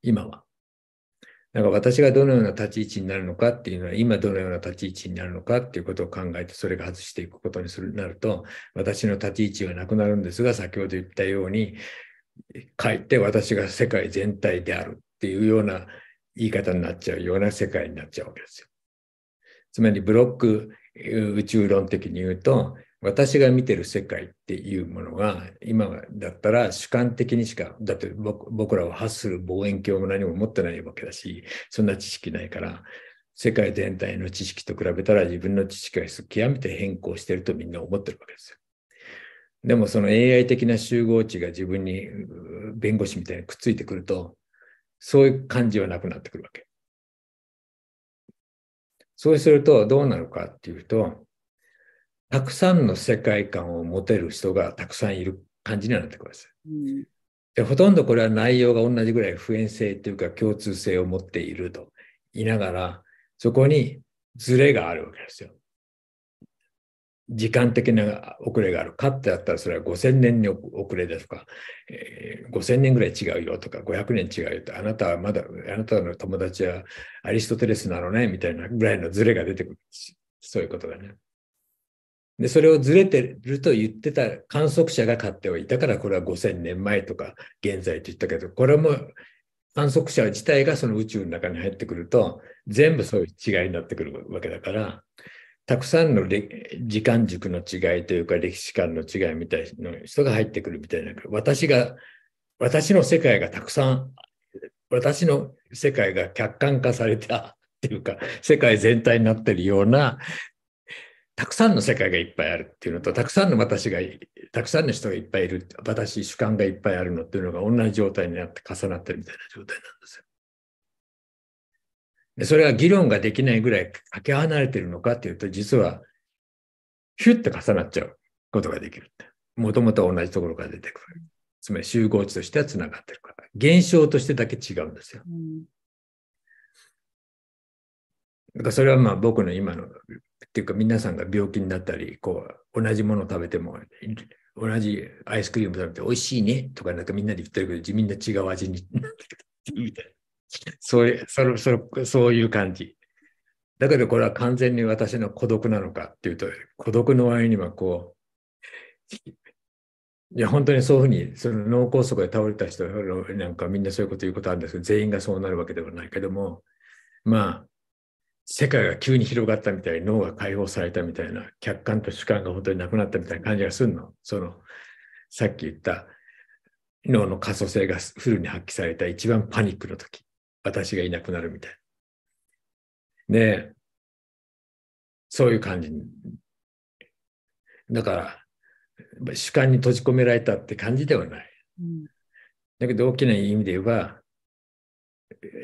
今は。なんか私がどのような立ち位置になるのかっていうのは、今どのような立ち位置になるのかっていうことを考えて、それが外していくことにするなると、私の立ち位置はなくなるんですが、先ほど言ったように、かえって私が世界全体であるっていうような言い方になっちゃうような世界になっちゃうわけですよ。つまりブロック宇宙論的に言うと、私が見てる世界っていうものが、今だったら主観的にしか、だって僕らは発する望遠鏡も何も持ってないわけだし、そんな知識ないから、世界全体の知識と比べたら自分の知識が極めて変更してるとみんな思ってるわけですよ。でもその AI 的な集合値が自分に弁護士みたいにくっついてくると、そういう感じはなくなってくるわけ。そうするとどうなるかっていうと、たくさんの世界観を持てる人がたくさんいる感じにはなってください。うんでほとんどこれは内容が同じぐらい普遍性というか共通性を持っていると言いながら、そこにズレがあるわけですよ。時間的な遅れがあるかってあったらそれは5000年に遅れですとか、えー、5000年ぐらい違うよとか500年違うよとあなたはまだあなたの友達はアリストテレスなのねみたいなぐらいのズレが出てくるそういうことだね。でそれをずれてると言ってた観測者が勝ておいたからこれは5000年前とか現在と言ったけどこれも観測者自体がその宇宙の中に入ってくると全部そういう違いになってくるわけだからたくさんの時間軸の違いというか歴史観の違いみたいな人が入ってくるみたいな私が私の世界がたくさん私の世界が客観化されたっていうか世界全体になってるようなたくさんの世界がいっぱいあるっていうのとたくさんの私がたくさんの人がいっぱいいる私主観がいっぱいあるのっていうのが同じ状態になって重なってるみたいな状態なんですよ。それは議論ができないぐらいかけ離れてるのかっていうと、実は、ヒュッと重なっちゃうことができる。もともと同じところから出てくる。つまり集合値としてはつながってるから。現象としてだけ違うんですよ。だからそれはまあ僕の今の、っていうか皆さんが病気になったり、こう、同じもの食べても、同じアイスクリーム食べて美味しいねとかなんかみんなで言ってるけど、みんな違う味になってるみたいな。そういう、それ、それ、そういう感じ。だけどこれは完全に私の孤独なのかっていうと、孤独の割にはこう、いや、本当にそういうふうに、その脳梗塞で倒れた人なんかみんなそういうこと言うことあるんですけど、全員がそうなるわけではないけども、まあ、世界が急に広がったみたい、脳が解放されたみたいな、客観と主観が本当になくなったみたいな感じがするの。その、さっき言った脳の可塑性がフルに発揮された一番パニックの時。私がいなくなるみたいねそういう感じ。だから、主観に閉じ込められたって感じではない。うん、だけど大きな意味で言えば、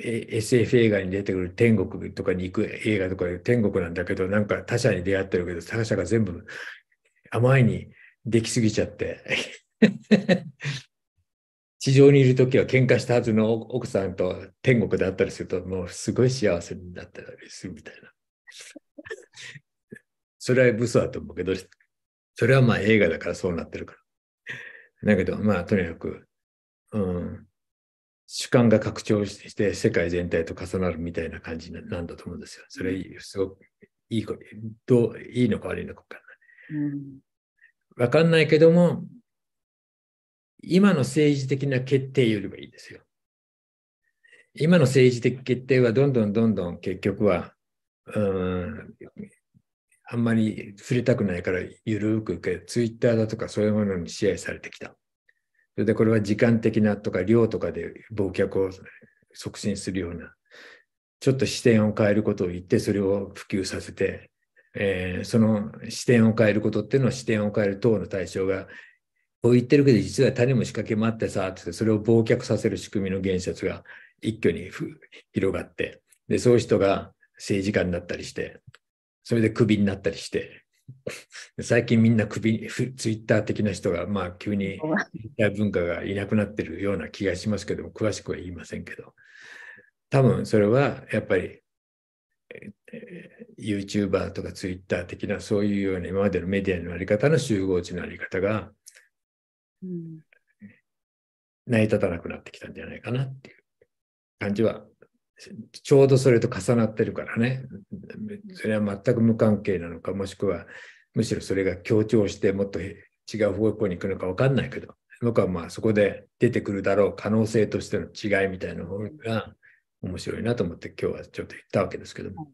SF 映画に出てくる天国とかに行く映画とかう天国なんだけどなんか他者に出会ってるけど他者が全部甘いにできすぎちゃって地上にいる時は喧嘩したはずの奥さんと天国であったりすると、もうすごい幸せになったりするみたいな。[LAUGHS] それは嘘だと思うけど、それはまあ映画だからそうなってるから。だけど、まあとにかく、うん、主観が拡張して世界全体と重なるみたいな感じなんだと思うんですよ。それすごくいい、どういいのか悪いのか分からない。わ、うん、かんないけども、今の政治的な決定よりはいいですよ。今の政治的決定はどんどんどんどん結局は、うん、あんまり触れたくないから緩く受け、ツイッターだとかそういうものに支配されてきた。それでこれは時間的なとか量とかで忘却を促進するような、ちょっと視点を変えることを言って、それを普及させて、えー、その視点を変えることっていうのは視点を変える等の対象がこう言ってるけど、実は種も仕掛けもあってさ、ってそれを忘却させる仕組みの言説が一挙に広がって、で、そういう人が政治家になったりして、それでクビになったりして、最近みんなクビ、ツイッター的な人が、まあ急に文化がいなくなってるような気がしますけども、詳しくは言いませんけど、多分それはやっぱり、YouTuber とか Twitter 的なそういうような今までのメディアのあり方の集合値のあり方が成り立たなくなってきたんじゃないかなっていう感じはちょうどそれと重なってるからねそれは全く無関係なのかもしくはむしろそれが強調してもっと違う方向に行くのか分かんないけど僕はまあそこで出てくるだろう可能性としての違いみたいなのが面白いなと思って今日はちょっと言ったわけですけども。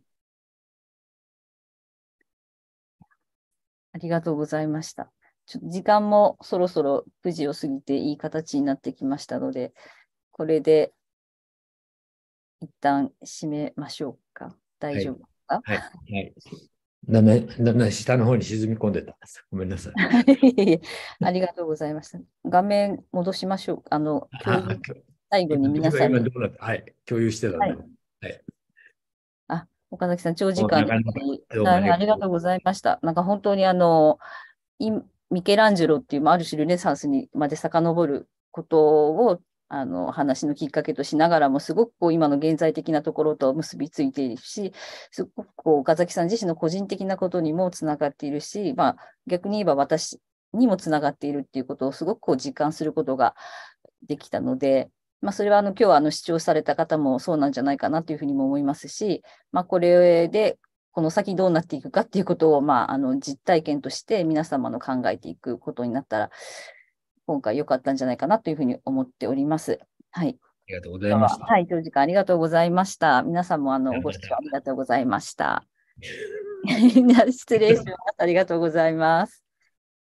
ありがとうございました。ちょっと時間もそろそろ9時を過ぎていい形になってきましたので、これで一旦締めましょうか。大丈夫か、はい、はいだめ、だめ、下の方に沈み込んでた。ごめんなさい。ありがとうございました。画面戻しましょう。あの、最後に皆さんに。はい、共有してた、ね、はい。あ、岡崎さん、長時間ありがとうございました。なんか本当にあの、ミケランジェロっていう、ある種ルネサンスにまで遡ることをあの話のきっかけとしながらもすごくこう今の現在的なところと結びついているしすごくこう岡崎さん自身の個人的なことにもつながっているし、まあ、逆に言えば私にもつながっているっていうことをすごくこう実感することができたので、まあ、それはあの今日あの視聴された方もそうなんじゃないかなというふうにも思いますし、まあ、これでこの先どうなっていくかっていうことを、まあ、あの実体験として皆様の考えていくことになったら、今回良かったんじゃないかなというふうに思っております。はい。ありがとうございました。はい、長時間ありがとうございました。皆さんもあのご視聴ありがとうございました。[LAUGHS] 失礼します。ありがとうございます。